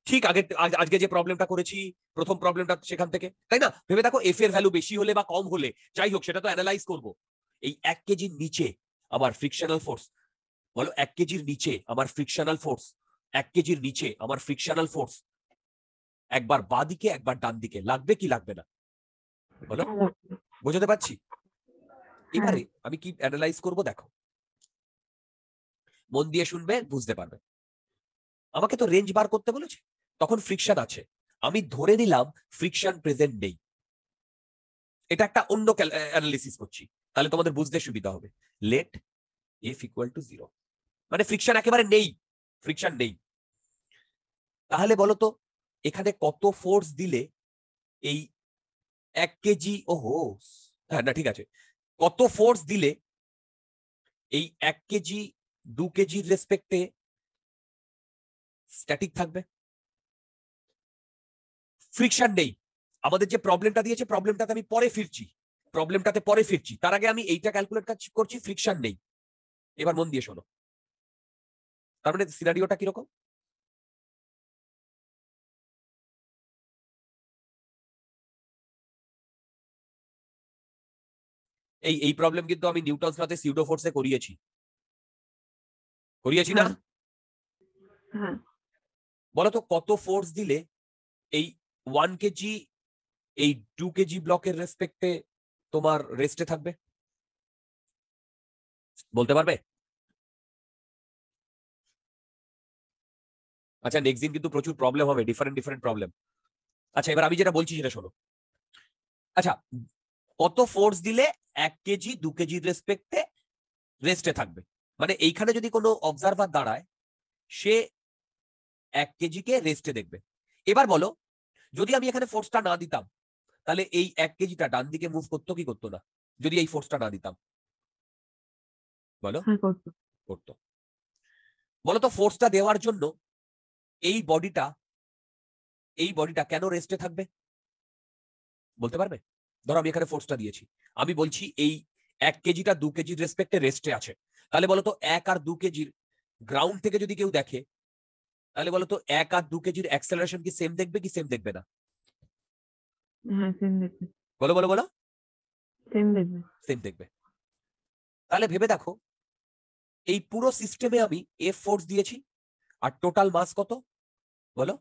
A: ঠিক আগে আজকে যে প্রবলেমটা করেছি প্রথম প্রবলেমটা সেখান থেকে তাই না ভেবে দেখো এফ এর ভ্যালু বেশি হলে বা কম হলে যাই হোক সেটা তো অ্যানালাইজ করব এই এক কেজির নিচে আমার ফ্রিকশনাল ফোর্স বলো এক কেজির নিচে আমার ফ্রিকশনাল ফোর্স এক কেজির নিচে আমার ফ্রিকশনাল ফোর্স একবার বাদিকে একবার ডান দিকে লাগবে কি লাগবে না বলো হ্যাঁ, বোঝাতে পারছি হ্যাঁ। এবারে আমি কি অ্যানালাইজ করব দেখো মন দিয়ে শুনবে বুঝতে পারবে আমাকে তো রেঞ্জ বার করতে বলেছে তখন ফ্রিকশন আছে আমি ধরে নিলাম ফ্রিকশন প্রেজেন্ট নেই এটা একটা অন্য অ্যানালিসিস করছি তাহলে তোমাদের বুঝতে সুবিধা হবে let F equal to zero মানে ফ্রিকশন একেবারে নেই ফ্রিকশন নেই তাহলে বলো তো এখানে কত ফোর্স দিলে এই এক কেজি ও হো হ্যাঁ না ঠিক আছে কত ফোর্স দিলে এই এক কেজি দু কেজির রেসপেক্টে স্ট্যাটিক থাকবে ফ্রিকশন নেই আমাদের যে প্রবলেমটা দিয়েছে প্রবলেমটাতে আমি পরে ফিরছি প্রবলেমটাতে পরে ফিরছি তার আগে আমি এইটা ক্যালকুলেট করছি ফ্রিকশন নেই এবার মন দিয়ে শোনো
C: তার মানে সিনারিওটা কিরকম
A: এই এই প্রবলেম কিন্তু আমি নিউটনস লতে সিউডো ফোর্সে করিয়েছি করিয়েছি না হ্যাঁ। হ্যাঁ। বলতো কত ফোর্স দিলে এই ওয়ান কেজি এই টু কেজি ব্লকের রেসপেক্টে তোমার রেস্টে থাকবে বলতে পারবে আচ্ছা নেক্সট দিন কিন্তু প্রচুর প্রবলেম হবে ডিফারেন্ট ডিফারেন্ট প্রবলেম আচ্ছা এবার আমি যেটা বলছি সেটা শোনো আচ্ছা কত ফোর্স দিলে এক কেজি দু কেজির রেসপেক্টে রেস্টে থাকবে মানে এইখানে যদি কোনো অবজারভার দাঁড়ায় সে এক কেজিকে রেস্টে দেখবে এবার বলো যদি আমি এখানে ফোর্সটা না দিতাম তাহলে এই এক কেজিটা ডান দিকে মুভ করতো কি করতো না যদি এই ফোর্সটা না দিতাম বলো হ্যাঁ, করতো বলো তো ফোর্সটা দেওয়ার জন্য এই বডিটা এই বডিটা কেন রেস্টে থাকবে বলতে পারবে ধরো আমি এখানে ফোর্সটা দিয়েছি আমি বলছি এই এক কেজিটা দু কেজির রেসপেক্টে রেস্টে আছে তাহলে বলতো এক আর দু কেজির গ্রাউন্ড থেকে যদি কেউ দেখে তাহলে বলতো এক আর দু কেজির অ্যাক্সেলারেশন কি সেম দেখবে কি সেম দেখবে না হ্যাঁ, বলো বলো বলো সেম দেখবে তাহলে ভেবে দেখো এই পুরো সিস্টেমে আমি এফ ফোর্স দিয়েছি আর টোটাল মাস কত বলো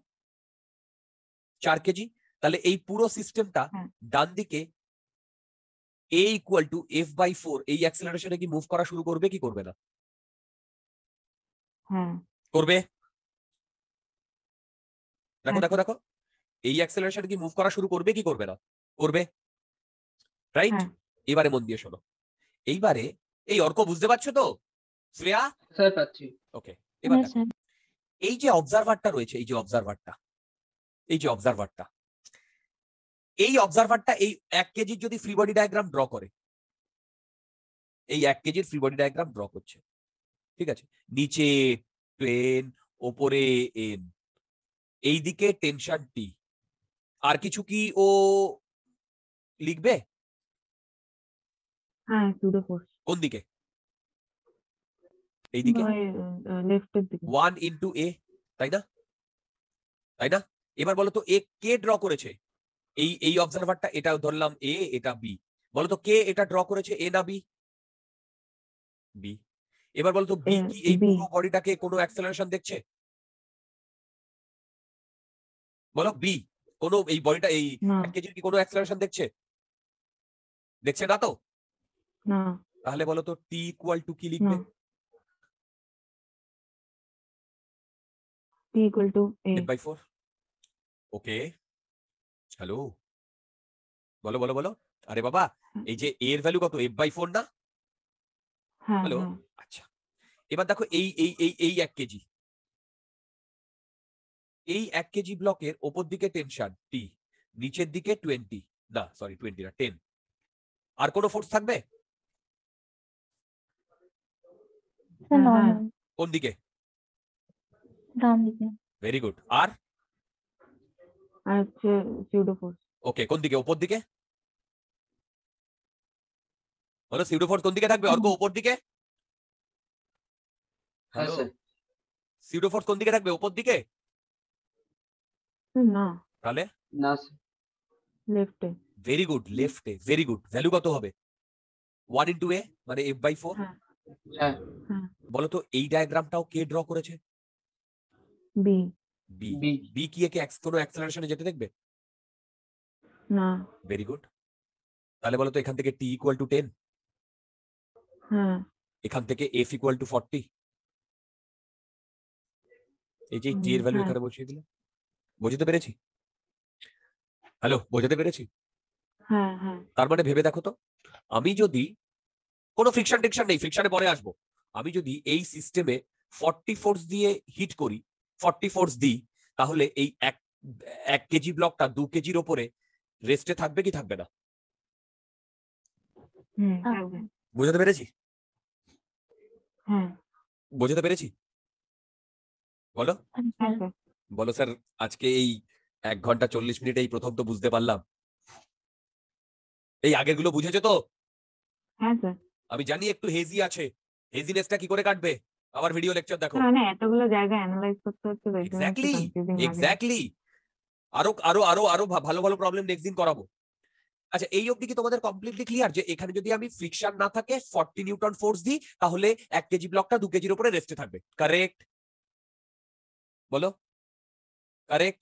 A: চার কেজি তাহলে এই পুরো সিস্টেমটা হ্যাঁ। ডান দিকে a equal to F by four এই অ্যাক্সেলারেশনে কি মুভ করা শুরু করবে কি করবে না করবে দেখো দেখো দেখো এই অ্যাক্সেলারেশন কি মুভ করা শুরু করবে কি করবে না করবে রাইট এবারে মন দিয়ে শোনো এইবারে এই অর্ক বুঝতে পারছো তো শ্রেয়া স্যার পাচ্ছি ওকে এবার হ্যাঁ, এই যে অবজারভারটা রয়েছে এই যে অবজারভারটা এই যে অবজারভারটা এই অবজারভারটা এই এক কেজির যদি ফ্রি বডি ডায়াগ্রাম ড্র করে এই এক কেজির ফ্রি বডি ডায়াগ্রাম ড্র করছে ঠিক আছে নিচে প্লেন ওপরে এন এইদিকে টেনশন টি আর কিছু কি ও লিখবে হ্যাঁ, কোন দিকে এইদিকে দিকে ওয়ান ইনটু এ তাই না তাই না এবার বলো তো এ কে ড্র করেছে এই এই অবজারভারটা এটা ধরলাম এ এটা বি বলতো কে এটা ড্র করেছে এ না বি বি এবার বলতো বি কি এই পুরো
C: বডিটাকে কোনো অ্যাক্সেলারেশন দেখছে বলো বি
A: কোনো এই বডিটা এই প্যাকেজের কি কোনো অ্যাক্সেলারেশন দেখছে দেখছে না তো না তাহলে বলো তো টি ইকুয়াল টু কি লিখবে
C: T equal to a by 4 okay
A: hello বলো বলো বলো আরে বাবা এই যে এর ভ্যালু কত এফ বাই ফোর না হ্যাঁ, হ্যালো হ্যাঁ। আচ্ছা এবার দেখো এই এই এই এই এক কেজি এই এক কেজি ব্লকের ওপর দিকে টেনশন টি নিচের দিকে টোয়েন্টি না সরি টোয়েন্টি না টেন আর কোনো ফোর্স থাকবে হ্যাঁ, কোন দিকে ভেরি গুড আর
B: আচ্ছা হচ্ছে সিউডোফোর
A: ওকে কোন দিকে উপর দিকে বলো সিউডোফোর কোন দিকে থাকবে অর্ক উপর দিকে হ্যালো সিউডোফোর কোন দিকে থাকবে উপর দিকে না তাহলে না লেফটে ভেরি গুড লেফটে ভেরি গুড ভ্যালু কত হবে ওয়ান ইন্টু এ মানে এফ বাই ফোর বলো তো এই ডায়াগ্রামটাও কে ড্র করেছে বি বি বি কি একে কোনো অ্যাক্সেলারেশনে যেতে দেখবে না ভেরি গুড তাহলে বলো তো এখান থেকে টি ইকুয়াল টু টেন হ্যাঁ এখান থেকে এফ ইকুয়াল টু ফর্টি এই যে টি এর ভ্যালু এখানে বসিয়ে দিলে বুঝতে পেরেছি হ্যালো বোঝাতে পেরেছি হ্যাঁ, হ্যাঁ। তার মানে ভেবে দেখো তো আমি যদি কোনো ফ্রিকশন টিকশন নেই ফ্রিকশনে পরে আসবো আমি যদি এই সিস্টেমে ফোর্টি ফোর্স দিয়ে হিট করি ফর্টি ফোর্স দিই তাহলে এই এক এক কেজি ব্লকটা দু কেজির ওপরে রেস্টে থাকবে কি থাকবে না বুঝাতে পেরেছি বোঝাতে পেরেছি বলো বলো স্যার আজকে এই এক ঘন্টা চল্লিশ মিনিট এই প্রথম তো বুঝতে পারলাম এই আগের গুলো বুঝেছো তো হ্যাঁ, আমি জানি একটু হেজি আছে হেজিনেসটা কি করে কাটবে আবার ভিডিও লেকচার দেখো মানে
B: এতগুলো জায়গা অ্যানালাইজ করতে হচ্ছে এক্স্যাক্টলি
A: এক্স্যাক্টলি আরো আরো আরো আরো ভালো ভালো প্রবলেম নেক্সট দিন করাবো আচ্ছা এই অবধি কি তোমাদের কমপ্লিটলি ক্লিয়ার যে এখানে যদি আমি ফ্রিকশন না থাকে ফর্টি নিউটন ফোর্স দিই তাহলে এক কেজি ব্লকটা দু কেজির উপরে রেস্টে থাকবে কারেক্ট বলো কারেক্ট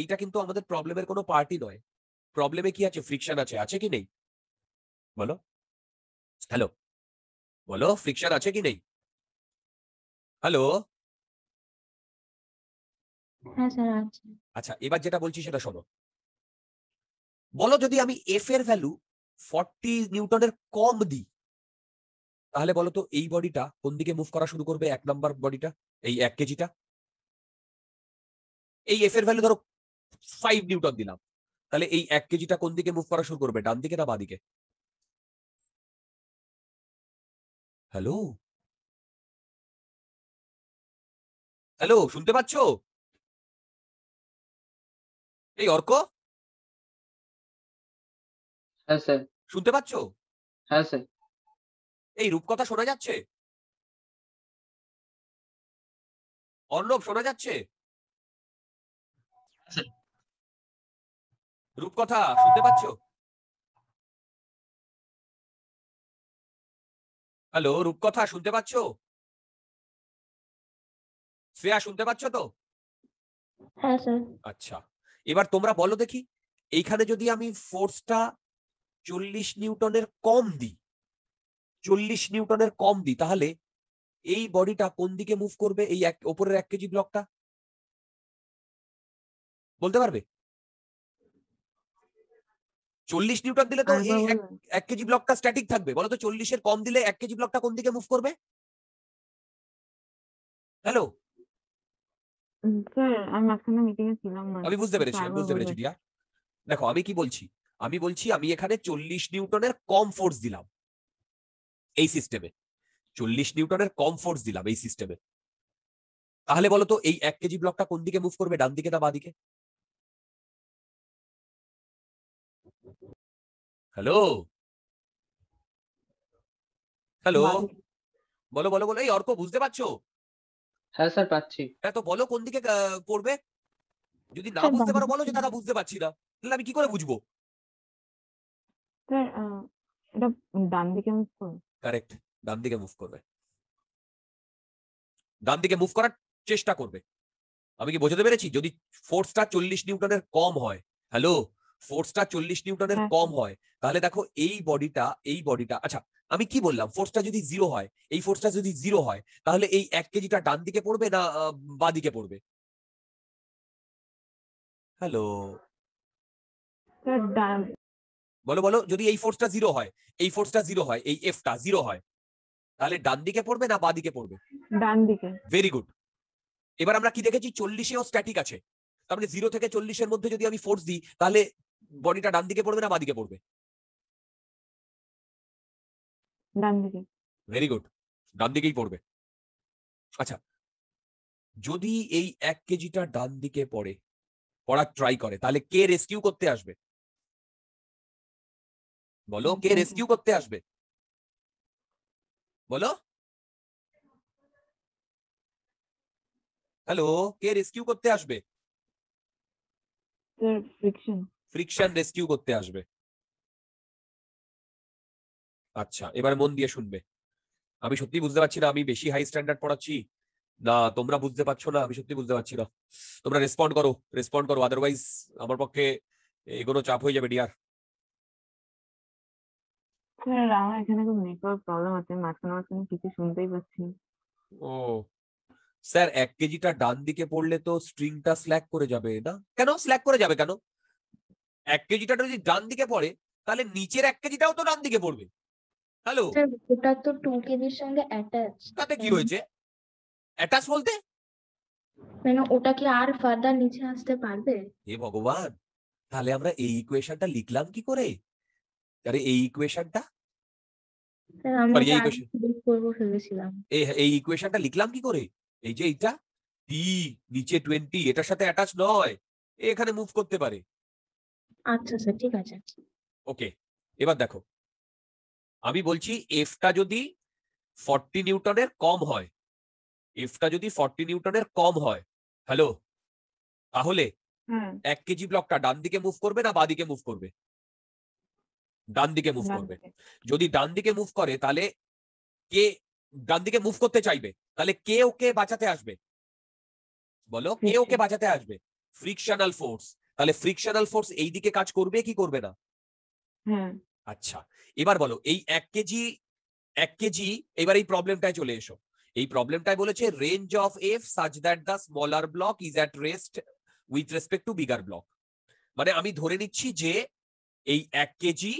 A: এইটা কিন্তু আমাদের প্রবলেমের কোনো পার্টি নয় প্রবলেমে কি আছে ফ্রিকশন আছে আছে কি নেই বলো হ্যালো বলো ফ্রিকশন আছে কি নেই হ্যালো হ্যাঁ, আচ্ছা এবার যেটা বলছি সেটা শোনো বলো যদি আমি এফ এর ভ্যালু ফর্টি নিউটনের কম দিই তাহলে বলো তো এই বডিটা কোন দিকে মুভ করা শুরু করবে এক নাম্বার বডিটা এই এক কেজিটা এই এফ এর ভ্যালু ধরো ফাইভ নিউটন দিলাম তাহলে এই এক কেজিটা কোন দিকে মুভ করা শুরু করবে ডান দিকে না বাঁ দিকে
C: হ্যালো হ্যালো শুনতে পাচ্ছ এই অর্ক হ্যাঁ স্যার শুনতে পাচ্ছ হ্যাঁ স্যার এই রূপকথা শোনা যাচ্ছে অর্ণব শোনা যাচ্ছে রূপকথা শুনতে পাচ্ছ হ্যালো রূপকথা শুনতে পাচ্ছ
A: শ্রেয়া শুনতে পাচ্ছ তো হ্যাঁ, আচ্ছা এবার তোমরা বলো দেখি এইখানে যদি আমি ফোর্সটা চল্লিশ নিউটনের কম দিই চল্লিশ নিউটনের কম দিই তাহলে এই বডিটা কোন দিকে মুভ করবে এই এক ওপরের এক কেজি ব্লকটা বলতে পারবে চল্লিশ নিউটন দিলে তো হ্যাঁ, এই এক কেজি ব্লকটা স্ট্যাটিক থাকবে বলো তো চল্লিশের কম দিলে এক কেজি ব্লকটা কোন দিকে মুভ করবে হ্যালো
B: আমি বুঝতে পেরেছি আমি বুঝতে পেরেছি
A: রিয়া দেখো আমি কি বলছি আমি বলছি আমি এখানে চল্লিশ নিউটনের কম ফোর্স দিলাম এই সিস্টেমে চল্লিশ নিউটনের কম ফোর্স দিলাম এই সিস্টেমে তাহলে বলো তো এই এক কেজি ব্লকটা কোন দিকে মুভ করবে ডান দিকে না বা দিকে হ্যালো হ্যালো বলো বলো বলো এই অর্ক বুঝতে পারছো হ্যাঁ স্যার পাচ্ছি হ্যাঁ তো বলো কোন দিকে করবে পড়বে যদি না বুঝতে পারো বলো যে দাদা বুঝতে পারছি না তাহলে আমি কি করে বুঝবো
B: স্যার এটা ডান দিকে মুভ করবে
A: কারেক্ট ডান দিকে মুভ করবে ডান দিকে মুভ করার চেষ্টা করবে আমি কি বোঝাতে পেরেছি যদি ফোর্সটা চল্লিশ নিউটনের কম হয় হ্যালো ফোর্সটা চল্লিশ নিউটনের হ্যাঁ, কম হয় তাহলে দেখো এই বডিটা এই বডিটা আচ্ছা আমি কি বললাম ফোর্সটা যদি জিরো হয় এই ফোর্সটা যদি জিরো হয় তাহলে এই এক কেজিটা ডান দিকে পড়বে না বা দিকে পড়বে হ্যালো বলো বলো যদি এই ফোর্সটা জিরো হয় এই ফোর্সটা জিরো হয় এই এফটা জিরো হয় তাহলে ডান দিকে পড়বে না বা দিকে পড়বে ডান দিকে ভেরি গুড এবার আমরা কি দেখেছি চল্লিশেও স্ট্যাটিক আছে তার মানে জিরো থেকে চল্লিশের মধ্যে যদি আমি ফোর্স দিই তাহলে বডিটা ডান দিকে পড়বে না বা দিকে পড়বে ডান দিকে ভেরি গুড ডান দিকেই পড়বে আচ্ছা যদি এই এক কেজিটা ডান দিকে পড়ে পড়ার ট্রাই করে তাহলে কে রেস্কিউ করতে আসবে বলো কে রেস্কিউ করতে আসবে বলো হ্যালো কে রেস্কিউ করতে আসবে ফ্রিকশন ফ্রিকশন রেস্কিউ করতে আসবে আচ্ছা এবার মন দিয়ে শুনবে আমি সত্যি বুঝতে পারছি না আমি বেশি হাই স্ট্যান্ডার্ড পড়াচ্ছি না তোমরা বুঝতে পারছো না আমি সত্যি বুঝতে পারছি না তোমরা রেসপন্ড করো রেসপন্ড করো আদারওয়াইজ আমার পক্ষে এগুলো চাপ হয়ে যাবে ডিয়ার
B: স্যার আমার শুনতেই পাচ্ছি
A: ও স্যার এক কেজিটা ডান দিকে পড়লে তো স্ট্রিংটা স্ল্যাক করে যাবে না কেন স্ল্যাক করে যাবে কেন এক কেজিটা যদি ডান দিকে পড়ে তাহলে নিচের এক কেজিটাও তো ডান দিকে পড়বে হ্যালো
B: ওটা তো 2kb এর সঙ্গে অ্যাটাচ তাতে
A: কি হয়েছে অ্যাটাচ বলতে
B: মানে ওটা কি আর ফার্দার নিচে আসতে পারবে
A: হে ভগবান তাহলে আমরা এই ইকুয়েশনটা লিখলাম কি করে আরে এই ইকুয়েশনটা এই ইকুয়েশনটা লিখলাম কি করে এই যে এটা টি নিচে টোয়েন্টি এটার সাথে অ্যাটাচ নয় এখানে মুভ করতে পারে
B: আচ্ছা স্যার ঠিক আছে
A: ওকে এবার দেখো আমি বলছি এফটা যদি ফর্টি নিউটনের কম হয় এফটা যদি ফর্টি নিউটনের কম হয় হ্যালো তাহলে এক কেজি ব্লকটা ডান দিকে মুভ করবে না বাদিকে মুভ করবে ডান দিকে মুভ করবে যদি ডান দিকে মুভ করে তাহলে কে ডান দিকে মুভ করতে চাইবে তাহলে কে ওকে বাঁচাতে আসবে বলো কে ওকে বাঁচাতে আসবে ফ্রিকশনাল ফোর্স তাহলে ফ্রিকশনাল ফোর্স এই দিকে কাজ করবে কি করবে না আচ্ছা এবার বলো এই এক কেজি এক কেজি এবার এই প্রবলেমটায় চলে এসো এই প্রবলেমটাই বলেছে range of F such that the smaller block is at rest with respect to bigger block মানে আমি ধরে নিচ্ছি যে এই এক কেজি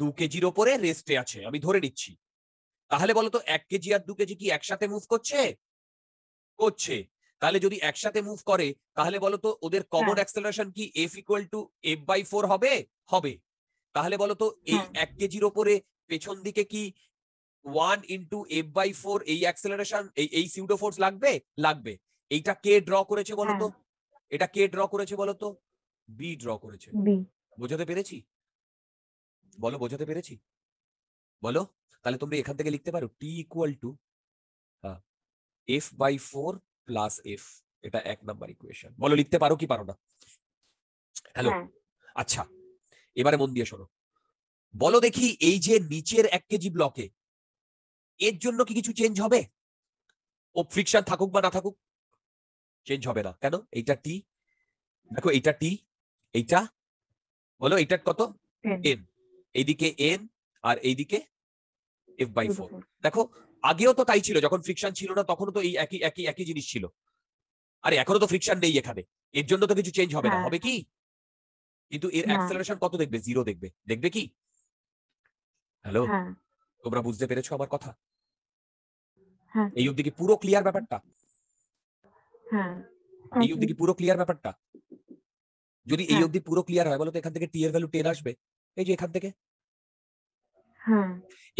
A: দু কেজির ওপরে রেস্টে আছে আমি ধরে নিচ্ছি তাহলে বলতো এক কেজি আর দু কেজি কি একসাথে মুভ করছে করছে তাহলে যদি একসাথে মুভ করে তাহলে বলতো ওদের কমন অ্যাক্সেলারেশন কি F equal to F by four হবে হবে তাহলে বলতো এই হ্যাঁ। এক কেজির ওপরে পেছন দিকে কি one into F by four এই অ্যাক্সেলারেশন এই এই সিউডো ফোর্স লাগবে লাগবে এইটা কে ড্র করেছে বলতো হ্যাঁ। এটা কে ড্র করেছে বলতো বি ড্র করেছে বোঝাতে পেরেছি বলো বোঝাতে পেরেছি বলো তাহলে তোমরা এখান থেকে লিখতে পারো T equal to F by four plus F এটা এক নাম্বার ইকুয়েশন বলো লিখতে পারো কি পারো না হ্যালো আচ্ছা এবারে মন দিয়ে শোনো বলো দেখি এই যে নিচের এক কেজি ব্লকে এর জন্য কি কিছু চেঞ্জ হবে ও ফ্রিকশন থাকুক বা না থাকুক চেঞ্জ হবে না কেন এইটা টি দেখো এইটা টি এইটা বলো এইটার কত এন এইদিকে এন আর এইদিকে এফ বাই ফোর দেখো আগেও তো তাই ছিল যখন ফ্রিকশন ছিল না তখনও তো এই একই একই একই জিনিস ছিল আরে এখনো তো ফ্রিকশন নেই এখানে এর জন্য তো কিছু চেঞ্জ হবে না হ্যাঁ। হবে কি কিন্তু এর অ্যাক্সেলারেশন কত দেখবে জিরো দেখবে দেখবে কি হ্যালো তোমরা বুঝতে পেরেছো আমার কথা হ্যাঁ। এই অবধি কি পুরো ক্লিয়ার ব্যাপারটা হ্যাঁ। এই অবধি কি পুরো ক্লিয়ার ব্যাপারটা যদি এই হ্যাঁ। অব্দি পুরো ক্লিয়ার হয় বলতো এখান থেকে টি এর ভ্যালু টেন আসবে এই যে এখান থেকে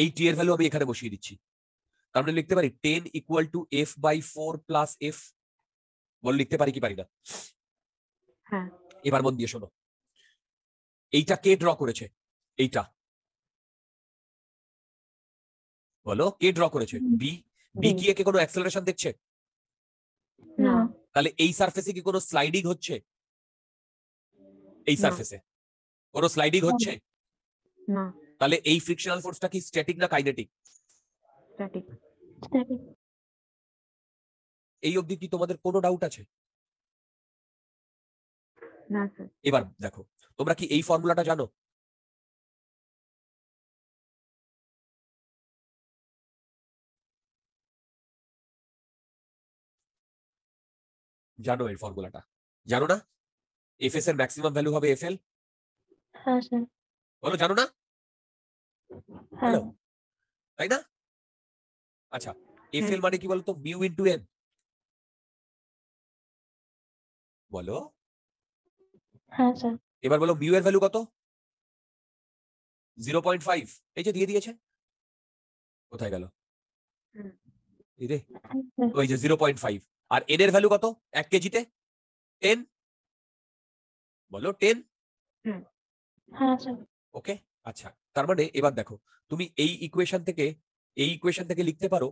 A: এই টি এর ভ্যালু আমি এখানে বসিয়ে দিচ্ছি তাহলে মানে লিখতে পারি ten equal to F by four plus F বল লিখতে পারি কি পারি না এবার মন দিয়ে শোনো এইটা কে ড্র করেছে এইটা বলো কে ড্র করেছে বি বি কি একে কোনো অ্যাক্সেলারেশন দেখছে তাহলে এই সারফেসে কি কোনো স্লাইডিং হচ্ছে এই সারফেসে কোনো স্লাইডিং হচ্ছে তাহলে এই ফ্রিকশনাল ফোর্সটা কি স্ট্যাটিক না কাইনেটিক
B: স্ট্যাটিক
C: এই অবধি কি তোমাদের কোনো ডাউট আছে এবার দেখো তোমরা কি এই ফর্মুলাটা জানো জানো এর ফর্মুলাটা জানো না এফ এস এর ম্যাক্সিমাম ভ্যালু হবে এফ এল
B: হ্যাঁ,
A: বলো জানো না হ্যাঁ। তাই না আচ্ছা এফ এল মানে কি বলতো মিউ ইন টু এন
C: বলো হ্যাঁ
B: স্যার
A: এবার বলো বিউ এর ভ্যালু কত জিরো পয়েন্ট ফাইভ এই যে দিয়ে দিয়েছে কোথায় গেল
B: আচ্ছা।
A: ওই যে জিরো পয়েন্ট ফাইভ আর এন এর ভ্যালু কত এক কেজিতে টেন বলো টেন ওকে হ্যাঁ, আচ্ছা।, আচ্ছা তার মানে এবার দেখো তুমি এই ইকুয়েশন থেকে এই ইকুয়েশন থেকে লিখতে পারো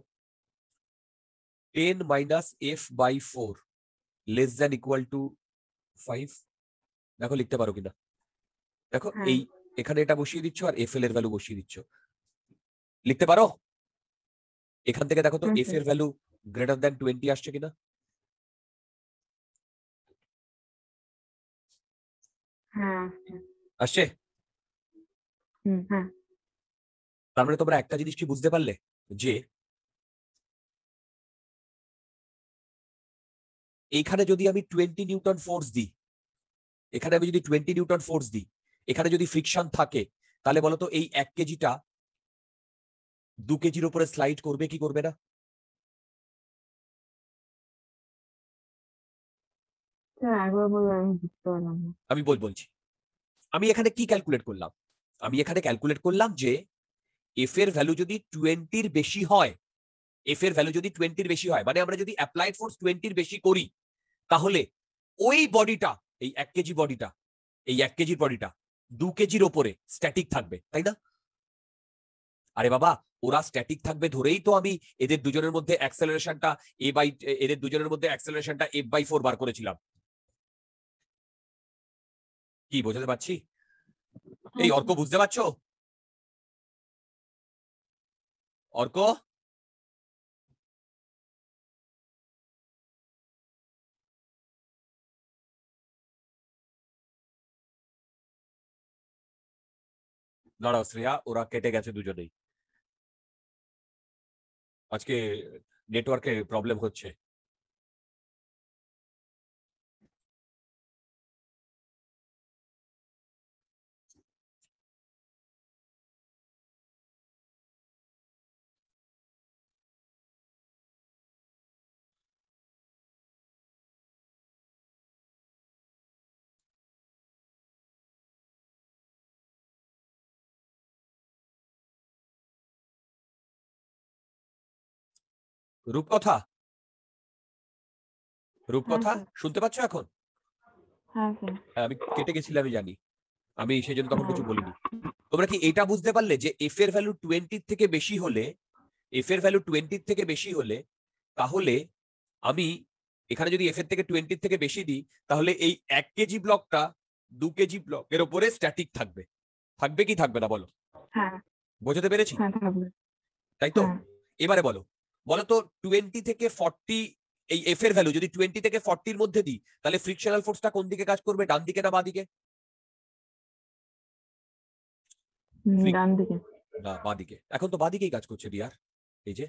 A: ten minus F by four less than equal to five দেখো লিখতে পারো কিনা দেখো হ্যাঁ। এই এখানে এটা বসিয়ে দিচ্ছ আর এফ এল এর ভ্যালু বসিয়ে দিচ্ছ লিখতে পারো এখান থেকে দেখো তো এফ এর ভ্যালু গ্রেটার দ্যান টোয়েন্টি
C: আসছে কিনা
B: হ্যাঁ, হ্যাঁ।
C: আসছে তার মানে তোমরা একটা জিনিস কি বুঝতে পারলে যে
A: এইখানে যদি আমি টোয়েন্টি নিউটন ফোর্স দিই এখানে আমি যদি টোয়েন্টি নিউটন ফোর্স দিই এখানে যদি ফ্রিকশন থাকে তাহলে বলতো এই এক কেজিটা দু কেজির উপরে স্লাইড করবে কি করবে হ্যাঁ, না আমি বল বলছি আমি এখানে কি ক্যালকুলেট করলাম আমি এখানে ক্যালকুলেট করলাম যে এফ এর ভ্যালু যদি টোয়েন্টির বেশি হয় এফ এর ভ্যালু যদি টোয়েন্টির বেশি হয় মানে আমরা যদি অ্যাপ্লাইড ফোর্স টোয়েন্টির বেশি করি তাহলে ওই বডিটা এই এক কেজি বডিটা এই এক কেজির বডিটা দু কেজির ওপরে স্ট্যাটিক থাকবে তাই না আরে বাবা ওরা স্ট্যাটিক থাকবে ধরেই তো আমি এদের দুজনের মধ্যে অ্যাক্সেলারেশনটা এ বাই এদের দুজনের মধ্যে অ্যাক্সেলারেশনটা এফ বাই ফোর বার করেছিলাম
C: কি বোঝাতে পারছি এই অর্ক বুঝতে পারছো অর্ক দাঁড়াও শ্রেয়া ওরা কেটে গেছে দুজনেই আজকে নেটওয়ার্কে প্রবলেম হচ্ছে রূপকথা
A: রূপকথা আচ্ছা। শুনতে পাচ্ছ এখন হ্যাঁ, হ্যাঁ। হ্যাঁ, আমি কেটে গেছিলে আমি জানি আমি সেই জন্য তখন কিছু বলিনি তোমরা কি এটা বুঝতে পারলে যে এফ এর ভ্যালু টোয়েন্টির থেকে বেশি হলে এফ এর ভ্যালু টোয়েন্টির থেকে বেশি হলে তাহলে আমি এখানে যদি এফ এর থেকে টোয়েন্টির থেকে বেশি দিই তাহলে এই এক কেজি ব্লকটা দু কেজি ব্লক এর ওপরে স্ট্যাটিক থাকবে থাকবে কি থাকবে না বলো বোঝাতে পেরেছি তাই তো এবারে বলো বলতো টোয়েন্টি থেকে ফর্টি এই এফ এর ভ্যালু যদি টোয়েন্টি থেকে ফর্টির মধ্যে দিই তাহলে ফ্রিকশনাল ফোর্সটা কোন দিকে কাজ করবে ডান দিকে না বাঁ দিকে না বাঁ এখন তো বাঁ কাজ করছে ডিয়ার এই যে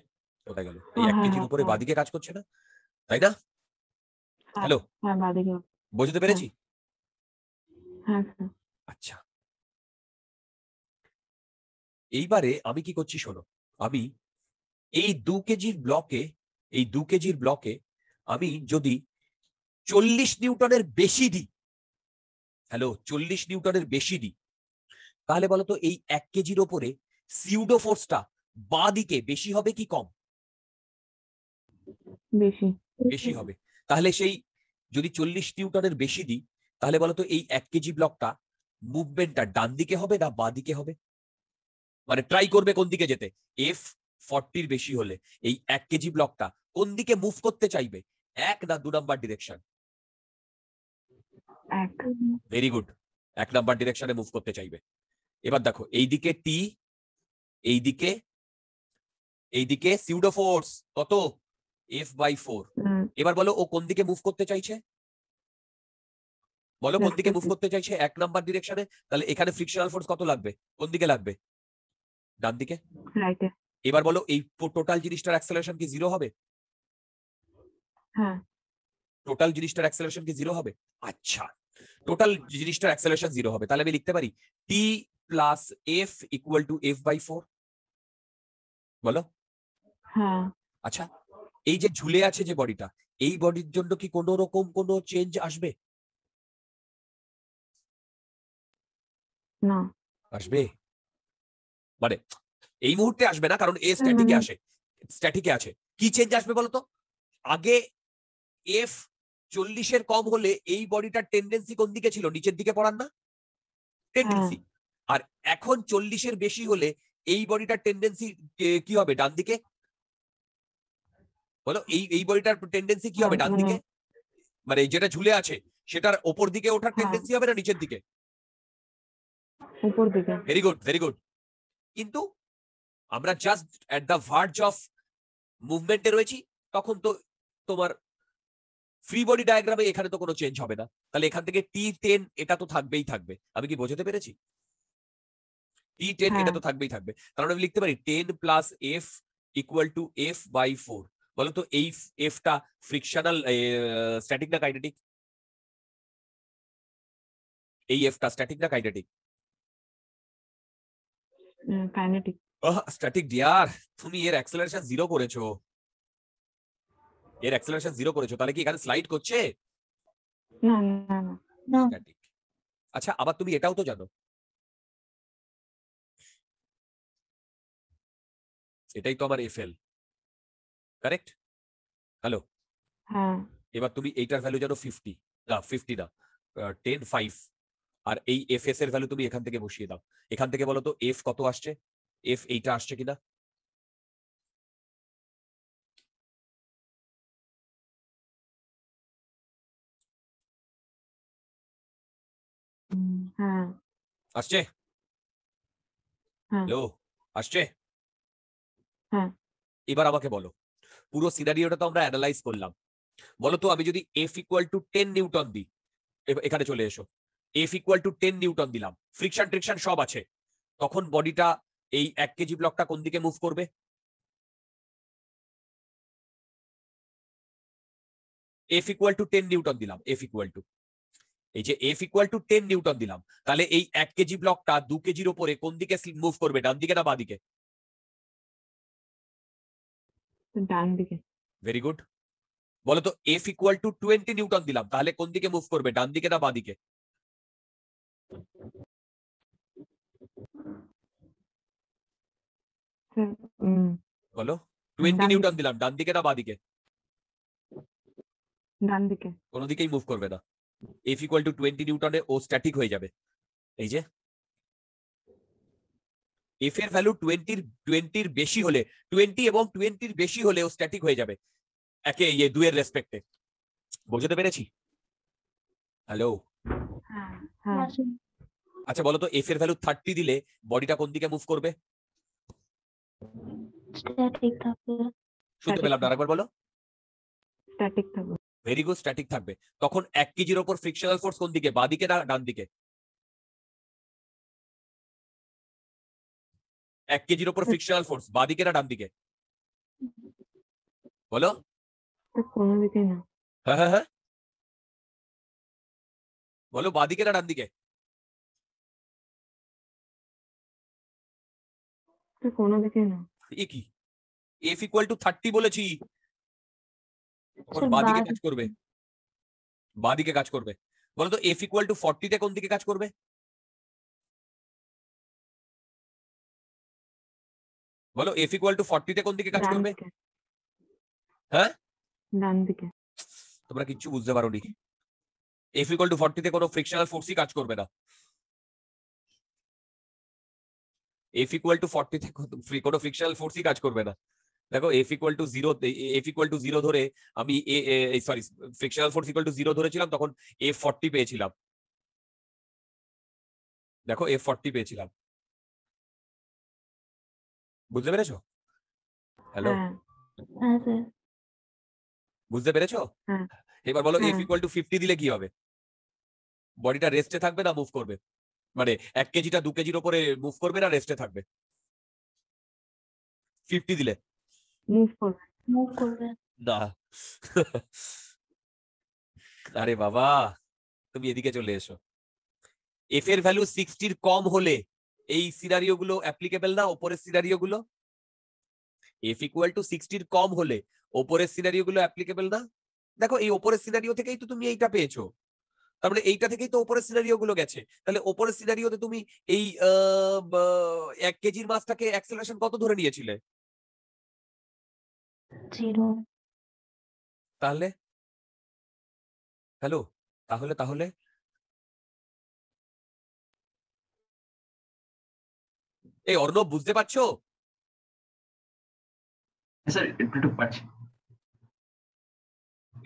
A: কোথায় গেল এই এক হ্যাঁ, কেজির হ্যাঁ, উপরে হ্যাঁ। বাঁ কাজ করছে না তাই না হ্যালো বুঝতে পেরেছি আচ্ছা এইবারে আমি কি করছি শোনো আমি এই দু কেজির ব্লকে এই দু কেজির ব্লকে আমি যদি চল্লিশ নিউটনের বেশি দিই হ্যালো চল্লিশ নিউটনের বেশি দিই তাহলে বলতো এই এক কেজির ওপরে সিউডো ফোর্সটা বা দিকে বেশি হবে কি কম বেশি বেশি হবে তাহলে সেই যদি চল্লিশ নিউটনের বেশি দিই তাহলে বলতো এই এক কেজি ব্লকটা মুভমেন্টটা ডান দিকে হবে না বা দিকে হবে মানে ট্রাই করবে কোন দিকে যেতে এফ ফর্টির বেশি হলে এই এক কেজি ব্লকটা কোন দিকে মুভ করতে চাইবে এক না দু নাম্বার ডিরেকশন ভেরি গুড এক নাম্বার ডিরেকশনে মুভ করতে চাইবে এবার দেখো এইদিকে টি এইদিকে এইদিকে সিউডো ফোর্স কত এফ বাই ফোর এবার বলো ও কোন দিকে মুভ করতে চাইছে বলো কোন দিকে মুভ করতে চাইছে এক নাম্বার ডিরেকশনে তাহলে এখানে ফ্রিকশনাল ফোর্স কত লাগবে কোন দিকে লাগবে ডান দিকে এবার বলো এই টোটাল জিনিসটার অ্যাক্সেলারেশন কি জিরো হবে হ্যাঁ টোটাল জিনিসটার অ্যাক্সেলারেশন কি জিরো হবে আচ্ছা টোটাল জিনিসটার অ্যাক্সেলারেশন জিরো হবে তাহলে আমি লিখতে পারি T plus F equal to F by four বলো হ্যাঁ আচ্ছা এই যে ঝুলে আছে যে বডিটা এই বডির জন্য কি কোনো রকম কোনো চেঞ্জ আসবে না আসবে মানে এই মুহূর্তে আসবে না কারণ এ স্ট্যাটিকে আসে স্ট্যাটিকে আছে কি চেঞ্জ আসবে বলতো আগে এফ চল্লিশের কম হলে এই বডিটার টেন্ডেন্সি কোন দিকে ছিল নিচের দিকে পড়ান না টেন্ডেন্সি হ্যাঁ। আর এখন চল্লিশের বেশি হলে এই বডিটার টেন্ডেন্সি কি হবে ডান দিকে বলো এই এই বডিটার টেন্ডেন্সি কি হবে ডান দিকে মানে যেটা ঝুলে আছে সেটার ওপর দিকে ওঠার টেন্ডেন্সি হ্যাঁ। হবে না নিচের দিকে দিকে ভেরি গুড ভেরি গুড কিন্তু আমরা just at the verge of মুভমেন্টে রয়েছি তখন তো তোমার ফ্রি বডি ডায়াগ্রামে এখানে তো কোনো চেঞ্জ হবে না তাহলে এখান থেকে টি টেন এটা তো থাকবেই থাকবে আমি কি বোঝাতে পেরেছি টি টেন এটা তো হ্যাঁ। থাকবেই থাকবে তাহলে মানে আমি লিখতে পারি ten plus F equal to F by four বলো তো এই এফটা ফ্রিকশনাল স্ট্যাটিক না কাইনেটিক এই এফটা স্ট্যাটিক না কাইনেটিক কাইনেটিক স্ট্যাটিক ডিয়ার তুমি এর অ্যাক্সেলারেশন জিরো করেছো এর অ্যাক্সেলারেশন জিরো করেছো তাহলে কি এখানে স্লাইড করছে আচ্ছা আবার তুমি এটাও তো জানো এটাই তো আমার এফএল কারেক্ট হ্যালো এবার তুমি এইটার ভ্যালু জানো ফিফটি না ফিফটি না টেন ফাইভ আর এই এফ এস এর ভ্যালু তুমি এখান থেকে বসিয়ে দাও এখান থেকে বলো তো এফ কত আসছে এফ এইটা আসছে কিনা হ্যাঁ। আসছে হ্যাঁ। হ্যালো আসছে হ্যাঁ এবার আমাকে বলো পুরো সিনারিওটা তো আমরা অ্যানালাইজ করলাম বলো তো আমি যদি F equal to ten newton দিই এখানে চলে এসো F equal to ten newton দিলাম ফ্রিকশন ট্রিকশন সব আছে তখন বডিটা এই এক কেজি ব্লকটা কোন দিকে মুভ করবে F equal to ten newton দিলাম এফ ইকুয়াল টু এই যে F equal to ten newton দিলাম তাহলে এই এক কেজি ব্লকটা দু কেজির ওপরে কোন দিকে মুভ করবে ডান দিকে না বাদিকে দিকে ভেরি গুড বলো তো F equal to twenty newton দিলাম তাহলে কোন দিকে মুভ করবে ডান দিকে না বাদিকে
B: হ্যাঁ,
A: বলো টোয়েন্টি নিউটন দিলাম ডান দিকে না বাদিকে ডান দিকে কোনো দিকেই মুভ করবে না এফ ইকুয়াল টু টোয়েন্টি নিউটনে ও স্ট্যাটিক হয়ে যাবে এই যে এফ এর ভ্যালু টোয়েন্টির টোয়েন্টির বেশি হলে টোয়েন্টি এবং টোয়েন্টির বেশি হলে ও স্ট্যাটিক হয়ে যাবে একে ইয়ে দুয়ের রেসপেক্টে বুঝতে পেরেছি হ্যালো হ্যাঁ। আচ্ছা বলো তো এফ এর ভ্যালু থার্টি দিলে বডিটা কোন দিকে মুভ করবে
B: স্ট্যাটিক থাকবে
A: শুনতে পেলাম না আরেকবার বলো
B: স্ট্যাটিক থাকবে
A: ভেরি গুড স্ট্যাটিক থাকবে তখন এক কেজির ওপর ফ্রিকশনাল ফোর্স কোন দিকে বাঁ দিকে না ডান দিকে
C: এক কেজির ওপর ফ্রিকশনাল
A: ফোর্স বাঁ দিকে না ডান দিকে বলো
B: কোনো দিকে না
A: হ্যাঁ, হ্যাঁ হ্যাঁ বলো বাঁ দিকে না ডান দিকে
C: কোনো দিকে
B: না
A: এ কি ইকুয়াল টু থার্টি বলেছি আচ্ছা, বাঁদিকে কাজ করবে কাজ করবে ইকুয়াল টু তে কোন দিকে কাজ করবে বলো f ইকুয়াল টু 40 তে কোন দিকে কাজ করবে হ্যাঁ ডান দিকে তোমরা কিচ্ছু বুঝতে পারো নি f ইকুয়াল টু 40 তে কোনো ফ্রিকশনাল ফোর্সই কাজ করবে না এফ ইকুয়াল টু ফর্টিতে কোনো ফ্রিকশনাল ফোর্সই কাজ করবে না দেখো F equal to zero F equal to zero ধরে আমি sorry frictional force equal to zero ধরেছিলাম তখন এফ ফর্টি পেয়েছিলাম
C: দেখো এফ ফর্টি পেয়েছিলাম
A: বুঝতে পেরেছো হ্যালো হ্যাঁ, বুঝতে পেরেছো হ্যাঁ। এবার বলো এফ ইকুয়াল টু ফিফটি দিলে কি হবে বডিটা রেস্টে থাকবে না মুভ করবে মানে এক কেজিটা দু কেজির ওপরে মুভ করবে না রেস্টে থাকবে ফিফটি দিলে না আরে বাবা তুমি এদিকে চলে এসো এফ এর ভ্যালু সিক্সটির কম হলে এই সিনারিও গুলো অ্যাপ্লিকেবল না ওপরের সিনারিও গুলো এফ ইকুয়াল টু সিক্সটির কম হলে ওপরের সিনারিও গুলো অ্যাপ্লিকেবল না দেখো এই ওপরের সিনারিও থেকেই তো তুমি এইটা পেয়েছো তারপরে এইটা থেকেই তো ওপরের সিনারিও গুলো গেছে তাহলে ওপরের সিনারিওতে তুমি এই এক কেজির মাছটাকে অ্যাক্সেলারেশন কত ধরে নিয়েছিলে তাহলে
C: হ্যালো তাহলে তাহলে এই অর্ণব বুঝতে পারছো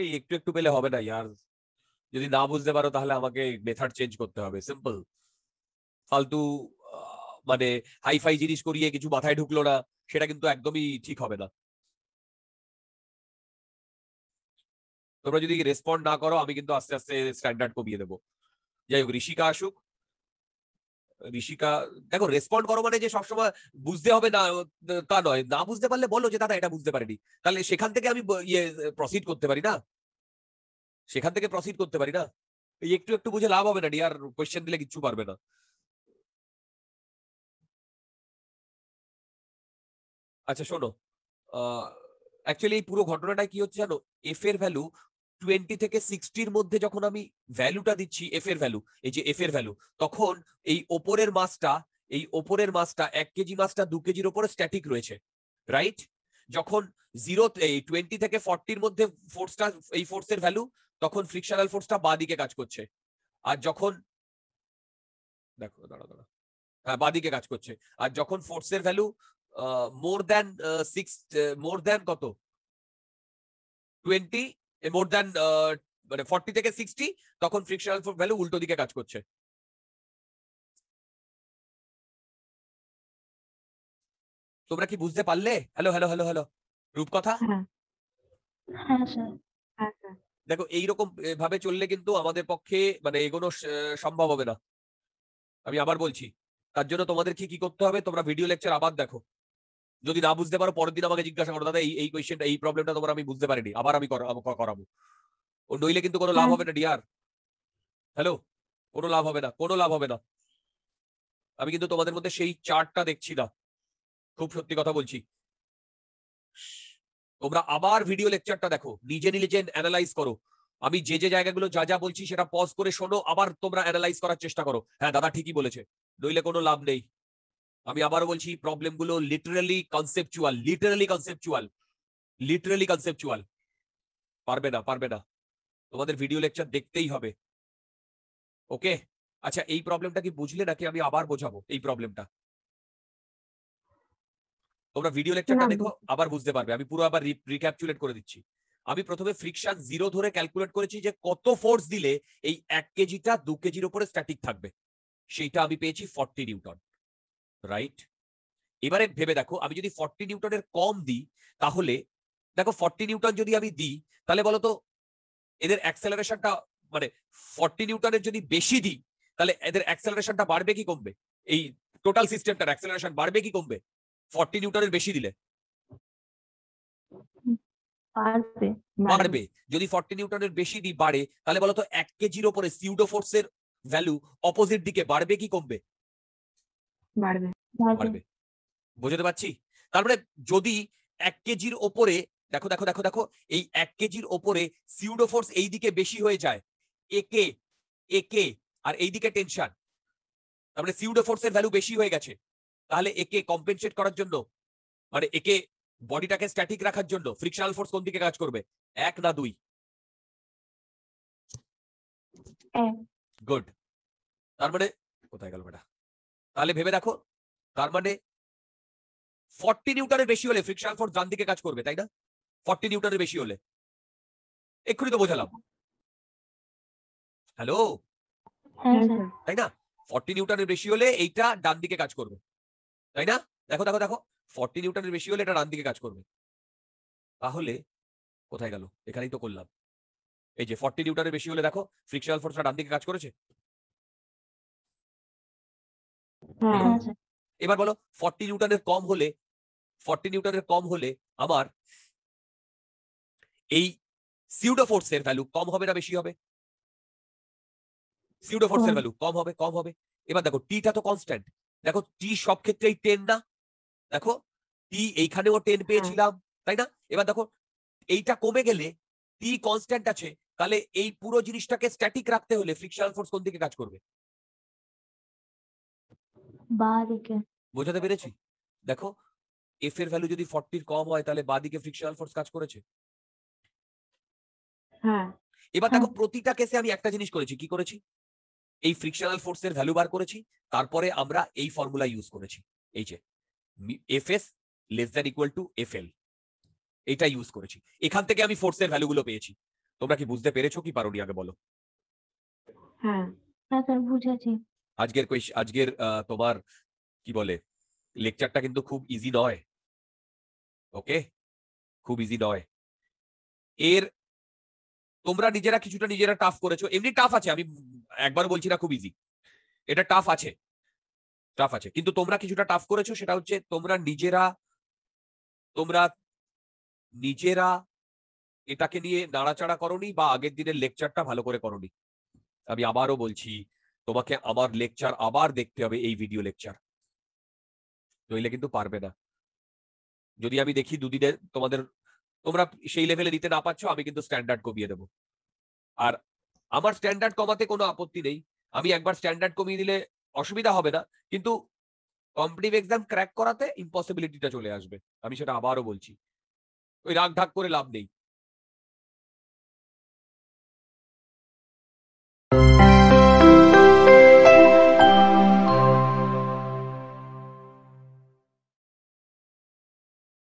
A: এই একটু একটু পেলে হবে না ইয়ার যদি না বুঝতে পারো তাহলে আমাকে মেথড চেঞ্জ করতে হবে সিম্পল ফালতু মানে হাইফাই জিনিস করিয়ে কিছু মাথায় ঢুকলো না সেটা কিন্তু একদমই ঠিক হবে না তোমরা যদি রেসপন্ড না করো আমি কিন্তু আস্তে আস্তে স্ট্যান্ডার্ড কমিয়ে দেবো যাই হোক ঋষিকা আসুক ঋষিকা দেখো রেসপন্ড করো মানে যে সবসময় বুঝতে হবে না তা নয় না বুঝতে পারলে বলো যে দাদা এটা বুঝতে পারিনি তাহলে সেখান থেকে আমি ইয়ে প্রসিড করতে পারি না সেখান থেকে প্রসিড করতে পারি না এই একটু একটু বুঝে লাভ হবে না ডিয়ার কোয়েশ্চেন দিলে কিচ্ছু পারবে না আচ্ছা শোনো অ্যাকচুয়ালি এই পুরো ঘটনাটা কি হচ্ছে জানো এফ এর ভ্যালু টোয়েন্টি থেকে সিক্সটির মধ্যে যখন আমি ভ্যালুটা দিচ্ছি এফ এর ভ্যালু এই যে এফ এর ভ্যালু তখন এই ওপরের মাছটা এই ওপরের মাছটা এক কেজি মাছটা দু কেজির ওপরে স্ট্যাটিক রয়েছে রাইট যখন জিরো টোয়েন্টি থেকে ফর্টির মধ্যে ফোর্সটা এই এর ভ্যালু তখন ফ্রিকশনাল ফোর্সটা বা দিকে কাজ করছে আর যখন দেখো দাঁড়া দাঁড়া হ্যাঁ বাদিকে কাজ করছে আর যখন ফোর্সের value more than six more than কত টোয়েন্টি মোর দ্যান মানে ফর্টি থেকে সিক্সটি তখন ফ্রিকশনাল ভ্যালু উল্টো দিকে কাজ করছে তোমরা কি বুঝতে পারলে হ্যালো হ্যালো হ্যালো হ্যালো রূপকথা হ্যাঁ। হ্যাঁ, হ্যাঁ, দেখো এইরকম ভাবে চললে কিন্তু আমাদের পক্ষে মানে এগোনো সম্ভব হবে না আমি আবার বলছি তার জন্য তোমাদের কি কি করতে হবে তোমরা ভিডিও লেকচার আবার দেখো যদি না বুঝতে পারো পরের দিন আমাকে জিজ্ঞাসা করো দাদা এই এই কোয়েশ্চেনটা এই প্রবলেমটা তোমার আমি বুঝতে পারিনি আবার আমি করাবো ও নইলে কিন্তু কোনো লাভ হবে না ডিয়ার হ্যালো কোনো লাভ হবে না কোনো লাভ হবে না আমি কিন্তু তোমাদের মধ্যে সেই চার্টটা দেখছি না খুব সত্যি কথা বলছি তোমরা আবার ভিডিও লেকচারটা দেখো নিজে নিজে অ্যানালাইজ করো আমি যে যে জায়গাগুলো যা যা বলছি সেটা পজ করে শোনো আবার তোমরা অ্যানালাইজ করার চেষ্টা করো হ্যাঁ দাদা ঠিকই বলেছে নইলে কোনো লাভ নেই আমি আবারও বলছি গুলো literally conceptual literally conceptual literally conceptual পারবে না পারবে না তোমাদের ভিডিও লেকচার দেখতেই হবে ওকে আচ্ছা এই প্রবলেমটা কি বুঝলে নাকি আমি আবার বোঝাবো এই প্রবলেমটা তোমরা ভিডিও লেকচারটা দেখো আবার বুঝতে পারবে আমি পুরো আবার রিক্যাপচুলেট করে দিচ্ছি আমি প্রথমে ফ্রিকশন জিরো ধরে ক্যালকুলেট করেছি যে কত ফোর্স দিলে এই এক কেজিটা দু কেজির উপরে স্ট্যাটিক থাকবে সেইটা আমি পেয়েছি ফর্টি নিউটন রাইট এবারে ভেবে দেখো আমি যদি ফর্টি নিউটনের কম দিই তাহলে দেখো ফর্টি নিউটন যদি আমি দিই তাহলে বলো তো এদের অ্যাক্সেলারেশনটা মানে ফর্টি নিউটনের যদি বেশি দিই তাহলে এদের অ্যাক্সেলারেশনটা বাড়বে কি কমবে এই টোটাল সিস্টেমটার অ্যাক্সেলারেশন বাড়বে কি কমবে ফর্টি নিউটনের বেশি দিলে
B: বাড়বে মানে
A: যদি ফর্টি নিউটনের বেশি দি বাড়ে তাহলে বলতো এক কেজির ওপরে সিউডো ফোর্স এর ভ্যালু অপোজিট দিকে বাড়বে কি কমবে
B: বাড়বে
A: বুঝতে পারছি তারপরে যদি এক কেজির ওপরে দেখো দেখো দেখো দেখো এই এক কেজির ওপরে সিউডো ফোর্স এই দিকে বেশি হয়ে যায় একে একে আর এই দিকে টেনশন তারপরে সিউডো ফোর্স এর ভ্যালু বেশি হয়ে গেছে তাহলে একে কম্পেনসেট করার জন্য মানে একে বডিটাকে স্ট্যাটিক রাখার জন্য ফ্রিকশনাল ফোর্স কোন দিকে কাজ করবে এক না দুই গুড তার মানে কোথায় গেল বেটা তাহলে ভেবে দেখো তার মানে ফর্টি নিউটনের বেশি হলে ফ্রিকশনাল ফোর্স ডান দিকে কাজ করবে তাই না ফর্টি নিউটনের বেশি হলে এক্ষুনি তো বোঝালাম হ্যালো তাই না ফর্টি নিউটনের বেশি হলে এইটা ডান দিকে কাজ করবে তাই না দেখো দেখো দেখো ফর্টি নিউটনের বেশি হলে এটা ডান দিকে কাজ করবে তাহলে কোথায় গেল এখানেই তো করলাম এই যে ফর্টি নিউটনের বেশি হলে দেখো ফ্রিকশনাল ফোর্সটা ডান দিকে কাজ করেছে হ্যাঁ, এবার বলো ফর্টি নিউটনের কম হলে ফর্টি নিউটনের কম হলে আমার এই সিউডোফোর্স এর ভ্যালু কম হবে না বেশি হবে সিউডোফোর্স এর ভ্যালু কম হবে কম হবে এবার দেখো টিটা তো কনস্ট্যান্ট দেখো টি সব ক্ষেত্রেই টেন না দেখো টি এইখানেও টেন হ্যাঁ। পেয়েছিলাম তাই না এবার দেখো এইটা কমে গেলে টি কনস্ট্যান্ট আছে তাহলে এই পুরো জিনিসটাকে স্ট্যাটিক রাখতে হলে ফ্রিকশনাল ফোর্স কোন দিকে কাজ করবে বোঝাতে পেরেছি দেখো এফ এর ভ্যালু যদি ফর্টির কম হয় তাহলে বাদিকে ফ্রিকশনাল ফোর্স কাজ করেছে হ্যাঁ এবার হ্যাঁ। দেখো প্রতিটা কেসে আমি একটা জিনিস করেছি কি করেছি এই ফ্রিকশনাল ফোর্সের ভ্যালু বার করেছি তারপরে আমরা এই ফর্মুলা ইউজ করেছি এই যে F S less than equal to F L এটা ইউজ করেছি এখান থেকে আমি ফোর্সের গুলো পেয়েছি তোমরা কি বুঝতে পেরেছো কি পারোনি আগে বলো
B: হ্যাঁ, হ্যাঁ
A: আজকের আজকের তোমার কি বলে লেকচারটা কিন্তু খুব ইজি নয় ওকে খুব ইজি নয় এর তোমরা নিজেরা কিছুটা নিজেরা টাফ করেছো এমনি টাফ আছে আমি একবার বলছি না খুব ইজি এটা টাফ আছে টাফ আছে কিন্তু তোমরা কিছুটা টাফ করেছো সেটা হচ্ছে তোমরা নিজেরা তোমরা নিজেরা এটাকে নিয়ে নাড়াচাড়া করনি বা আগের দিনের লেকচারটা ভালো করে করনি আমি আবারও বলছি তোমাকে আমার লেকচার আবার দেখতে হবে এই ভিডিও লেকচার নইলে কিন্তু পারবে না যদি আমি দেখি দুদিনে তোমাদের তোমরা সেই লেভেলে নিতে না পারছো আমি কিন্তু স্ট্যান্ডার্ড কমিয়ে দেবো আর আমার স্ট্যান্ডার্ড কমাতে কোনো আপত্তি নেই আমি একবার স্ট্যান্ডার্ড কমিয়ে দিলে অসুবিধা হবে না কিন্তু কম্পিটিভ এক্সাম ক্র্যাক করাতে ইম্পসিবিলিটিটা চলে আসবে আমি সেটা আবারও বলছি ওই রাগ ঢাক করে লাভ নেই